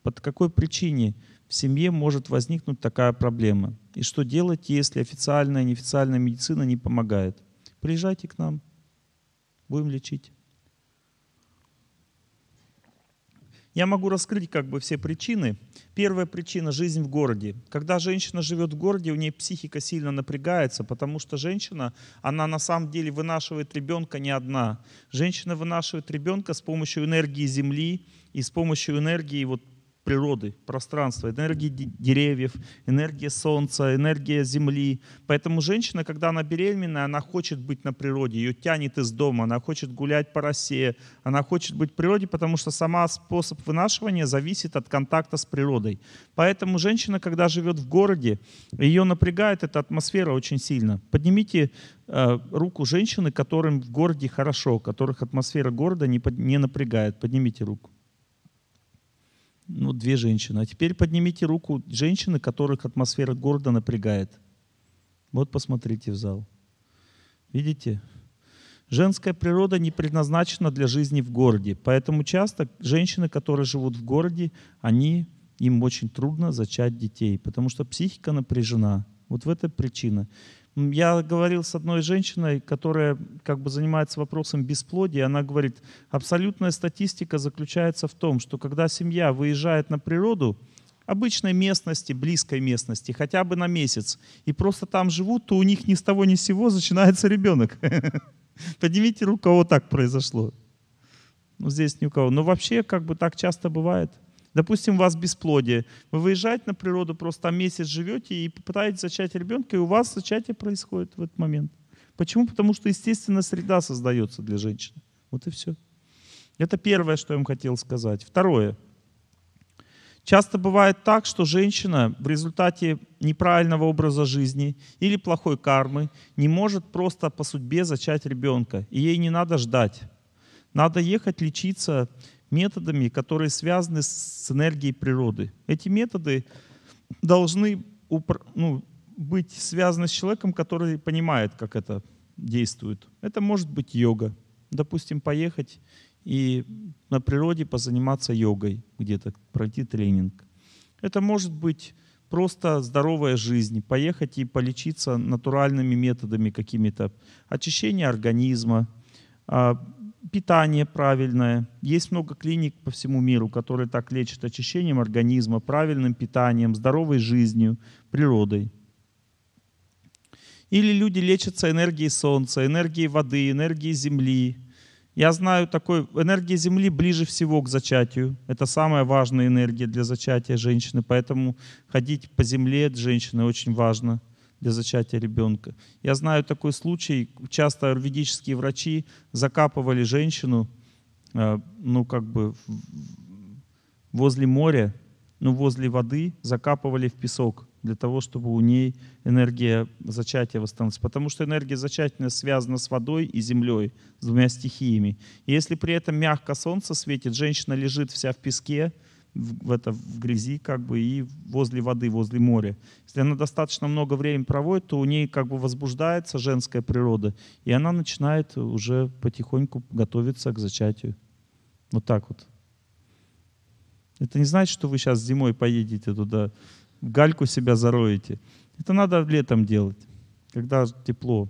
A: Под какой причине в семье может возникнуть такая проблема? И что делать, если официальная и неофициальная медицина не помогает? Приезжайте к нам, будем лечить. Я могу раскрыть как бы все причины. Первая причина – жизнь в городе. Когда женщина живет в городе, у нее психика сильно напрягается, потому что женщина, она на самом деле вынашивает ребенка не одна. Женщина вынашивает ребенка с помощью энергии земли и с помощью энергии вот природы, пространства, энергии деревьев, энергии солнца, энергия земли. Поэтому женщина, когда она беременная, она хочет быть на природе, ее тянет из дома, она хочет гулять по России, она хочет быть в природе, потому что сама способ вынашивания зависит от контакта с природой. Поэтому женщина, когда живет в городе, ее напрягает эта атмосфера очень сильно. Поднимите э, руку женщины, которым в городе хорошо, которых атмосфера города не напрягает. Поднимите руку ну, две женщины. А теперь поднимите руку женщины, которых атмосфера города напрягает. Вот посмотрите в зал. Видите? Женская природа не предназначена для жизни в городе, поэтому часто женщины, которые живут в городе, они, им очень трудно зачать детей, потому что психика напряжена. Вот в этой причина. Я говорил с одной женщиной, которая как бы занимается вопросом бесплодия. Она говорит, абсолютная статистика заключается в том, что когда семья выезжает на природу, обычной местности, близкой местности, хотя бы на месяц, и просто там живут, то у них ни с того ни с сего начинается ребенок. Поднимите руку, у а кого так произошло. Ну, здесь ни у кого. Но вообще, как бы так часто бывает допустим, у вас бесплодие, вы выезжаете на природу, просто там месяц живете и пытаетесь зачать ребенка, и у вас зачатие происходит в этот момент. Почему? Потому что, естественно, среда создается для женщины. Вот и все. Это первое, что я им хотел сказать. Второе. Часто бывает так, что женщина в результате неправильного образа жизни или плохой кармы не может просто по судьбе зачать ребенка, и ей не надо ждать. Надо ехать лечиться методами, которые связаны с энергией природы. Эти методы должны ну, быть связаны с человеком, который понимает, как это действует. Это может быть йога. Допустим, поехать и на природе позаниматься йогой где-то, пройти тренинг. Это может быть просто здоровая жизнь, поехать и полечиться натуральными методами какими-то, очищение организма, а, питание правильное. Есть много клиник по всему миру, которые так лечат очищением организма, правильным питанием, здоровой жизнью, природой. Или люди лечатся энергией солнца, энергией воды, энергией земли. Я знаю такой, энергия земли ближе всего к зачатию. Это самая важная энергия для зачатия женщины, поэтому ходить по земле от женщины очень важно – для зачатия ребенка. Я знаю такой случай, часто аюрведические врачи закапывали женщину, э, ну как бы возле моря, ну возле воды, закапывали в песок для того, чтобы у ней энергия зачатия восстановилась. Потому что энергия зачатия связана с водой и землей, с двумя стихиями. И если при этом мягко солнце светит, женщина лежит вся в песке, в, это, в грязи как бы и возле воды, возле моря. Если она достаточно много времени проводит, то у нее как бы возбуждается женская природа, и она начинает уже потихоньку готовиться к зачатию. Вот так вот. Это не значит, что вы сейчас зимой поедете туда, гальку себя зароете. Это надо летом делать, когда тепло.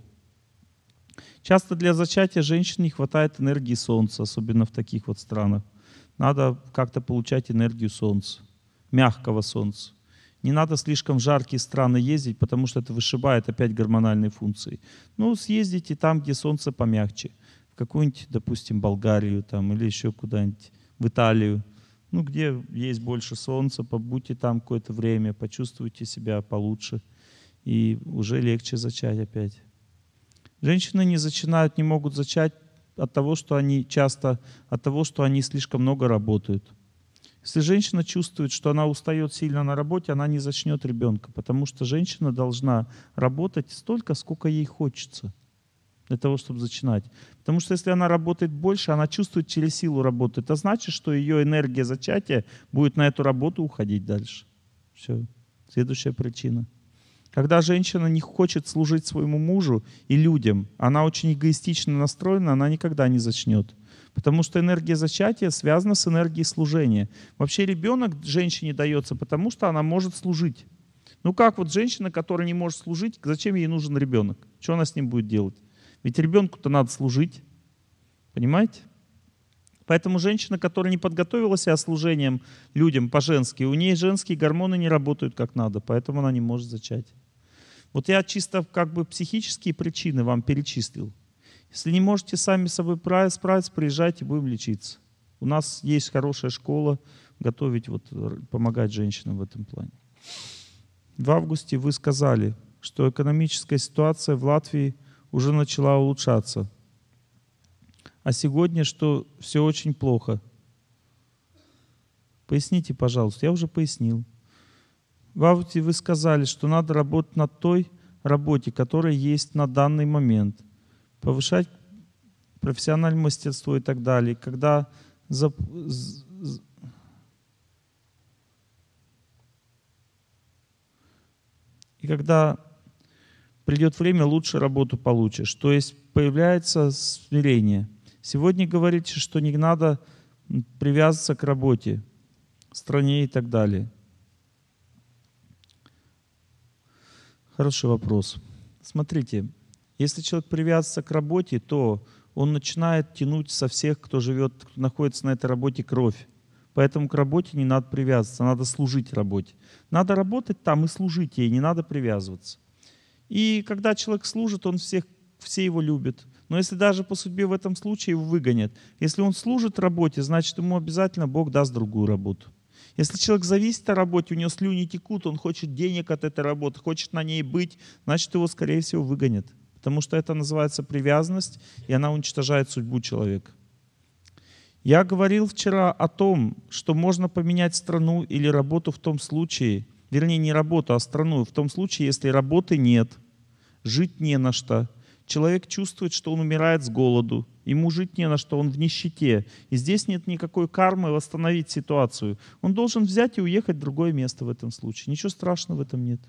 A: Часто для зачатия женщин не хватает энергии солнца, особенно в таких вот странах. Надо как-то получать энергию солнца, мягкого солнца. Не надо слишком в жаркие страны ездить, потому что это вышибает опять гормональные функции. Ну, съездите там, где солнце помягче. В какую-нибудь, допустим, Болгарию там, или еще куда-нибудь, в Италию. Ну, где есть больше солнца, побудьте там какое-то время, почувствуйте себя получше. И уже легче зачать опять. Женщины не зачинают, не могут зачать от того, что они часто, от того, что они слишком много работают. Если женщина чувствует, что она устает сильно на работе, она не зачнет ребенка, потому что женщина должна работать столько, сколько ей хочется для того, чтобы зачинать. Потому что если она работает больше, она чувствует через силу работу. Это значит, что ее энергия зачатия будет на эту работу уходить дальше. Все. Следующая причина – когда женщина не хочет служить своему мужу и людям, она очень эгоистично настроена, она никогда не зачнет. Потому что энергия зачатия связана с энергией служения. Вообще ребенок женщине дается, потому что она может служить. Ну как вот женщина, которая не может служить, зачем ей нужен ребенок? Что она с ним будет делать? Ведь ребенку-то надо служить. Понимаете? Поэтому женщина, которая не подготовила себя служением людям по-женски, у ней женские гормоны не работают как надо, поэтому она не может зачать. Вот я чисто как бы психические причины вам перечислил. Если не можете сами с собой справиться, приезжайте, будем лечиться. У нас есть хорошая школа, готовить, вот, помогать женщинам в этом плане. В августе вы сказали, что экономическая ситуация в Латвии уже начала улучшаться. А сегодня, что все очень плохо. Поясните, пожалуйста. Я уже пояснил. В августе вы сказали, что надо работать над той работе, которая есть на данный момент, повышать профессиональное мастерство и так далее. Когда за... И когда придет время, лучше работу получишь. То есть появляется смирение. Сегодня говорите, что не надо привязываться к работе, стране и так далее. Хороший вопрос. Смотрите, если человек привязывается к работе, то он начинает тянуть со всех, кто живет, кто находится на этой работе, кровь. Поэтому к работе не надо привязываться, надо служить работе. Надо работать там и служить ей, не надо привязываться. И когда человек служит, он всех, все его любят. Но если даже по судьбе в этом случае его выгонят, если он служит работе, значит ему обязательно Бог даст другую работу. Если человек зависит от работы, у него слюни текут, он хочет денег от этой работы, хочет на ней быть, значит, его, скорее всего, выгонят. Потому что это называется привязанность, и она уничтожает судьбу человека. Я говорил вчера о том, что можно поменять страну или работу в том случае, вернее, не работу, а страну, в том случае, если работы нет, жить не на что – Человек чувствует, что он умирает с голоду, ему жить не на что, он в нищете. И здесь нет никакой кармы восстановить ситуацию. Он должен взять и уехать в другое место в этом случае. Ничего страшного в этом нет.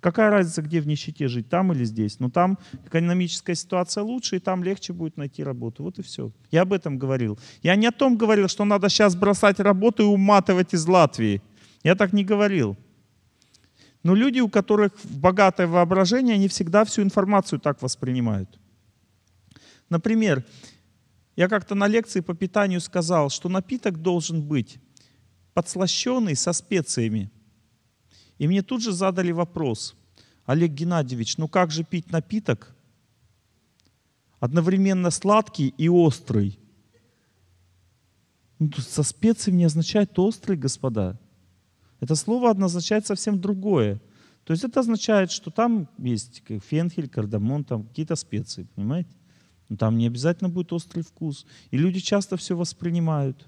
A: Какая разница, где в нищете жить, там или здесь? Но там экономическая ситуация лучше, и там легче будет найти работу. Вот и все. Я об этом говорил. Я не о том говорил, что надо сейчас бросать работу и уматывать из Латвии. Я так не говорил. Но люди, у которых богатое воображение, они всегда всю информацию так воспринимают. Например, я как-то на лекции по питанию сказал, что напиток должен быть подслащенный со специями. И мне тут же задали вопрос, Олег Геннадьевич, ну как же пить напиток, одновременно сладкий и острый? Ну, со специями не означает острый, господа. Это слово означает совсем другое. То есть это означает, что там есть фенхель, кардамон, там какие-то специи, понимаете? Но там не обязательно будет острый вкус. И люди часто все воспринимают.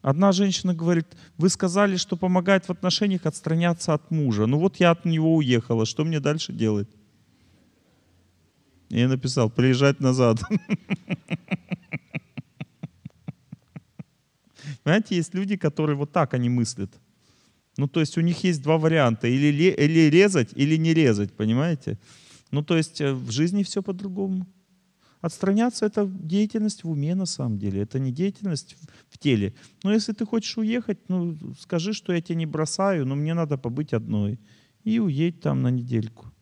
A: Одна женщина говорит, вы сказали, что помогает в отношениях отстраняться от мужа. Ну вот я от него уехала, что мне дальше делать? И я написал, приезжать назад. Понимаете, есть люди, которые вот так они мыслят – ну, то есть у них есть два варианта. Или, или резать, или не резать, понимаете? Ну, то есть э, в жизни все по-другому. Отстраняться — это деятельность в уме, на самом деле. Это не деятельность в теле. Но если ты хочешь уехать, ну, скажи, что я тебя не бросаю, но мне надо побыть одной. И уедь там на недельку.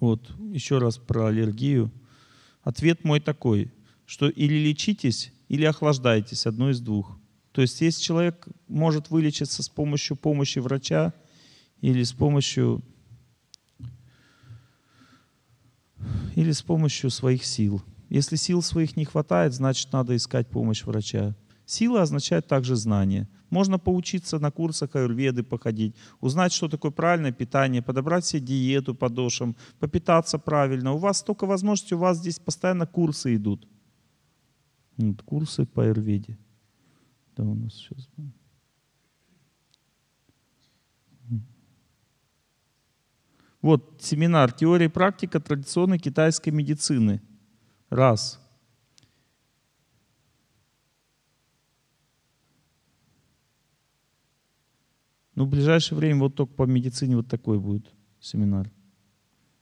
A: Вот, еще раз про аллергию. Ответ мой такой, что или лечитесь, или охлаждайтесь, одно из двух — то есть если человек может вылечиться с помощью помощи врача или с помощью или с помощью своих сил. Если сил своих не хватает, значит, надо искать помощь врача. Сила означает также знание. Можно поучиться на курсах аюрведы походить, узнать, что такое правильное питание, подобрать себе диету по дошам, попитаться правильно. У вас столько возможностей, у вас здесь постоянно курсы идут. Вот, курсы по аюрведе. Да у нас сейчас было? Вот семинар «Теория и практика традиционной китайской медицины». Раз. Ну, в ближайшее время вот только по медицине вот такой будет семинар.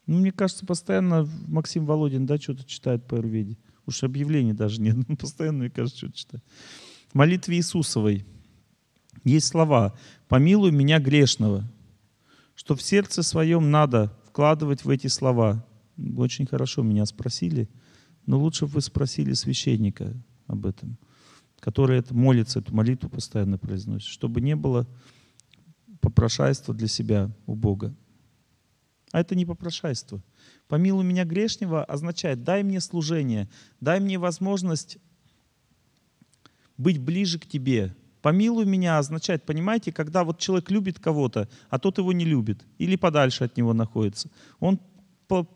A: Ну, мне кажется, постоянно Максим Володин, да, что-то читает по Эрведе. Уж объявлений даже нет, он постоянно, мне кажется, что-то читает. В молитве Иисусовой есть слова «Помилуй меня грешного», что в сердце своем надо вкладывать в эти слова. Очень хорошо меня спросили, но лучше бы вы спросили священника об этом, который это молится, эту молитву постоянно произносит, чтобы не было попрошайства для себя у Бога. А это не попрошайство. «Помилуй меня грешнего» означает «дай мне служение, дай мне возможность быть ближе к тебе. Помилуй меня означает, понимаете, когда вот человек любит кого-то, а тот его не любит или подальше от него находится. Он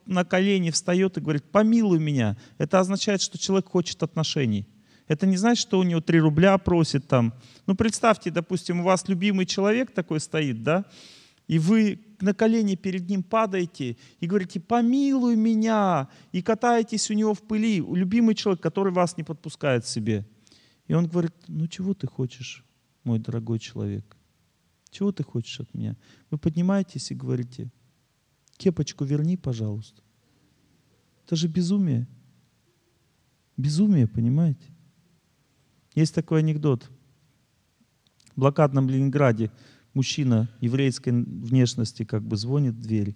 A: на колени встает и говорит, помилуй меня. Это означает, что человек хочет отношений. Это не значит, что у него 3 рубля просит там. Ну, представьте, допустим, у вас любимый человек такой стоит, да, и вы на колени перед ним падаете и говорите, помилуй меня, и катаетесь у него в пыли. Любимый человек, который вас не подпускает к себе – и он говорит, ну чего ты хочешь, мой дорогой человек? Чего ты хочешь от меня? Вы поднимаетесь и говорите, кепочку верни, пожалуйста. Это же безумие. Безумие, понимаете? Есть такой анекдот. В блокадном Ленинграде мужчина еврейской внешности как бы звонит в дверь.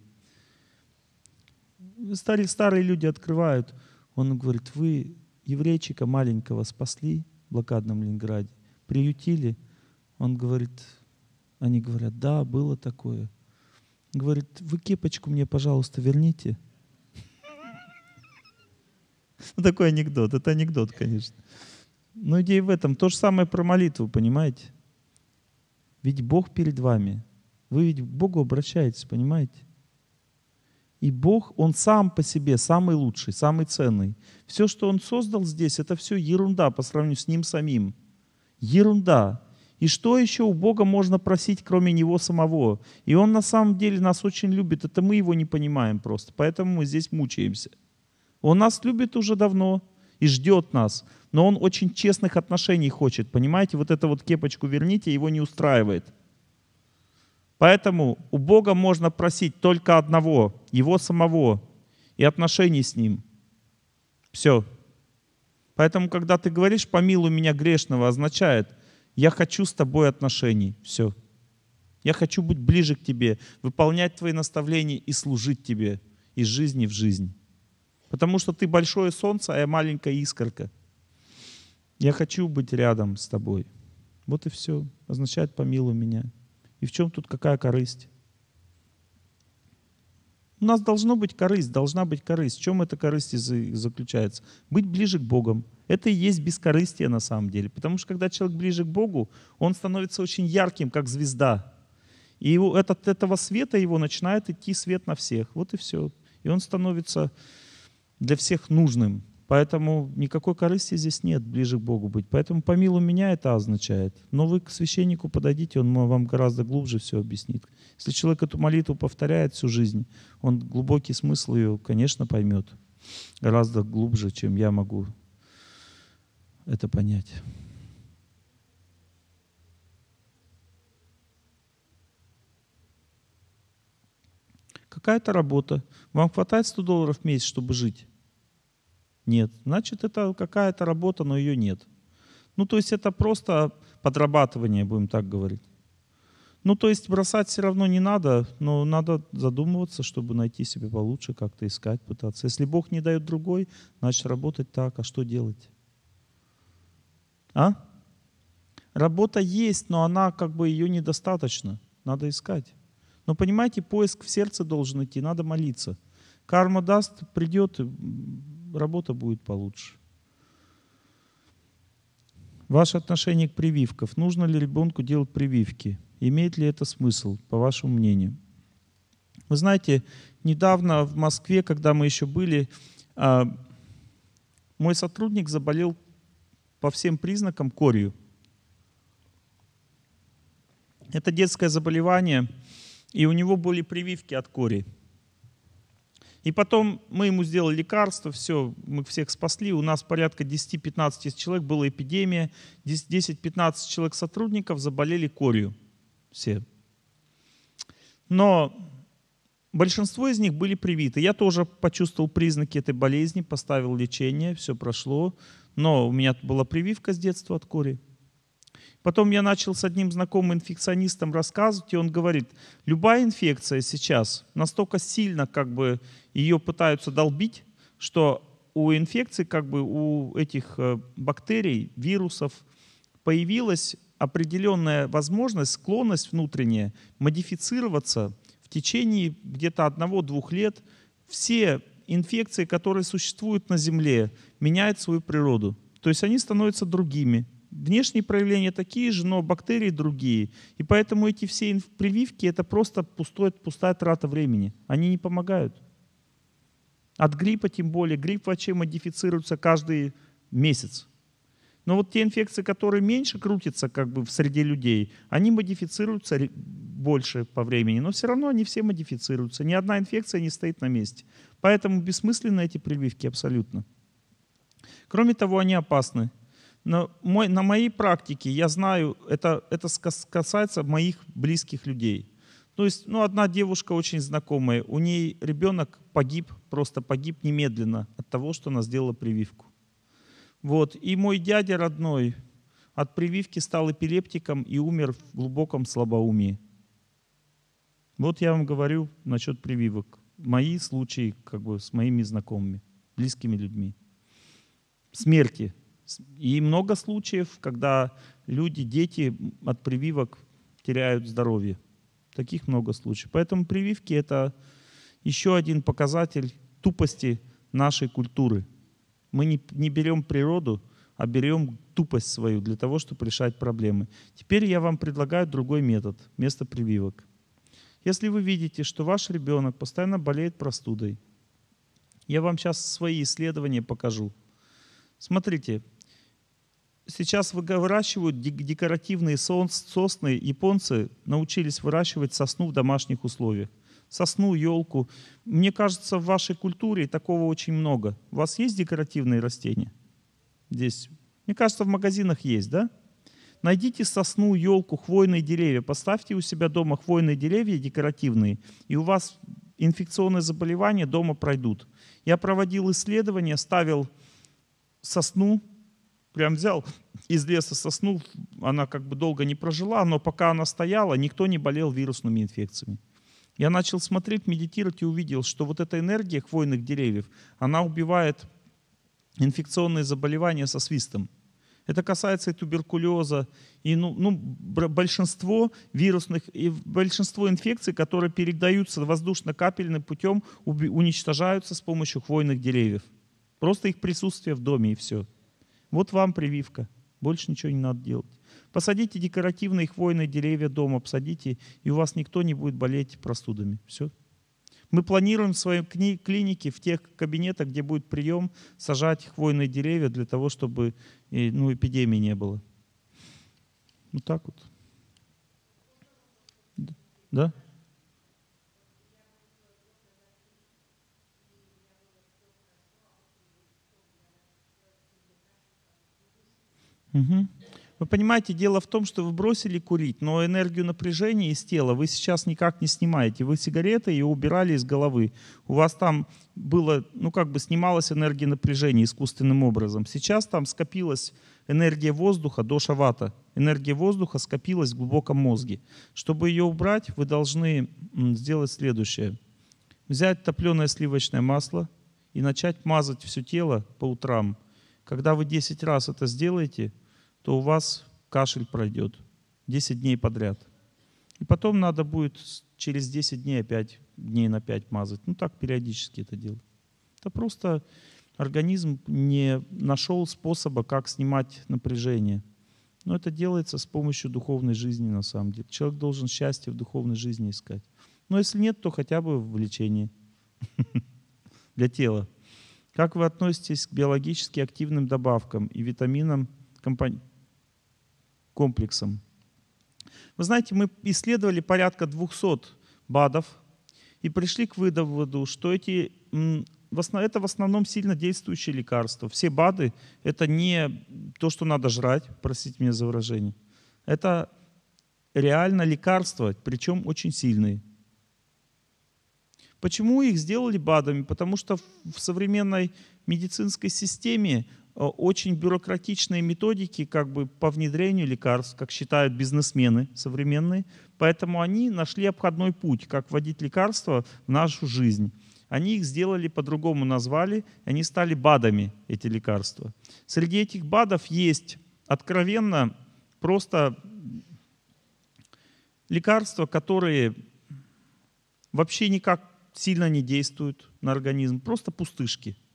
A: Старые, старые люди открывают. Он говорит, вы еврейчика маленького спасли, блокадном Ленинграде, приютили. Он говорит, они говорят, да, было такое. Говорит, вы кепочку мне, пожалуйста, верните. Ну, такой анекдот. Это анекдот, конечно. Но идея в этом. То же самое про молитву, понимаете? Ведь Бог перед вами. Вы ведь к Богу обращаетесь, понимаете? И Бог, Он сам по себе самый лучший, самый ценный. Все, что Он создал здесь, это все ерунда по сравнению с Ним самим. Ерунда. И что еще у Бога можно просить, кроме Него самого? И Он на самом деле нас очень любит. Это мы Его не понимаем просто. Поэтому мы здесь мучаемся. Он нас любит уже давно и ждет нас. Но Он очень честных отношений хочет. Понимаете, вот это вот кепочку верните, его не устраивает. Поэтому у Бога можно просить только одного, Его самого и отношений с Ним. Все. Поэтому, когда ты говоришь «помилуй меня грешного», означает «я хочу с тобой отношений». Все. Я хочу быть ближе к тебе, выполнять твои наставления и служить тебе из жизни в жизнь. Потому что ты большое солнце, а я маленькая искорка. Я хочу быть рядом с тобой. Вот и все. Означает «помилуй меня». И в чем тут какая корысть? У нас должно быть корысть, должна быть корысть. В чем эта корысть заключается? Быть ближе к Богу. Это и есть бескорыстие на самом деле. Потому что когда человек ближе к Богу, он становится очень ярким, как звезда. И от этого света его начинает идти свет на всех. Вот и все. И он становится для всех нужным. Поэтому никакой корысти здесь нет, ближе к Богу быть. Поэтому помилуй меня это означает. Но вы к священнику подойдите, он вам гораздо глубже все объяснит. Если человек эту молитву повторяет всю жизнь, он глубокий смысл ее, конечно, поймет. Гораздо глубже, чем я могу
B: это понять.
A: Какая-то работа. Вам хватает 100 долларов в месяц, чтобы жить? Нет. Значит, это какая-то работа, но ее нет. Ну, то есть это просто подрабатывание, будем так говорить. Ну, то есть бросать все равно не надо, но надо задумываться, чтобы найти себе получше, как-то искать, пытаться. Если Бог не дает другой, значит, работать так, а что делать? А? Работа есть, но она как бы ее недостаточно. Надо искать. Но понимаете, поиск в сердце должен идти, надо молиться. Карма даст, придет, работа будет получше. Ваше отношение к прививкам. Нужно ли ребенку делать прививки? Имеет ли это смысл, по вашему мнению? Вы знаете, недавно в Москве, когда мы еще были, а, мой сотрудник заболел по всем признакам корью. Это детское заболевание, и у него были прививки от кори. И потом мы ему сделали лекарство, все, мы всех спасли. У нас порядка 10-15 человек, была эпидемия. 10-15 человек сотрудников заболели корью. Все. Но большинство из них были привиты. Я тоже почувствовал признаки этой болезни, поставил лечение, все прошло. Но у меня была прививка с детства от кори. Потом я начал с одним знакомым инфекционистом рассказывать, и он говорит, любая инфекция сейчас настолько сильно как бы ее пытаются долбить, что у инфекции, как бы у этих э, бактерий, вирусов появилась определенная возможность, склонность внутренняя модифицироваться в течение где-то одного-двух лет. Все инфекции, которые существуют на Земле, меняют свою природу. То есть они становятся другими, Внешние проявления такие же, но бактерии другие. И поэтому эти все прививки – это просто пустой, пустая трата времени. Они не помогают. От гриппа тем более. Грипп вообще модифицируется каждый месяц. Но вот те инфекции, которые меньше крутятся как бы в среде людей, они модифицируются больше по времени, но все равно они все модифицируются. Ни одна инфекция не стоит на месте. Поэтому бессмысленны эти прививки абсолютно. Кроме того, они опасны на, мой, на моей практике я знаю, это, это касается моих близких людей. То есть, ну, одна девушка очень знакомая, у ней ребенок погиб, просто погиб немедленно от того, что она сделала прививку. Вот. И мой дядя родной от прививки стал эпилептиком и умер в глубоком слабоумии. Вот я вам говорю насчет прививок. Мои случаи как бы с моими знакомыми, близкими людьми. Смерти и много случаев, когда люди, дети от прививок теряют здоровье. Таких много случаев. Поэтому прививки это еще один показатель тупости нашей культуры. Мы не, не берем природу, а берем тупость свою для того, чтобы решать проблемы. Теперь я вам предлагаю другой метод вместо прививок. Если вы видите, что ваш ребенок постоянно болеет простудой, я вам сейчас свои исследования покажу. Смотрите, сейчас выращивают декоративные сосны. Японцы научились выращивать сосну в домашних условиях. Сосну, елку. Мне кажется, в вашей культуре такого очень много. У вас есть декоративные растения? Здесь. Мне кажется, в магазинах есть, да? Найдите сосну, елку, хвойные деревья. Поставьте у себя дома хвойные деревья декоративные, и у вас инфекционные заболевания дома пройдут. Я проводил исследования, ставил сосну прям взял из леса сосну, она как бы долго не прожила, но пока она стояла, никто не болел вирусными инфекциями. Я начал смотреть, медитировать и увидел, что вот эта энергия хвойных деревьев, она убивает инфекционные заболевания со свистом. Это касается и туберкулеза, и ну, ну, большинство вирусных, и большинство инфекций, которые передаются воздушно-капельным путем, уничтожаются с помощью хвойных деревьев. Просто их присутствие в доме и все. Вот вам прививка. Больше ничего не надо делать. Посадите декоративные хвойные деревья дома, посадите, и у вас никто не будет болеть простудами. Все. Мы планируем в своей клинике, в тех кабинетах, где будет прием, сажать хвойные деревья для того, чтобы ну, эпидемии не было. Вот так вот. Да? Угу. Вы понимаете, дело в том, что вы бросили курить, но энергию напряжения из тела вы сейчас никак не снимаете. Вы сигареты ее убирали из головы. У вас там было, ну как бы снималась энергия напряжения искусственным образом. Сейчас там скопилась энергия воздуха до шавата. Энергия воздуха скопилась в глубоком мозге. Чтобы ее убрать, вы должны сделать следующее. Взять топленое сливочное масло и начать мазать все тело по утрам. Когда вы 10 раз это сделаете, то у вас кашель пройдет 10 дней подряд. И потом надо будет через 10 дней опять дней на 5 мазать. Ну так периодически это делать. Это просто организм не нашел способа, как снимать напряжение. Но это делается с помощью духовной жизни на самом деле. Человек должен счастье в духовной жизни искать. Но если нет, то хотя бы в лечении для тела. Как вы относитесь к биологически активным добавкам и витаминам, компонентам? комплексом. Вы знаете, мы исследовали порядка 200 БАДов и пришли к выводу, что эти, это в основном сильно действующие лекарства. Все БАДы – это не то, что надо жрать, простите меня за выражение. Это реально лекарства, причем очень сильные. Почему их сделали БАДами? Потому что в современной медицинской системе Э, очень бюрократичные методики как бы по внедрению лекарств, как считают бизнесмены современные. Поэтому они нашли обходной путь, как вводить лекарства в нашу жизнь. Они их сделали по-другому назвали, они стали БАДами, эти лекарства. Среди этих БАДов есть откровенно просто лекарства, которые вообще никак сильно не действуют на организм, просто пустышки –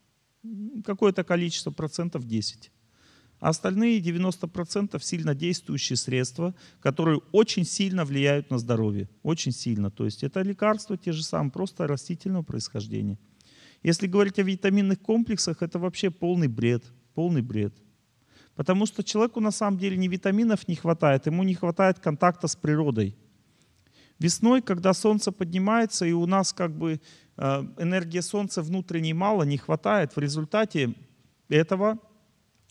A: какое-то количество, процентов 10. А остальные 90% сильно действующие средства, которые очень сильно влияют на здоровье. Очень сильно. То есть это лекарства те же самые, просто растительного происхождения. Если говорить о витаминных комплексах, это вообще полный бред. Полный бред. Потому что человеку на самом деле ни витаминов не хватает, ему не хватает контакта с природой. Весной, когда солнце поднимается, и у нас как бы Э, энергии Солнца внутренней мало, не хватает. В результате этого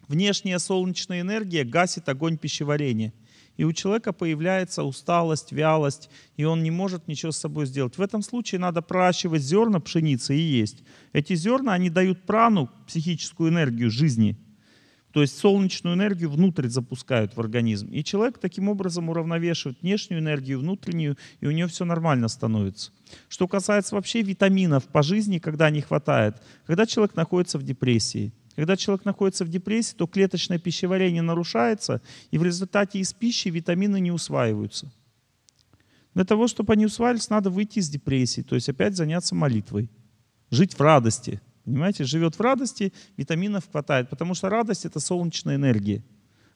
A: внешняя солнечная энергия гасит огонь пищеварения. И у человека появляется усталость, вялость, и он не может ничего с собой сделать. В этом случае надо проращивать зерна пшеницы и есть. Эти зерна, они дают прану, психическую энергию жизни – то есть солнечную энергию внутрь запускают в организм. И человек таким образом уравновешивает внешнюю энергию, внутреннюю, и у него все нормально становится. Что касается вообще витаминов по жизни, когда не хватает, когда человек находится в депрессии, когда человек находится в депрессии, то клеточное пищеварение нарушается, и в результате из пищи витамины не усваиваются. Для того, чтобы они усваивались, надо выйти из депрессии, то есть опять заняться молитвой, жить в радости – Понимаете, живет в радости, витаминов хватает, потому что радость это солнечная энергия.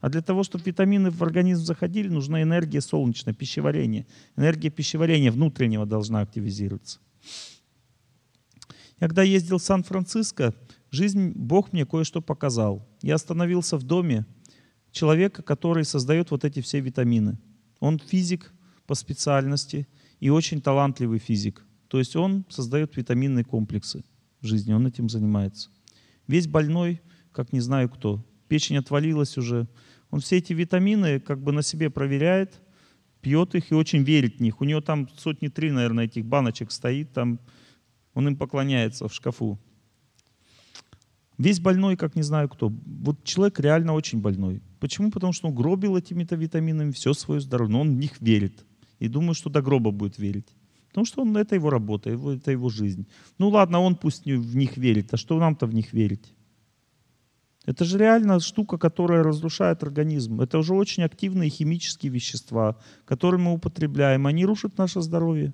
A: А для того, чтобы витамины в организм заходили, нужна энергия солнечная, пищеварение. Энергия пищеварения внутреннего должна активизироваться. Я когда ездил в Сан-Франциско, жизнь, Бог мне кое-что показал. Я остановился в доме человека, который создает вот эти все витамины. Он физик по специальности и очень талантливый физик. То есть он создает витаминные комплексы в жизни, он этим занимается. Весь больной, как не знаю кто, печень отвалилась уже, он все эти витамины как бы на себе проверяет, пьет их и очень верит в них. У него там сотни три, наверное, этих баночек стоит, там он им поклоняется в шкафу. Весь больной, как не знаю кто. Вот человек реально очень больной. Почему? Потому что он гробил этими-то витаминами все свое здоровье, но он в них верит. И думаю, что до гроба будет верить. Потому что он, это его работа, его, это его жизнь. Ну ладно, он пусть в них верит, а что нам-то в них верить? Это же реально штука, которая разрушает организм. Это уже очень активные химические вещества, которые мы употребляем. Они рушат наше здоровье.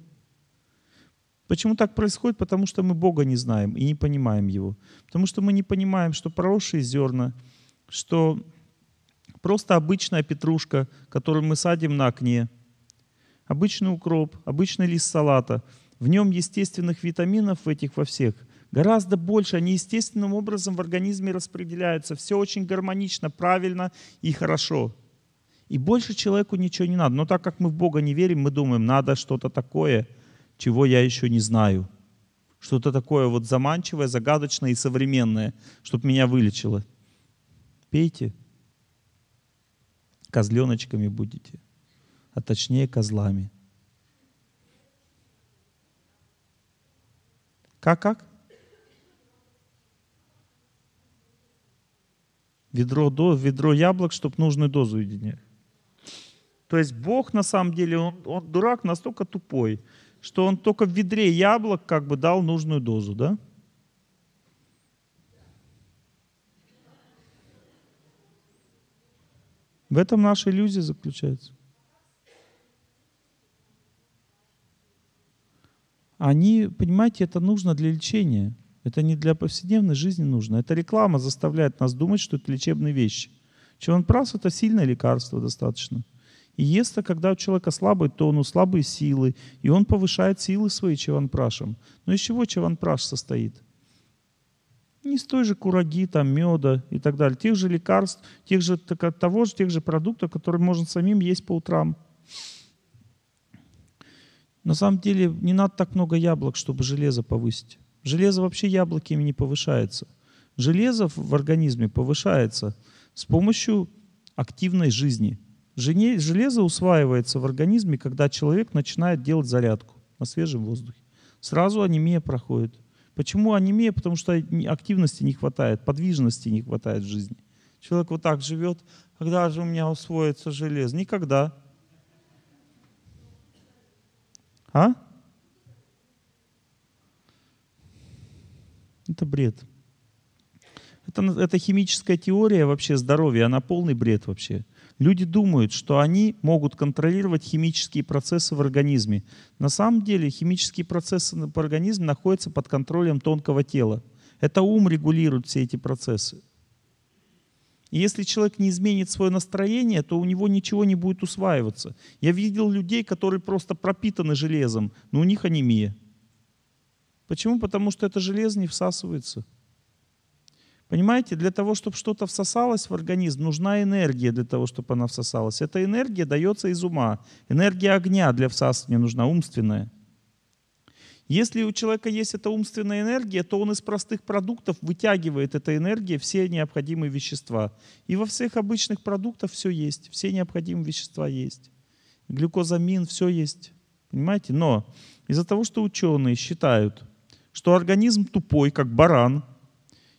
A: Почему так происходит? Потому что мы Бога не знаем и не понимаем Его. Потому что мы не понимаем, что проросшие зерна, что просто обычная петрушка, которую мы садим на окне – обычный укроп, обычный лист салата. В нем естественных витаминов в этих во всех гораздо больше. Они естественным образом в организме распределяются. Все очень гармонично, правильно и хорошо. И больше человеку ничего не надо. Но так как мы в Бога не верим, мы думаем, надо что-то такое, чего я еще не знаю. Что-то такое вот заманчивое, загадочное и современное, чтобы меня вылечило. Пейте. Козленочками будете а точнее козлами. Как-как? Ведро, до, ведро яблок, чтобы нужную дозу единяли. То есть Бог на самом деле, он, он дурак настолько тупой, что он только в ведре яблок как бы дал нужную дозу, да? В этом наша иллюзия заключается. они, понимаете, это нужно для лечения. Это не для повседневной жизни нужно. Это реклама заставляет нас думать, что это лечебные вещи. Чеванпрас – это сильное лекарство достаточно. И если а когда у человека слабый, то он у слабые силы, и он повышает силы свои чеванпрашем. Но из чего чеванпраш состоит? Не из той же кураги, там, меда и так далее. Тех же лекарств, тех же, того же, тех же продуктов, которые можно самим есть по утрам – на самом деле не надо так много яблок, чтобы железо повысить. Железо вообще яблоками не повышается. Железо в организме повышается с помощью активной жизни. Железо усваивается в организме, когда человек начинает делать зарядку на свежем воздухе. Сразу анемия проходит. Почему анемия? Потому что активности не хватает, подвижности не хватает в жизни. Человек вот так живет, когда же у меня усвоится железо? Никогда. А? Это бред. Это, это химическая теория вообще здоровья, она полный бред вообще. Люди думают, что они могут контролировать химические процессы в организме. На самом деле химические процессы в организме находятся под контролем тонкого тела. Это ум регулирует все эти процессы. И если человек не изменит свое настроение, то у него ничего не будет усваиваться. Я видел людей, которые просто пропитаны железом, но у них анемия. Почему? Потому что это железо не всасывается. Понимаете, для того, чтобы что-то всосалось в организм, нужна энергия для того, чтобы она всосалась. Эта энергия дается из ума. Энергия огня для всасывания нужна умственная. Если у человека есть эта умственная энергия, то он из простых продуктов вытягивает эта энергия все необходимые вещества. И во всех обычных продуктах все есть, все необходимые вещества есть. Глюкозамин, все есть. Понимаете? Но из-за того, что ученые считают, что организм тупой, как баран,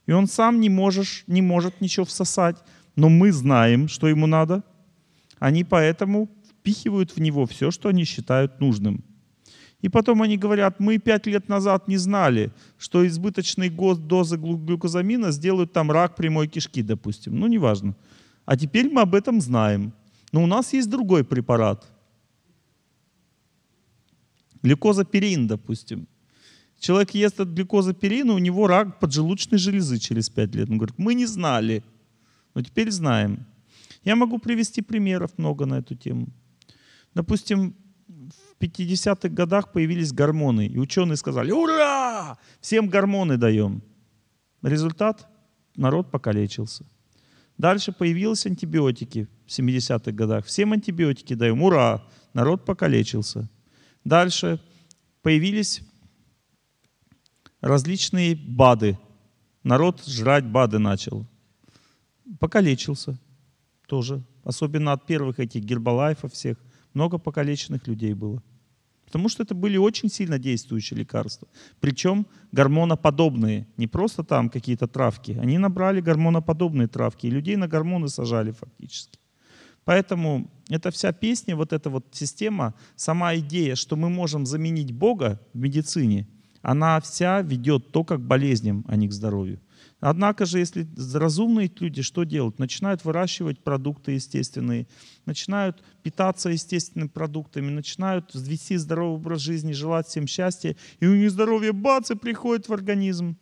A: и он сам не, можешь, не может ничего всосать, но мы знаем, что ему надо, они поэтому впихивают в него все, что они считают нужным. И потом они говорят, мы пять лет назад не знали, что избыточный год дозы глюкозамина сделают там рак прямой кишки, допустим. Ну, неважно. А теперь мы об этом знаем. Но у нас есть другой препарат. Глюкозаперин, допустим. Человек ест этот глюкозаперин, и у него рак поджелудочной железы через пять лет. Он говорит, мы не знали, но теперь знаем. Я могу привести примеров много на эту тему. Допустим, 50-х годах появились гормоны, и ученые сказали, ура, всем гормоны даем. Результат – народ покалечился. Дальше появились антибиотики в 70-х годах. Всем антибиотики даем, ура, народ покалечился. Дальше появились различные БАДы. Народ жрать БАДы начал. Покалечился тоже. Особенно от первых этих гербалайфов всех много покалеченных людей было. Потому что это были очень сильно действующие лекарства. Причем гормоноподобные, не просто там какие-то травки. Они набрали гормоноподобные травки, и людей на гормоны сажали фактически. Поэтому эта вся песня, вот эта вот система, сама идея, что мы можем заменить Бога в медицине, она вся ведет то, как к болезням, а не к здоровью. Однако же, если разумные люди что делают? Начинают выращивать продукты естественные, начинают питаться естественными продуктами, начинают вести здоровый образ жизни, желать всем счастья, и у них здоровье бац и приходит в организм.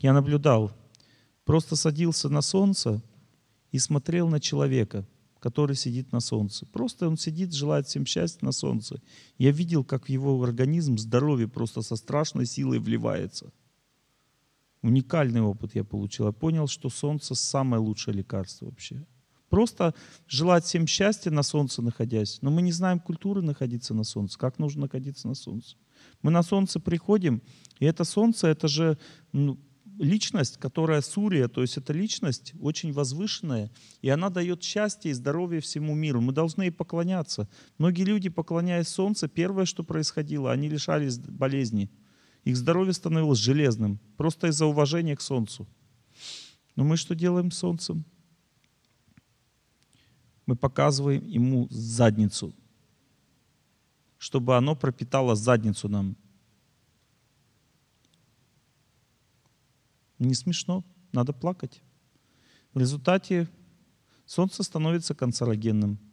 A: Я наблюдал, просто садился на солнце и смотрел на человека, который сидит на солнце. Просто он сидит, желает всем счастья на солнце. Я видел, как в его организм здоровье просто со страшной силой вливается. Уникальный опыт я получил. Я понял, что солнце самое лучшее лекарство вообще. Просто желать всем счастья на солнце находясь. Но мы не знаем культуры находиться на солнце. Как нужно находиться на солнце? Мы на солнце приходим, и это солнце, это же ну, личность, которая сурья, то есть это личность очень возвышенная, и она дает счастье и здоровье всему миру. Мы должны ей поклоняться. Многие люди, поклоняясь солнцу, первое, что происходило, они лишались болезни. Их здоровье становилось железным, просто из-за уважения к Солнцу. Но мы что делаем с Солнцем? Мы показываем ему задницу, чтобы оно пропитало задницу нам. Не смешно, надо плакать. В результате солнце становится канцерогенным –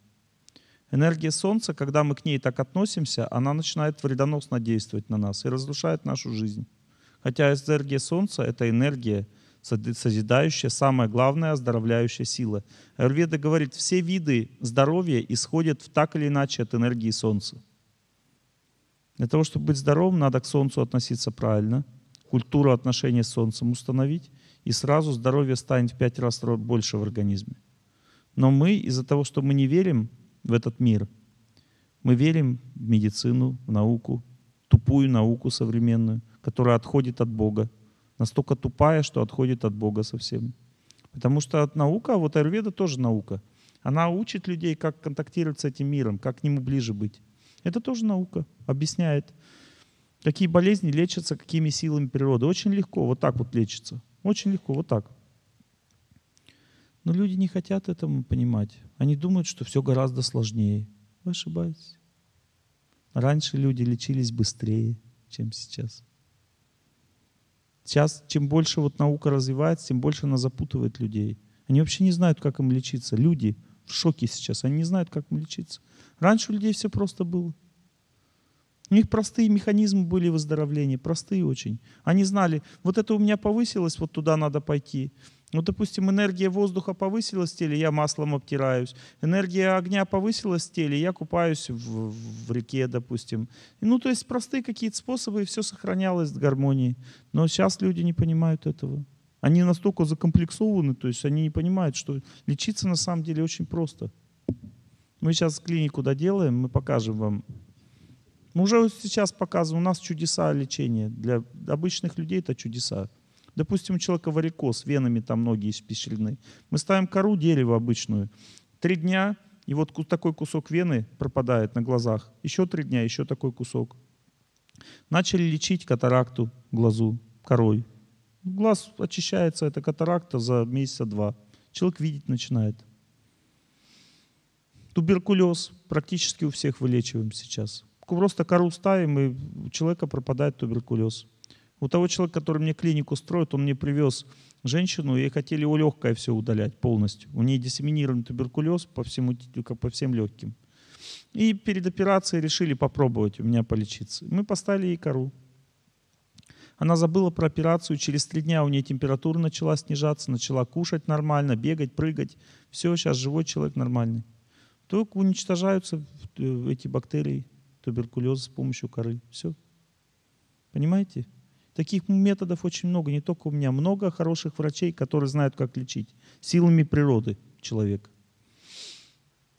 A: Энергия Солнца, когда мы к ней так относимся, она начинает вредоносно действовать на нас и разрушает нашу жизнь. Хотя энергия Солнца — это энергия, созидающая, самая главная оздоровляющая сила. Аюрведа говорит, все виды здоровья исходят в так или иначе от энергии Солнца. Для того, чтобы быть здоровым, надо к Солнцу относиться правильно, культуру отношения с Солнцем установить, и сразу здоровье станет в пять раз больше в организме. Но мы из-за того, что мы не верим, в этот мир. Мы верим в медицину, в науку, тупую науку современную, которая отходит от Бога. Настолько тупая, что отходит от Бога совсем. Потому что от наука, а вот аюрведа тоже наука. Она учит людей, как контактировать с этим миром, как к нему ближе быть. Это тоже наука, объясняет. Какие болезни лечатся, какими силами природы. Очень легко, вот так вот лечится. Очень легко, вот так. Но люди не хотят этому понимать. Они думают, что все гораздо сложнее. Вы ошибаетесь. Раньше люди лечились быстрее, чем сейчас. Сейчас, чем больше вот наука развивается, тем больше она запутывает людей. Они вообще не знают, как им лечиться. Люди в шоке сейчас, они не знают, как им лечиться. Раньше у людей все просто было. У них простые механизмы были выздоровления, простые очень. Они знали, вот это у меня повысилось, вот туда надо пойти. Ну, допустим, энергия воздуха повысилась в теле, я маслом обтираюсь. Энергия огня повысилась в теле, я купаюсь в, в реке, допустим. Ну, то есть простые какие-то способы, и все сохранялось в гармонии. Но сейчас люди не понимают этого. Они настолько закомплексованы, то есть они не понимают, что лечиться на самом деле очень просто. Мы сейчас клинику доделаем, мы покажем вам. Мы уже сейчас показываем, у нас чудеса лечения. Для обычных людей это чудеса. Допустим, у человека варикоз, венами там ноги испещрены. Мы ставим кору дерева обычную. Три дня, и вот такой кусок вены пропадает на глазах. Еще три дня, еще такой кусок. Начали лечить катаракту глазу корой. Глаз очищается, эта катаракта за месяца два. Человек видеть начинает. Туберкулез практически у всех вылечиваем сейчас. Просто кору ставим, и у человека пропадает туберкулез. У того человека, который мне клинику строит, он мне привез женщину, и хотели у легкое все удалять полностью. У нее диссеминирован туберкулез по, всему, по всем легким. И перед операцией решили попробовать у меня полечиться. Мы поставили ей кору. Она забыла про операцию, через три дня у нее температура начала снижаться, начала кушать нормально, бегать, прыгать. Все, сейчас живой человек нормальный. Только уничтожаются э, эти бактерии, туберкулез с помощью коры. Все. Понимаете? Таких методов очень много, не только у меня. Много хороших врачей, которые знают, как лечить силами природы человека.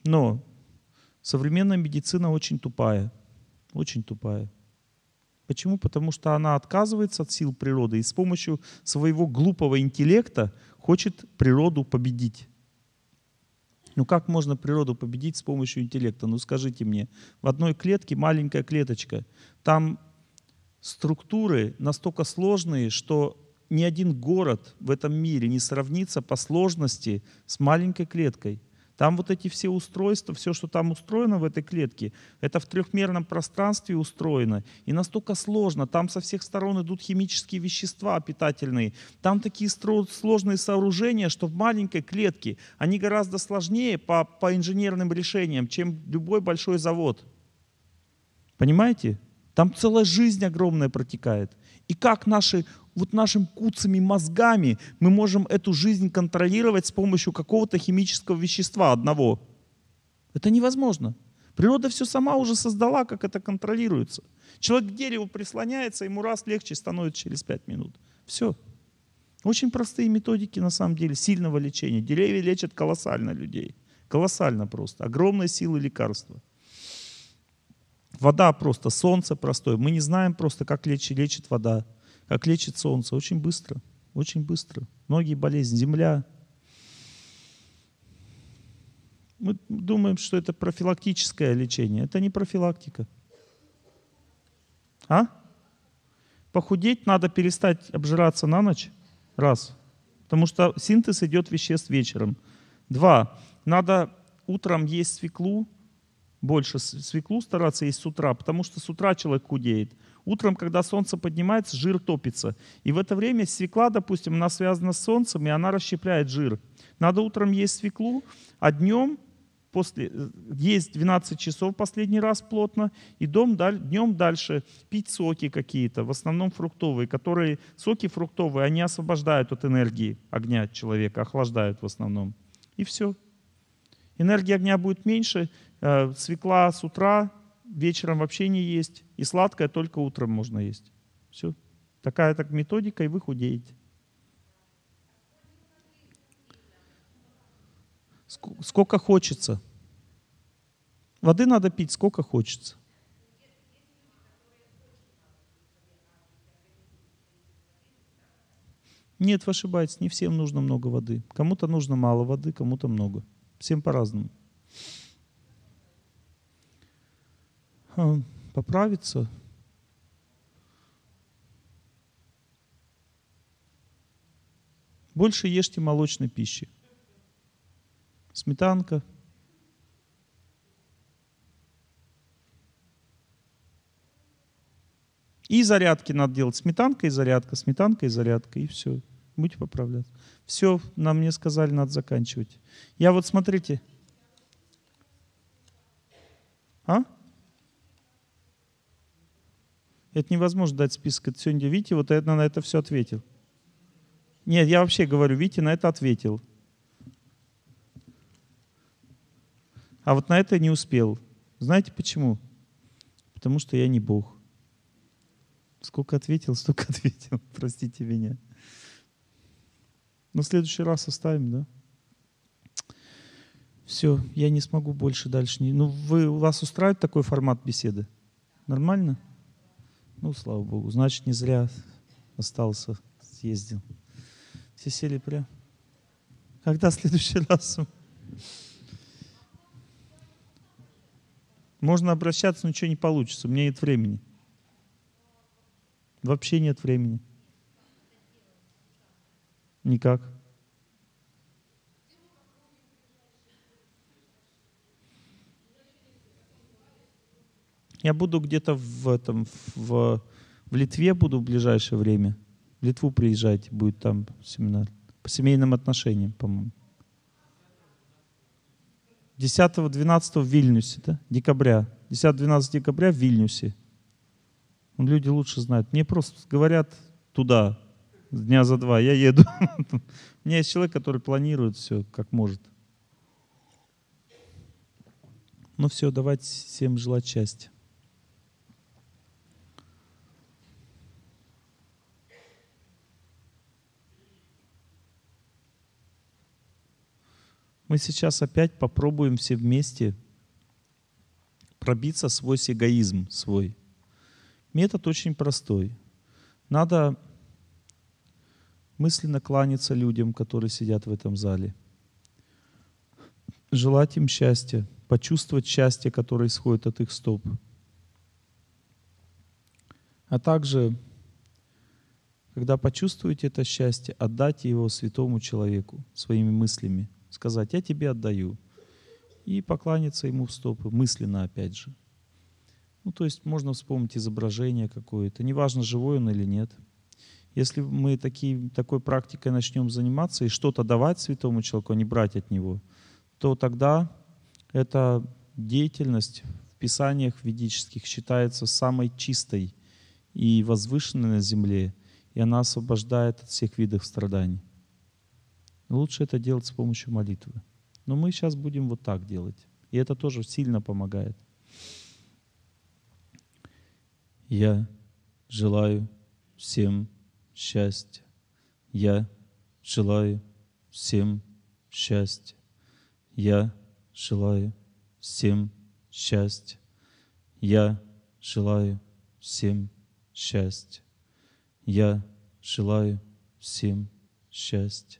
A: Но современная медицина очень тупая. Очень тупая. Почему? Потому что она отказывается от сил природы и с помощью своего глупого интеллекта хочет природу победить. Ну как можно природу победить с помощью интеллекта? Ну скажите мне, в одной клетке маленькая клеточка, там структуры настолько сложные, что ни один город в этом мире не сравнится по сложности с маленькой клеткой. Там вот эти все устройства, все, что там устроено в этой клетке, это в трехмерном пространстве устроено. И настолько сложно. Там со всех сторон идут химические вещества питательные. Там такие сложные сооружения, что в маленькой клетке они гораздо сложнее по, по инженерным решениям, чем любой большой завод. Понимаете? Там целая жизнь огромная протекает. И как наши, вот нашим куцами мозгами мы можем эту жизнь контролировать с помощью какого-то химического вещества одного? Это невозможно. Природа все сама уже создала, как это контролируется. Человек к дереву прислоняется, ему раз легче становится через пять минут. Все. Очень простые методики, на самом деле, сильного лечения. Деревья лечат колоссально людей. Колоссально просто. Огромные силы лекарства. Вода просто, солнце простое. Мы не знаем просто, как лечит, лечит вода, как лечит солнце. Очень быстро, очень быстро. Многие болезни, земля. Мы думаем, что это профилактическое лечение. Это не профилактика. А? Похудеть надо перестать обжираться на ночь. Раз. Потому что синтез идет веществ вечером. Два. Надо утром есть свеклу, больше свеклу стараться есть с утра, потому что с утра человек худеет. Утром, когда солнце поднимается, жир топится. И в это время свекла, допустим, она связана с солнцем, и она расщепляет жир. Надо утром есть свеклу, а днем после, э, есть 12 часов последний раз плотно, и дом, днем дальше пить соки какие-то, в основном фруктовые, которые, соки фруктовые, они освобождают от энергии огня человека, охлаждают в основном. И все. Энергии огня будет меньше, Э, свекла с утра, вечером вообще не есть. И сладкое только утром можно есть. Все. Такая так методика, и вы худеете. Сколько хочется. Воды надо пить сколько хочется. Нет, вы ошибаетесь, не всем нужно много воды. Кому-то нужно мало воды, кому-то много. Всем по-разному. Э, поправиться Больше ешьте молочной пищи. Сметанка. И зарядки надо делать. Сметанка и зарядка, сметанка и зарядка, и все. Будете поправляться. Все, нам мне сказали, надо заканчивать. Я вот, смотрите. А? Это невозможно дать список. Это сегодня Витя вот я на это все ответил. Нет, я вообще говорю, Витя на это ответил. А вот на это не успел. Знаете почему? Потому что я не Бог. Сколько ответил, столько ответил. Простите меня. Но ну, в следующий раз оставим, да? Все, я не смогу больше дальше. Ну, вы, у вас устраивает такой формат беседы? Нормально? Ну, слава Богу. Значит, не зря остался, съездил. Все сели прям. Когда в следующий раз? Можно обращаться, но ничего не получится. У меня нет времени. Вообще нет времени. Никак. Я буду где-то в, этом, в, в Литве буду в ближайшее время. В Литву приезжайте, будет там семинар. По семейным отношениям, по-моему. 10-12 в Вильнюсе, да? Декабря. 10-12 декабря в Вильнюсе. Люди лучше знают. Мне просто говорят туда, дня за два, я еду. У меня есть человек, который планирует все, как может. Ну все, давайте всем желать счастья. Мы сейчас опять попробуем все вместе пробиться свой эгоизм свой. Метод очень простой. Надо мысленно кланяться людям, которые сидят в этом зале. Желать им счастья, почувствовать счастье, которое исходит от их стоп. А также, когда почувствуете это счастье, отдать его святому человеку своими мыслями – сказать, я тебе отдаю, и покланяться ему в стопы, мысленно опять же. Ну, то есть можно вспомнить изображение какое-то, неважно, живой он или нет. Если мы такие, такой практикой начнем заниматься и что-то давать святому человеку, а не брать от него, то тогда эта деятельность в писаниях ведических считается самой чистой и возвышенной на земле, и она освобождает от всех видов страданий лучше это делать с помощью молитвы. Но мы сейчас будем вот так делать. И это тоже сильно помогает.
B: Я желаю всем счастья. Я желаю всем
A: счастья. Я желаю всем счастья.
B: Я желаю всем счастья. Я желаю всем счастья.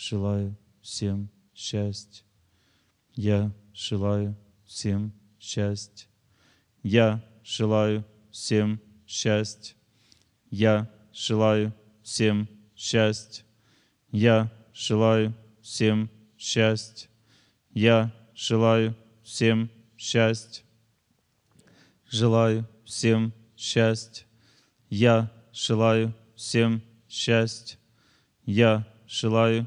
B: желаю всем счастья. Я желаю всем
A: счастья. Я желаю всем счастья. Я желаю всем счастья. Я желаю всем счастья. Я желаю всем счастья. Желаю всем счастья. Я желаю всем счастья. Я желаю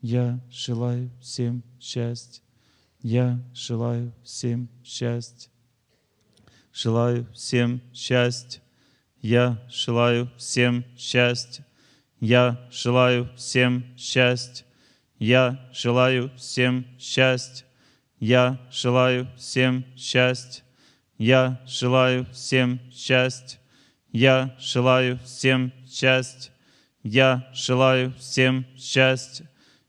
A: Я желаю всем счастья. Я желаю всем счастья. Желаю всем счастья. Я желаю всем счастья. Я желаю всем счастья. Я желаю всем счастья. Я желаю всем счастья. Я желаю всем счастья. Я желаю всем счастья. Я желаю всем счастья.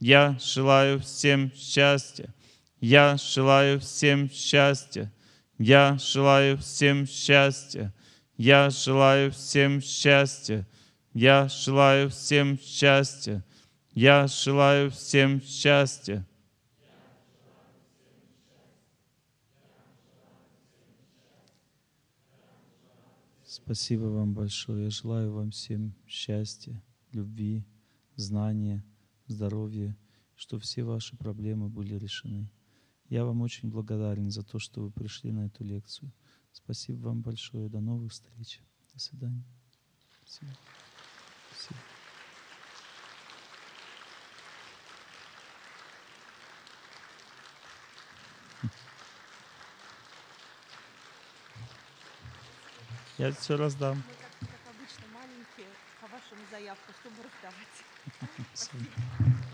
A: Я желаю всем счастья. Я желаю всем счастья. Я желаю всем счастья. Я желаю всем счастья. Я желаю всем счастья. Я желаю всем счастья. Спасибо вам большое. Я желаю вам всем счастья, любви, знания – здоровье, что все ваши проблемы были решены. Я вам очень благодарен за то, что вы пришли на эту лекцию. Спасибо вам большое. До новых встреч. До свидания. Спасибо. Спасибо. Я все раздам. Мы, как, как обычно, маленькие по вашему заявку, чтобы раздавать.
B: so.